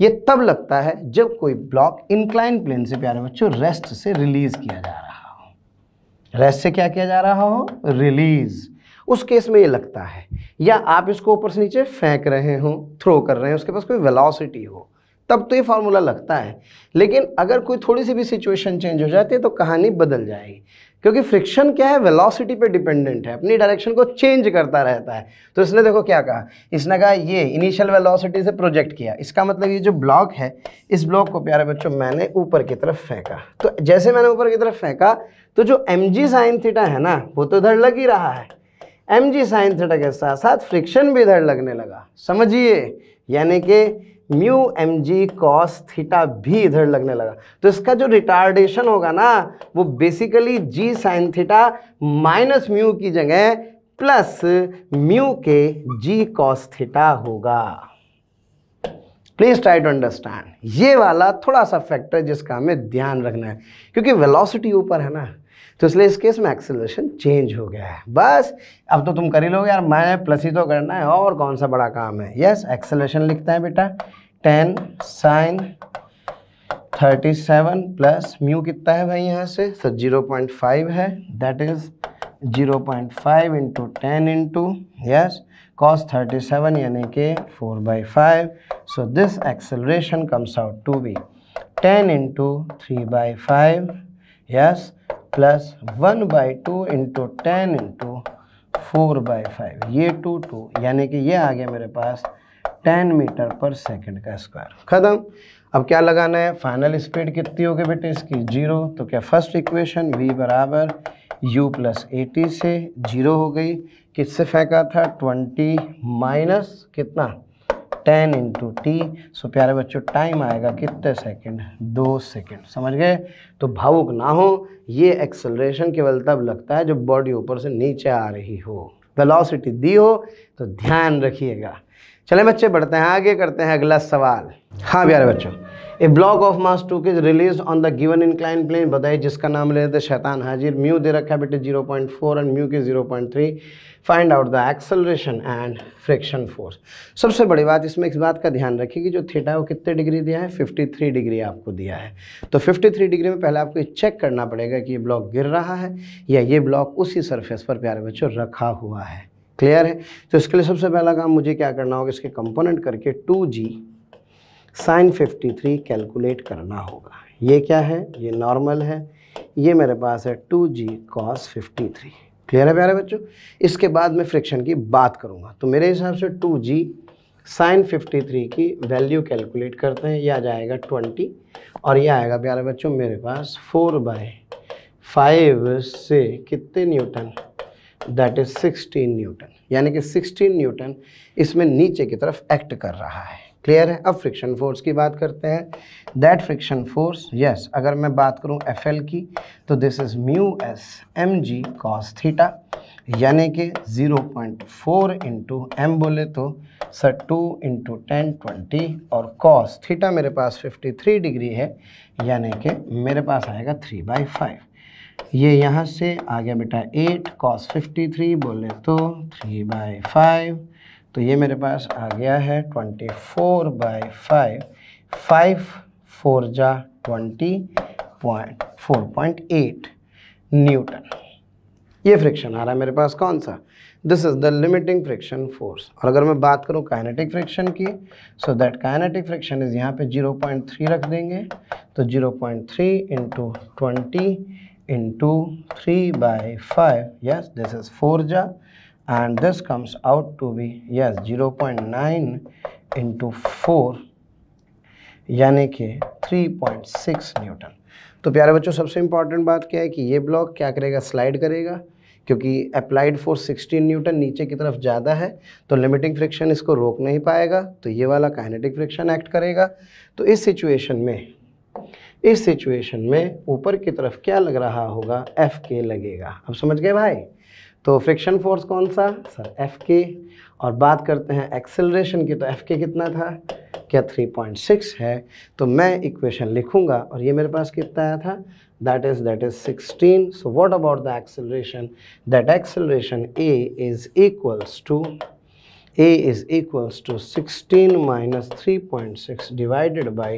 ये तब लगता है जब कोई ब्लॉक इंक्लाइन प्लेन से प्यारे बच्चों रेस्ट से रिलीज किया जा रहा हो रेस्ट से क्या किया जा रहा हो रिलीज़ उस केस में ये लगता है या आप इसको ऊपर से नीचे फेंक रहे हो थ्रो कर रहे हैं उसके पास कोई वेलोसिटी हो तब तो ये फार्मूला लगता है लेकिन अगर कोई थोड़ी सी भी सिचुएशन चेंज हो जाती है तो कहानी बदल जाएगी क्योंकि फ्रिक्शन क्या है वेलोसिटी पे डिपेंडेंट है अपनी डायरेक्शन को चेंज करता रहता है तो इसने देखो क्या कहा इसने कहा ये इनिशियल वेलोसिटी से प्रोजेक्ट किया इसका मतलब ये जो ब्लॉक है इस ब्लॉक को प्यारे बच्चों मैंने ऊपर की तरफ फेंका तो जैसे मैंने ऊपर की तरफ फेंका तो जो एम जी साइन थीटा है ना वो तो इधर लग ही रहा है एम जी साइन थीटा के साथ साथ फ्रिक्शन भी इधर लगने लगा समझिए यानी कि mu M G cos theta भी इधर लगने लगा तो इसका जो रिटार्डेशन होगा ना वो basically G sine theta minus mu की जगह प्लस म्यू के जी कॉस थीटा होगा प्लीज ट्राई टू अंडरस्टैंड ये वाला थोड़ा सा फैक्टर जिसका हमें ध्यान रखना है क्योंकि वेलोसिटी ऊपर है ना तो इसलिए इस केस में एक्सेलरेशन चेंज हो गया है बस अब तो तुम कर ही लोगे यार मैं प्लस ही तो करना है और कौन सा बड़ा काम है यस एक्सेलरेशन लिखते हैं बेटा ten sine thirty seven plus mu कितना है भाई यहाँ से सर जीरो पॉइंट फाइव है that is zero point five into ten into yes cos thirty seven यानी कि four by five so this acceleration comes out to be ten into three by five yes plus one by two into ten into four by five ये two two यानी कि ये आ गया मेरे पास ten metre per second का square ख़त्म अब क्या लगाना है फाइनल स्पीड कितनी होगी बेटे इसकी जीरो तो क्या फर्स्ट इक्वेशन वी बराबर यू प्लस एटी से जीरो हो गई किससे फेंका था ट्वेंटी माइनस कितना टेन इंटू टी सो प्यारे बच्चों टाइम आएगा कितने सेकंड दो सेकंड समझ गए तो भावुक ना हो ये एक्सेलरेशन केवल तब लगता है जब बॉडी ऊपर से नीचे आ रही हो वेलोसिटी दी हो तो ध्यान रखिएगा चले बच्चे बढ़ते हैं आगे करते हैं अगला सवाल हाँ प्यारे बच्चों a block of mass two के release on the given incline plane बताइए जिसका नाम ले रहे थे शैतान हाजिर म्यू दे रखा है बेटे 0.4 एंड म्यू के 0.3 find out the acceleration and friction force सबसे बड़ी बात इसमें इस बात का ध्यान रखिए कि जो थीटा है वो कितने डिग्री दिया है 53 डिग्री आपको दिया है तो 53 डिग्री में पहले आपको चेक करना पड़ेगा कि ये ब्लॉक गिर रहा है या ये ब्लॉक उसी सरफेस पर प्यारे बच्चों रखा हुआ है क्लियर है तो इसके लिए सबसे पहला काम मुझे क्या करना होगा इसके कंपोनेंट करके टू जी साइन फिफ्टी थ्री कैलकुलेट करना होगा ये क्या है ये नॉर्मल है ये मेरे पास है two G cos fifty three clear है प्यारे बच्चों इसके बाद मैं फ्रिक्शन की बात करूँगा तो मेरे हिसाब से टू जी साइन फिफ्टी थ्री की वैल्यू कैलकुलेट करते हैं यह आ जाएगा ट्वेंटी और यह आएगा प्यारे बच्चों मेरे पास फोर बाय फाइव से कितने न्यूटन दैट इज 16 न्यूटन यानी कि 16 न्यूटन इसमें नीचे की तरफ एक्ट कर रहा है क्लियर है अब फ्रिक्शन फोर्स की बात करते हैं दैट फ्रिक्शन फोर्स यस अगर मैं बात करूं एफ की तो this is mu S M ji cos theta यानी कि 0.4 पॉइंट फोर इंटू एम बोले तो sir two into ten twenty और कॉस थीटा मेरे पास 53 डिग्री है यानी कि मेरे पास आएगा थ्री बाई फाइव ये यहाँ से आ गया बेटा एट कॉस फिफ्टी थ्री बोले तो थ्री बाई फाइव तो ये मेरे पास आ गया है twenty four by five five four जा twenty point four point eight newton ये फ्रिक्शन आ रहा है मेरे पास कौन सा this is the limiting friction force और अगर मैं बात करूँ काइनेटिक फ्रिक्शन की so that kinetic friction is यहाँ पे जीरो पॉइंट थ्री रख देंगे तो zero point three into twenty into 3 by 5 yes this is 4 ja and this comes out to be yes 0.9 into 4 yani कि 3.6 न्यूटन तो प्यारे बच्चों सबसे इम्पॉर्टेंट बात क्या है कि ये ब्लॉक क्या करेगा स्लाइड करेगा क्योंकि अप्लाइड फोर्स 16 न्यूटन नीचे की तरफ ज़्यादा है तो लिमिटिंग फ्रिक्शन इसको रोक नहीं पाएगा तो ये वाला काइनेटिक फ्रिक्शन एक्ट करेगा तो इस सिचुएशन में इस सिचुएशन में ऊपर की तरफ क्या लग रहा होगा एफ के लगेगा अब समझ गए भाई तो फ्रिक्शन फोर्स कौन सा सर एफ के और बात करते हैं एक्सेलरेशन की तो एफ के कितना था क्या 3.6 है तो मैं इक्वेशन लिखूंगा और ये मेरे पास कितना आया था that is that is 16 so what about the acceleration that acceleration A is equals to A is equals to 16 minus 3.6 divided by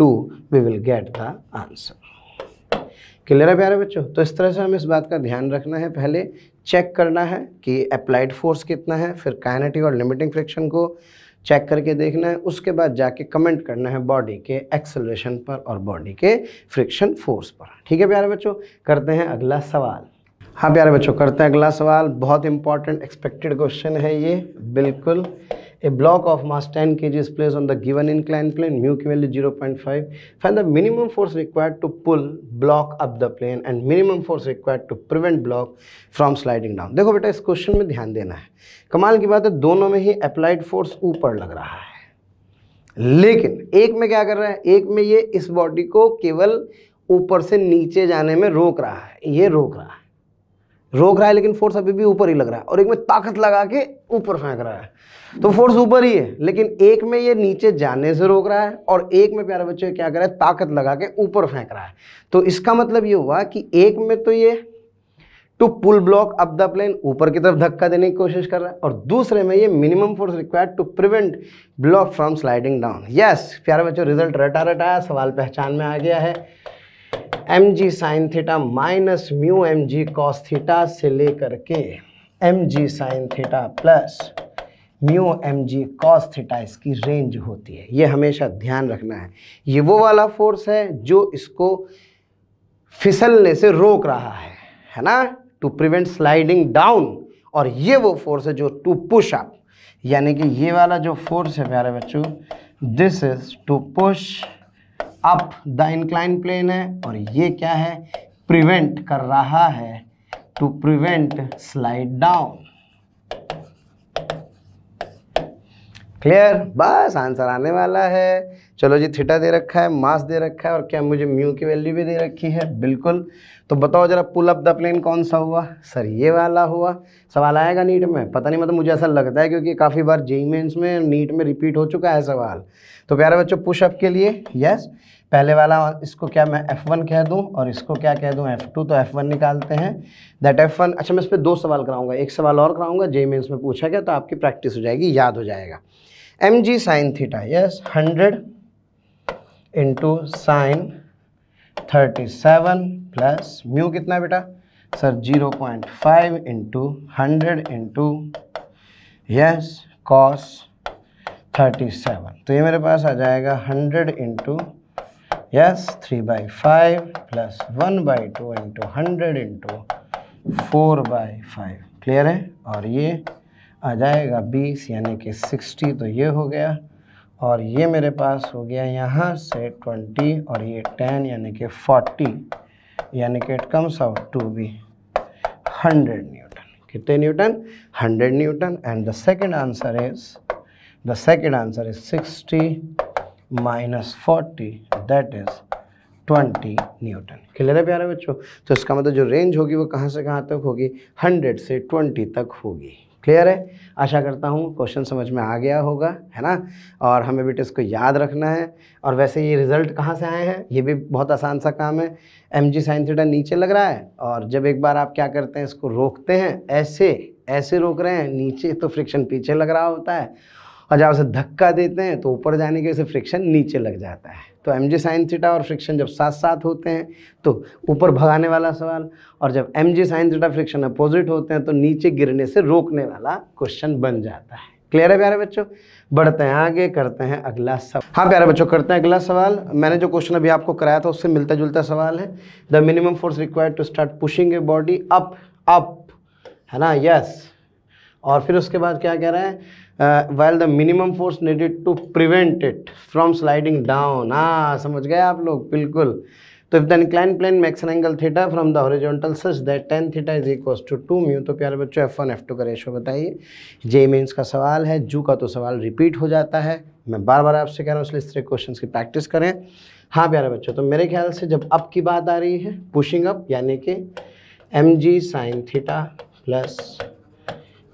two we will get the answer clear है प्यारे बच्चों तो इस तरह से हमें इस बात का ध्यान रखना है पहले चेक करना है कि अप्लाइड फोर्स कितना है फिर काइनेटिक और लिमिटिंग फ्रिक्शन को चेक करके देखना है उसके बाद जाके कमेंट करना है बॉडी के एक्सेलरेशन पर और बॉडी के फ्रिक्शन फोर्स पर ठीक है प्यारे बच्चों करते हैं अगला सवाल हाँ प्यारे बच्चों करते हैं अगला सवाल बहुत इंपॉर्टेंट एक्सपेक्टेड क्वेश्चन है ये बिल्कुल A block of mass 10 kg is placed on the given inclined plane, mu value 0.5. Find the minimum force required to pull block up the plane and minimum force required to prevent block from sliding down. देखो बेटा इस question में ध्यान देना है कमाल की बात है दोनों में ही अप्लाइड फोर्स ऊपर लग रहा है लेकिन एक में क्या कर रहा है एक में ये इस बॉडी को केवल ऊपर से नीचे जाने में रोक रहा है ये रोक रहा है रोक रहा है लेकिन फोर्स अभी भी ऊपर ही लग रहा है और एक में ताकत लगा के ऊपर फेंक रहा है तो फोर्स ऊपर ही है लेकिन एक में ये नीचे जाने से रोक रहा है और एक में प्यारे बच्चे क्या कर रहा है ताकत लगा के ऊपर फेंक रहा है तो इसका मतलब ये हुआ कि एक में तो ये to pull block up the plane ऊपर की तरफ धक्का देने की कोशिश कर रहा है और दूसरे में ये minimum force required to prevent block from sliding down yes प्यारे बच्चों रिजल्ट रटा रटा है सवाल पहचान में आ गया है एम जी sine theta minus mu M G cos theta से लेकर के एम जी sine theta plus mu M G cos theta इसकी रेंज होती है ये हमेशा ध्यान रखना है ये वो वाला फोर्स है जो इसको फिसलने से रोक रहा है है ना टू प्रिवेंट स्लाइडिंग डाउन और ये वो फोर्स है जो टू पुश अप यानी कि ये वाला जो फोर्स है प्यारे बच्चों this is to push up the incline plane है और ये क्या है प्रिवेंट कर रहा है to prevent slide down clear बस आंसर आने वाला है चलो जी थीटा दे रखा है मास दे रखा है और क्या मुझे म्यू की वैल्यू भी दे रखी है बिल्कुल तो बताओ जरा पुल अप द प्लेन कौन सा हुआ सर ये वाला हुआ सवाल आएगा नीट में पता नहीं मतलब मुझे ऐसा लगता है क्योंकि काफ़ी बार जेई मेन्स में नीट में रिपीट हो चुका है सवाल तो प्यारे बच्चों पुशअप के लिए यस पहले वाला इसको क्या मैं वन कह दूँ और इसको क्या कह एफ टू तो वन निकालते हैं दैट वन अच्छा मैं इस पर दो सवाल कराऊंगा एक सवाल और कराऊंगा जेई मेन्स में पूछा गया तो आपकी प्रैक्टिस हो जाएगी याद हो जाएगा एम जी sine theta yes hundred into sine thirty seven plus mu कितना बेटा sir zero point five into hundred into yes cos thirty seven तो ये मेरे पास आ जाएगा hundred into yes three by five plus one by two into hundred into four by five clear है और ये आ जाएगा बीस यानी कि सिक्सटी तो ये हो गया और ये मेरे पास हो गया यहाँ से ट्वेंटी और ये टेन यानी कि फोर्टी यानी कि it comes out to be hundred newton कितने newton hundred newton and the second answer is the second answer is sixty minus forty that is twenty newton clear है प्यारे बच्चों तो इसका मतलब जो रेंज होगी वो कहाँ से कहाँ तक होगी हंड्रेड से ट्वेंटी तक होगी क्लियर है आशा करता हूँ क्वेश्चन समझ में आ गया होगा है ना और हमें बेटे इसको याद रखना है और वैसे ये रिज़ल्ट कहाँ से आए हैं ये भी बहुत आसान सा काम है एम जी साइंस नीचे लग रहा है और जब एक बार आप क्या करते हैं इसको रोकते हैं ऐसे ऐसे रोक रहे हैं नीचे तो फ्रिक्शन पीछे लग रहा होता है और जब उसे धक्का देते हैं तो ऊपर जाने के उसे फ्रिक्शन नीचे लग जाता है तो एम जी साइन थीटा और फ्रिक्शन जब साथ साथ होते हैं तो ऊपर भगाने वाला सवाल और जब एम जी साइन थीटा फ्रिक्शन अपोजिट होते हैं तो नीचे गिरने से रोकने वाला क्वेश्चन बन जाता है क्लियर है प्यारे बच्चों बढ़ते हैं आगे करते हैं अगला सवाल हाँ प्यारे बच्चों करते हैं अगला सवाल मैंने जो क्वेश्चन अभी आपको कराया था उससे मिलता जुलता सवाल है the minimum force required to start pushing a body up up है ना यस और फिर उसके बाद क्या कह रहे हैं well the minimum force needed to prevent it from sliding down हाँ समझ गए आप लोग बिल्कुल तो if the incline plane max angle theta from the horizontal such that tan theta is equal to two mu तो प्यारे बच्चों एफ वन एफ टू का रेशो बताइए जे मीन्स का सवाल है जू का तो सवाल रिपीट हो जाता है मैं बार बार आपसे कह रहा हूँ इसलिए इस तरह क्वेश्चन की प्रैक्टिस करें हाँ प्यारे बच्चों तो मेरे ख्याल से जब अप की बात आ रही है पुशिंग अप यानी कि M G sine theta plus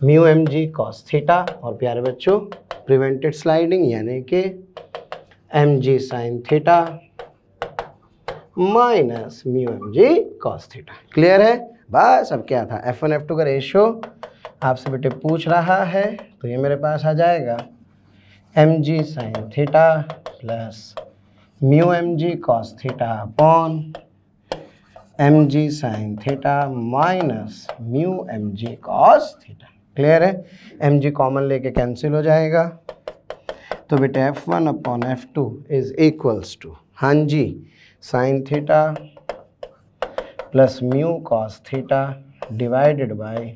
mu M G cos theta और प्यारे बच्चों प्रिवेंटेड स्लाइडिंग यानी कि M G sine theta minus mu M G cos theta clear है बस अब क्या था एफ वन एफ टू का रेशियो आपसे बेटे पूछ रहा है तो ये मेरे पास आ जाएगा एम जी sine theta plus mu M G cos theta upon M जी sine theta minus mu M G cos theta clear है एम जी कॉमन लेके कैंसिल हो जाएगा तो बेटे F one upon F two is equals to हाँ जी sine theta plus mu cos theta divided by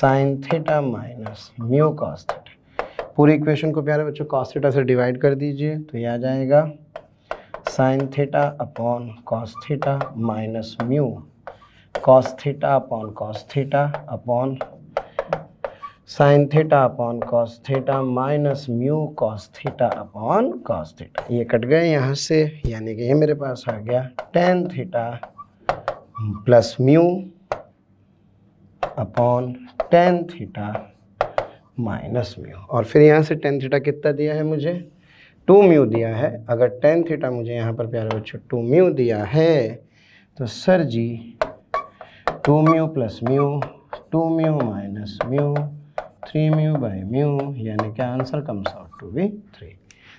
sine theta minus mu cos theta पूरी equation को प्यारे बच्चों कॉस थीटा से डिवाइड कर दीजिए तो ये आ जाएगा sine theta upon cos theta minus mu cos theta upon cos theta upon sine theta upon cos theta minus mu cos theta upon cos theta ये कट गए यहाँ से यानी कि ये मेरे पास आ गया tan theta plus mu upon tan theta minus mu और फिर यहाँ से टेन थीटा कितना दिया है मुझे टू म्यू दिया है अगर टेन थीटा मुझे यहाँ पर प्यारे बच्चों टू म्यू दिया है तो सर जी two mu plus mu two mu minus mu three mu by mu यानी कि answer comes out to be three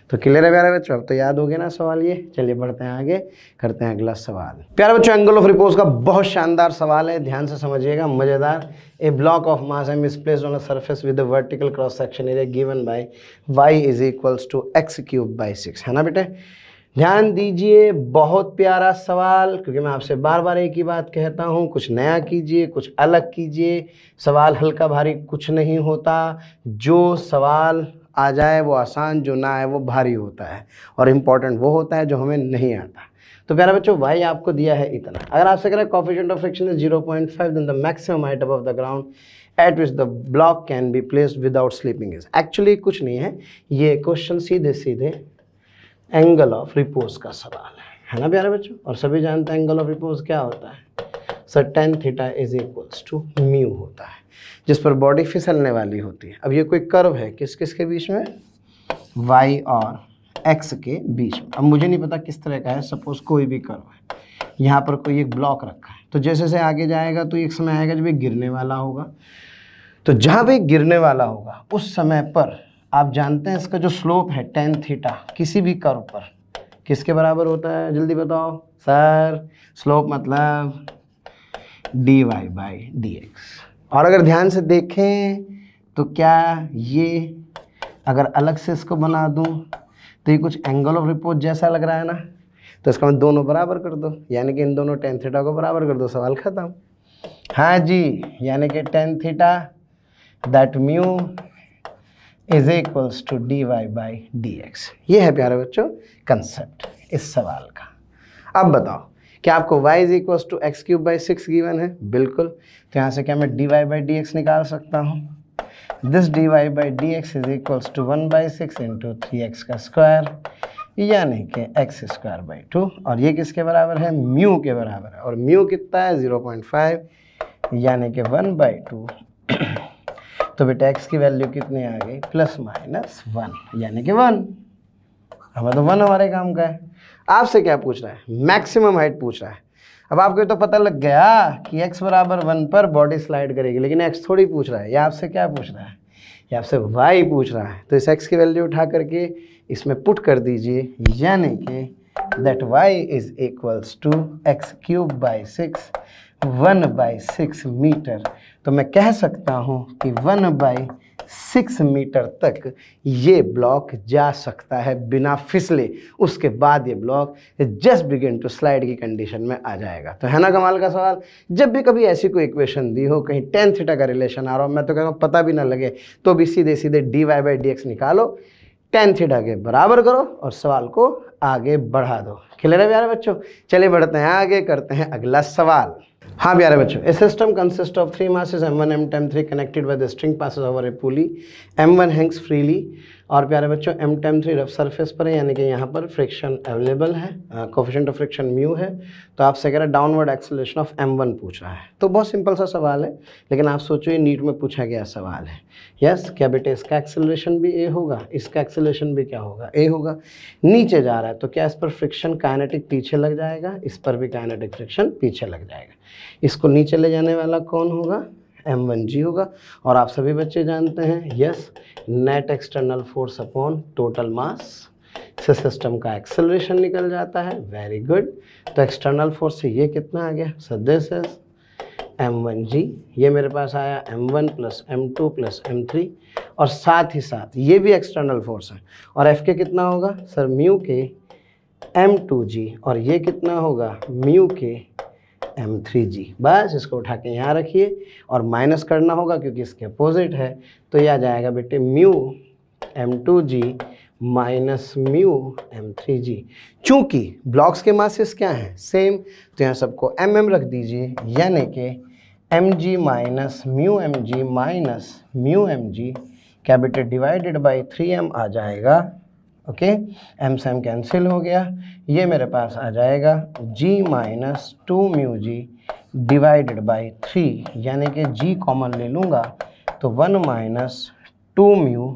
तो क्लियर है प्यारे बच्चों अब तो याद हो गया ना सवाल ये चलिए बढ़ते हैं आगे करते हैं अगला सवाल प्यारे बच्चों एंगल ऑफ रिपोज का बहुत शानदार सवाल है ध्यान से समझिएगा मज़ेदार a block of mass M is place on a surface with vertical cross section area given by Y is equals to x cube by six है ना बेटे ध्यान दीजिए बहुत प्यारा सवाल क्योंकि मैं आपसे बार बार एक ही बात कहता हूँ कुछ नया कीजिए कुछ अलग कीजिए सवाल हल्का भारी कुछ नहीं होता जो सवाल आ जाए वो आसान जो ना आए वो भारी होता है और इम्पॉर्टेंट वो होता है जो हमें नहीं आता तो प्यारा बच्चों भाई आपको दिया है इतना अगर आपसे करें coefficient of friction is five then the maximum height above the ground at which the block can be place without slipping is actually कुछ नहीं है ये क्वेश्चन सीधे सीधे एंगल ऑफ रिपोज का सवाल है है ना प्यारे बच्चों और सभी जानते हैं एंगल ऑफ रिपोज क्या होता है sir tan theta is equals to mu होता है जिस पर बॉडी फिसलने वाली होती है अब ये कोई कर्व है किस किस के बीच में वाई और एक्स के बीच में अब मुझे नहीं पता किस तरह का है सपोज कोई भी कर्व है यहाँ पर कोई एक ब्लॉक रखा है तो जैसे जैसे आगे जाएगा तो एक समय आएगा जब ये गिरने वाला होगा तो जहाँ भी गिरने वाला होगा उस समय पर आप जानते हैं इसका जो स्लोप है टेन थीटा किसी भी कर्व पर किसके बराबर होता है जल्दी बताओ सर स्लोप मतलब D Y by D X और अगर ध्यान से देखें तो क्या ये अगर अलग से इसको बना दूं तो ये कुछ एंगल ऑफ रिपोर्ट जैसा लग रहा है ना तो इसका मैं दोनों बराबर कर दो यानी कि इन दोनों टेन थीटा को बराबर कर दो सवाल ख़त्म हाँ जी यानी कि tan theta that mu is equals to D Y by D X ये है प्यारे बच्चों कंसेप्ट इस सवाल का अब बताओ क्या आपको y is equals to x cube by six given है बिल्कुल तो यहाँ से क्या मैं D Y by D X निकाल सकता हूँ this D Y by D X is equals to one by six into three X का स्क्वायर यानी कि एक्स स्क्वायर बाई टू और ये किसके बराबर है म्यू के बराबर है और म्यू कितना है ज़ीरो पॉइंट फाइव यानी कि वन बाई टू तो बेटा एक्स की वैल्यू कितनी आ गई प्लस माइनस वन यानी कि वन हमें तो वन हमारे काम का है आपसे क्या पूछ रहा है मैक्सिमम हाइट पूछ रहा है अब आपको तो पता लग गया कि एक्स बराबर वन पर बॉडी स्लाइड करेगी लेकिन एक्स थोड़ी पूछ रहा है या आपसे क्या पूछ रहा है या आपसे वाई पूछ रहा है तो इस एक्स की वैल्यू उठा करके इसमें पुट कर दीजिए यानी कि that y is equals to x cube by six one by six metre तो मैं कह सकता हूँ कि वन बाई सिक्स मीटर तक ये ब्लॉक जा सकता है बिना फिसले उसके बाद ये block just begin to slide की कंडीशन में आ जाएगा तो है ना कमाल का सवाल जब भी कभी ऐसी कोई इक्वेशन दी हो कहीं टेन थीटा का रिलेशन आ रहा हो मैं तो कह रहा हूँ पता भी ना लगे तो भी सीधे सीधे d Y by D x निकालो टेन थीटा के बराबर करो और सवाल को आगे बढ़ा दो क्लियर है प्यारे बच्चों चले बढ़ते हैं आगे करते हैं अगला सवाल हाँ प्यारे बच्चों a system consist of three masses m one m time three connected by the string passes over a pulley m one hangs freely और प्यारे बच्चों m time three rough surface पर है यानी कि यहाँ पर फ्रिक्शन अवेलेबल है कोफिशेंट ऑफ फ्रिक्शन म्यू है तो आपसे कह रहा है downward acceleration of m one पूछ रहा है तो बहुत सिंपल सा सवाल है लेकिन आप सोचो ये नीट में पूछा गया सवाल है यस क्या बेटे इसका एक्सेलरेशन भी ए होगा इसका एक्सेलरेशन भी क्या होगा ए होगा नीचे जा रहा है तो क्या इस पर फ्रिक्शन काइनेटिक पीछे लग जाएगा इस पर भी काइनेटिक फ्रिक्शन पीछे लग जाएगा इसको नीचे ले जाने वाला कौन होगा एम वन जी होगा और आप सभी बच्चे जानते हैं yes net external force upon total mass से सिस्टम का एक्सेलरेशन निकल जाता है वेरी गुड तो एक्सटर्नल फोर्स से ये कितना आ गया so this is m one g ये मेरे पास आया m one plus M two plus m three और साथ ही साथ ये भी एक्सटर्नल फोर्स है और एफ के कितना होगा सर म्यू के एम टू जी और ये कितना होगा म्यू के एम थ्री जी बस इसको उठा के यहाँ रखिए और माइनस करना होगा क्योंकि इसके अपोजिट है तो यह आ जाएगा बेटे mu m two g minus mu m three g चूँकि ब्लॉक्स के मासेस क्या हैं सेम तो यहाँ सबको एम एम रख दीजिए यानी कि M G minus mu M G minus mu M g क्या बेटे डिवाइडेड बाई थ्री एम आ जाएगा ओके एम सेम कैंसिल हो गया ये मेरे पास आ जाएगा g minus two mu g divided by three यानी कि जी कॉमन ले लूँगा तो one minus two mu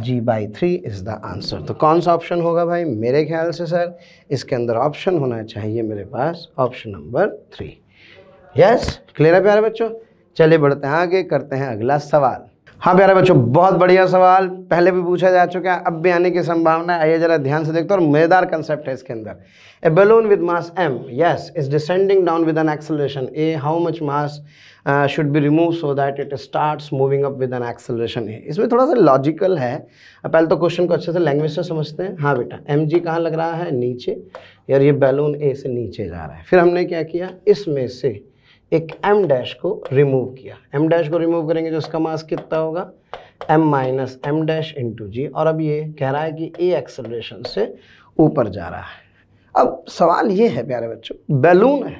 g by three is the answer तो कौन सा ऑप्शन होगा भाई मेरे ख्याल से सर इसके अंदर ऑप्शन होना चाहिए मेरे पास option number three yes clear है प्यारे बच्चों चलिए बढ़ते हैं आगे करते हैं अगला सवाल हाँ प्यारे बच्चों बहुत बढ़िया सवाल पहले भी पूछा जा चुका है अब भी आने की संभावना है आइए जरा ध्यान से देखते हो और मज़ेदार कंसेप्ट है इसके अंदर a balloon with mass m yes is descending down with an acceleration a how much mass should be remove so that it starts moving up with an acceleration a इसमें थोड़ा सा लॉजिकल है पहले तो question को अच्छे से language से समझते हैं हाँ बेटा एम जी कहाँ लग रहा है नीचे यार ये बैलून ए से नीचे जा रहा है फिर हमने क्या किया इसमें से एक एम डैश को रिमूव किया एम डैश को रिमूव करेंगे तो उसका मास कितना होगा m minus m dash into g और अब ये कह रहा है कि ए एक्सलेशन से ऊपर जा रहा है अब सवाल ये है प्यारे बच्चों बैलून है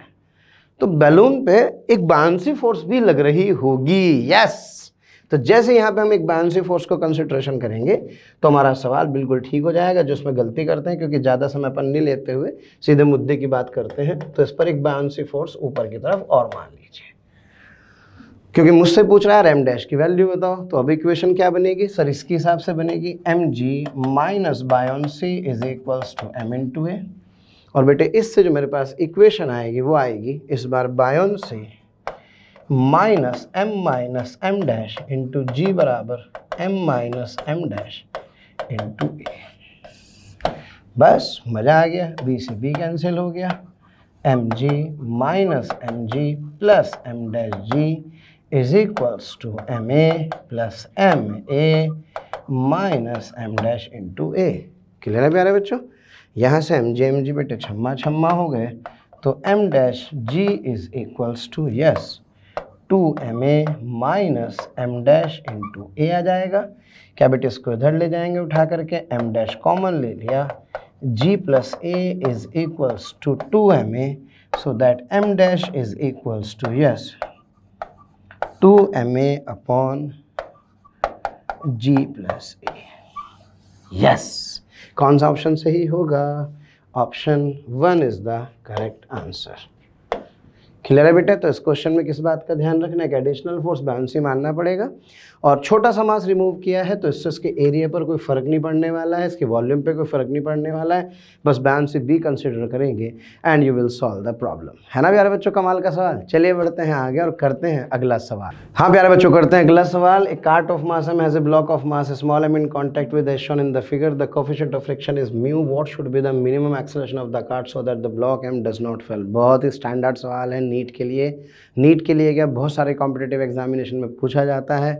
तो बैलून पे एक बांसी फोर्स भी लग रही होगी यस तो जैसे यहाँ पे हम एक बायसी फोर्स को कंसिड्रेशन करेंगे तो हमारा सवाल बिल्कुल ठीक हो जाएगा जो उसमें गलती करते हैं क्योंकि ज़्यादा समय अपन नहीं लेते हुए सीधे मुद्दे की बात करते हैं तो इस पर एक बायसी फोर्स ऊपर की तरफ और मान लीजिए क्योंकि मुझसे पूछ रहा है एम डैश की वैल्यू बताओ तो अब इक्वेशन क्या बनेगी सर इसके हिसाब से बनेगी m ji minus buoyancy is equals to m into a और बेटे इससे जो मेरे पास इक्वेशन आएगी वो आएगी इस बार buoyancy minus m minus m dash into g बराबर m minus m dash into a बस मज़ा आ गया बी से बी कैंसिल हो गया m ji minus M G plus m dash g is equals to m a plus M a minus m dash into a clear है प्यारे बच्चों यहाँ से एम जी एम जी बेटे छम्मा छम्मा हो गए तो m dash g is equals to yes two m a minus m dash into a आ जाएगा क्या बेटे इसको इधर ले जाएंगे उठा करके एम डैश कॉमन ले लिया g plus a is equals to two m a so that m dash is equals to yes two m a upon ji plus a yes कौन सा ऑप्शन सही होगा option one is the correct answer clear है बेटा तो इस question में किस बात का ध्यान रखना है कि एडिशनल फोर्स बाउंसी मानना पड़ेगा और छोटा सा मास रिमूव किया है तो इससे इसके एरिया पर कोई फर्क नहीं पड़ने वाला है इसके वॉल्यूम पे कोई फर्क नहीं पड़ने वाला है बस बाउंसी बी कंसिडर करेंगे and you will solve the problem है ना प्यारे बच्चों कमाल का सवाल चलिए बढ़ते हैं आगे और करते हैं अगला सवाल हाँ प्यारे बच्चों करते हैं अगला सवाल एक cart of mass m has a block of mass small m in contact with as shown in the figure the the of friction is mu what should be the minimum acceleration of the cart so that the block m does not fall बहुत ही standard सवाल है NEET के लिए NEET के लिए क्या बहुत सारे कॉम्पिटेटिव एग्जामिनेशन में पूछा जाता है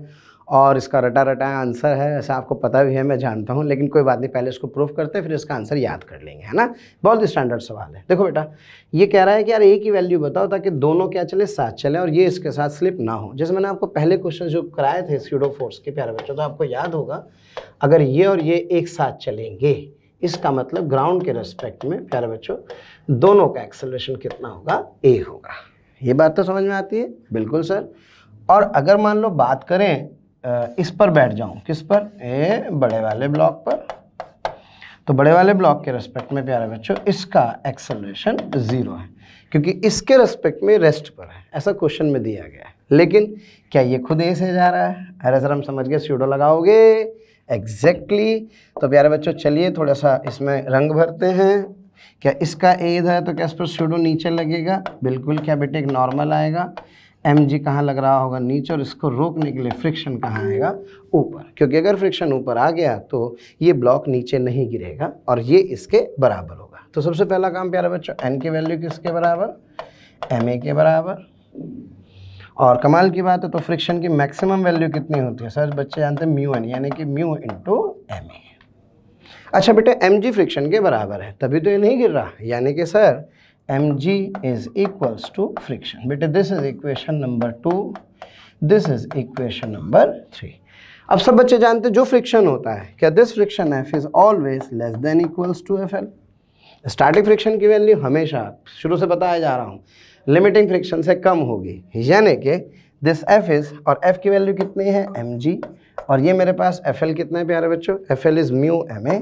और इसका रटा रटा आंसर है ऐसा आपको पता भी है मैं जानता हूँ लेकिन कोई बात नहीं पहले इसको प्रूफ करते फिर इसका आंसर याद कर लेंगे है ना बहुत ही स्टैंडर्ड सवाल है देखो बेटा ये कह रहा है कि यार एक ही वैल्यू बताओ ताकि दोनों क्या चले साथ चले और ये इसके साथ स्लिप ना हो जैसे मैंने आपको पहले क्वेश्चन जो कराए थे स्यूडो फोर्स के प्यारे बच्चों तो आपको याद होगा अगर ये और ये एक साथ चलेंगे इसका मतलब ग्राउंड के रेस्पेक्ट में प्यारे बच्चों दोनों का एक्सेलरेशन कितना होगा ए होगा ये बात तो समझ में आती है बिल्कुल सर और अगर मान लो बात करें इस पर बैठ जाऊं किस पर ए बड़े वाले ब्लॉक पर तो बड़े वाले ब्लॉक के रेस्पेक्ट में प्यारे बच्चों इसका एक्सेलरेशन ज़ीरो है क्योंकि इसके रेस्पेक्ट में रेस्ट पर है ऐसा क्वेश्चन में दिया गया है लेकिन क्या ये खुद ए से जा रहा है अरे सर हम समझ गए स्यूडो लगाओगे एग्जैक्टली exactly. तो प्यारे बच्चों चलिए थोड़ा सा इसमें रंग भरते हैं क्या इसका एज है तो क्या इस पर स्यूडो नीचे लगेगा बिल्कुल क्या बेटे एक नॉर्मल आएगा एम जी कहाँ लग रहा होगा नीचे और इसको रोकने के लिए फ्रिक्शन कहाँ आएगा ऊपर क्योंकि अगर फ्रिक्शन ऊपर आ गया तो ये ब्लॉक नीचे नहीं गिरेगा और ये इसके बराबर होगा तो सबसे पहला काम प्यारा बच्चों एन की वैल्यू किसके बराबर एम ए के बराबर और कमाल की बात है तो फ्रिक्शन की मैक्सिमम वैल्यू कितनी होती है सर बच्चे जानते हैं म्यू एन यानी कि म्यू इंटू एम ए अच्छा बेटा एम जी फ्रिक्शन के बराबर है तभी तो ये नहीं गिर रहा यानी कि sir m g is equals to friction बेटे this is equation number two this is equation number three अब सब बच्चे जानते जो फ्रिक्शन होता है क्या this friction f is always less than equals to f l starting friction की वैल्यू हमेशा शुरू से बताया जा रहा हूँ लिमिटिंग फ्रिक्शन से कम होगी यानी कि दिस एफ इज़ और एफ़ की वैल्यू कितनी है एम जी और ये मेरे पास एफ एल कितना है प्यारे बच्चों f l is mu m ए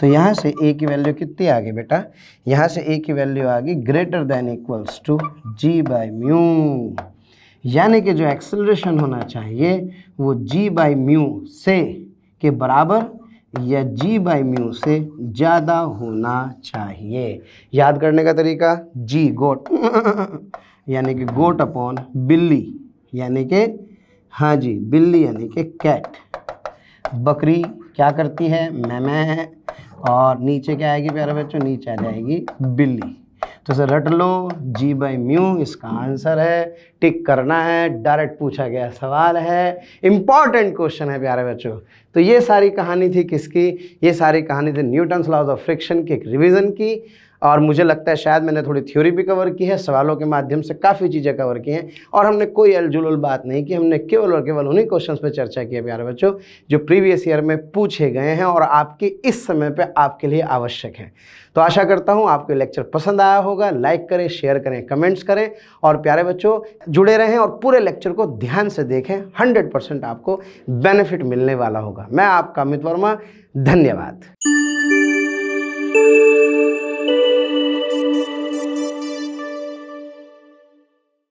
तो यहाँ से ए की वैल्यू कितनी आ गई बेटा यहाँ से ए की वैल्यू आ गई greater than equals to g by mu यानी कि जो एक्सेलरेशन होना चाहिए वो जी बाई म्यू से के बराबर या जी बाई म्यू से ज़्यादा होना चाहिए याद करने का तरीका जी गोट यानी कि गोट अपॉन बिल्ली यानी कि हाँ जी बिल्ली यानी कि कैट बकरी क्या करती है मैं मैं है और नीचे क्या आएगी प्यारे बच्चों नीचे आ जाएगी बिल्ली तो सर रट लो जी बाई म्यू इसका आंसर है टिक करना है डायरेक्ट पूछा गया सवाल है इंपॉर्टेंट क्वेश्चन है प्यारे बच्चों तो ये सारी कहानी थी किसकी ये सारी कहानी थी न्यूटन्स लॉज ऑफ फ्रिक्शन की एक रिविज़न की और मुझे लगता है शायद मैंने थोड़ी थ्योरी भी कवर की है सवालों के माध्यम से काफ़ी चीज़ें कवर की हैं और हमने कोई अलजुल बात नहीं की हमने केवल और केवल उन्हीं क्वेश्चन पर चर्चा की है प्यारे बच्चों जो प्रीवियस ईयर में पूछे गए हैं और आपके इस समय पर आपके लिए आवश्यक हैं तो आशा करता हूँ आपको लेक्चर पसंद आया होगा लाइक करें शेयर करें कमेंट्स करें और प्यारे बच्चों जुड़े रहें और पूरे लेक्चर को ध्यान से देखें हंड्रेड परसेंट आपको बेनिफिट मिलने वाला होगा मैं आपका अमित वर्मा धन्यवाद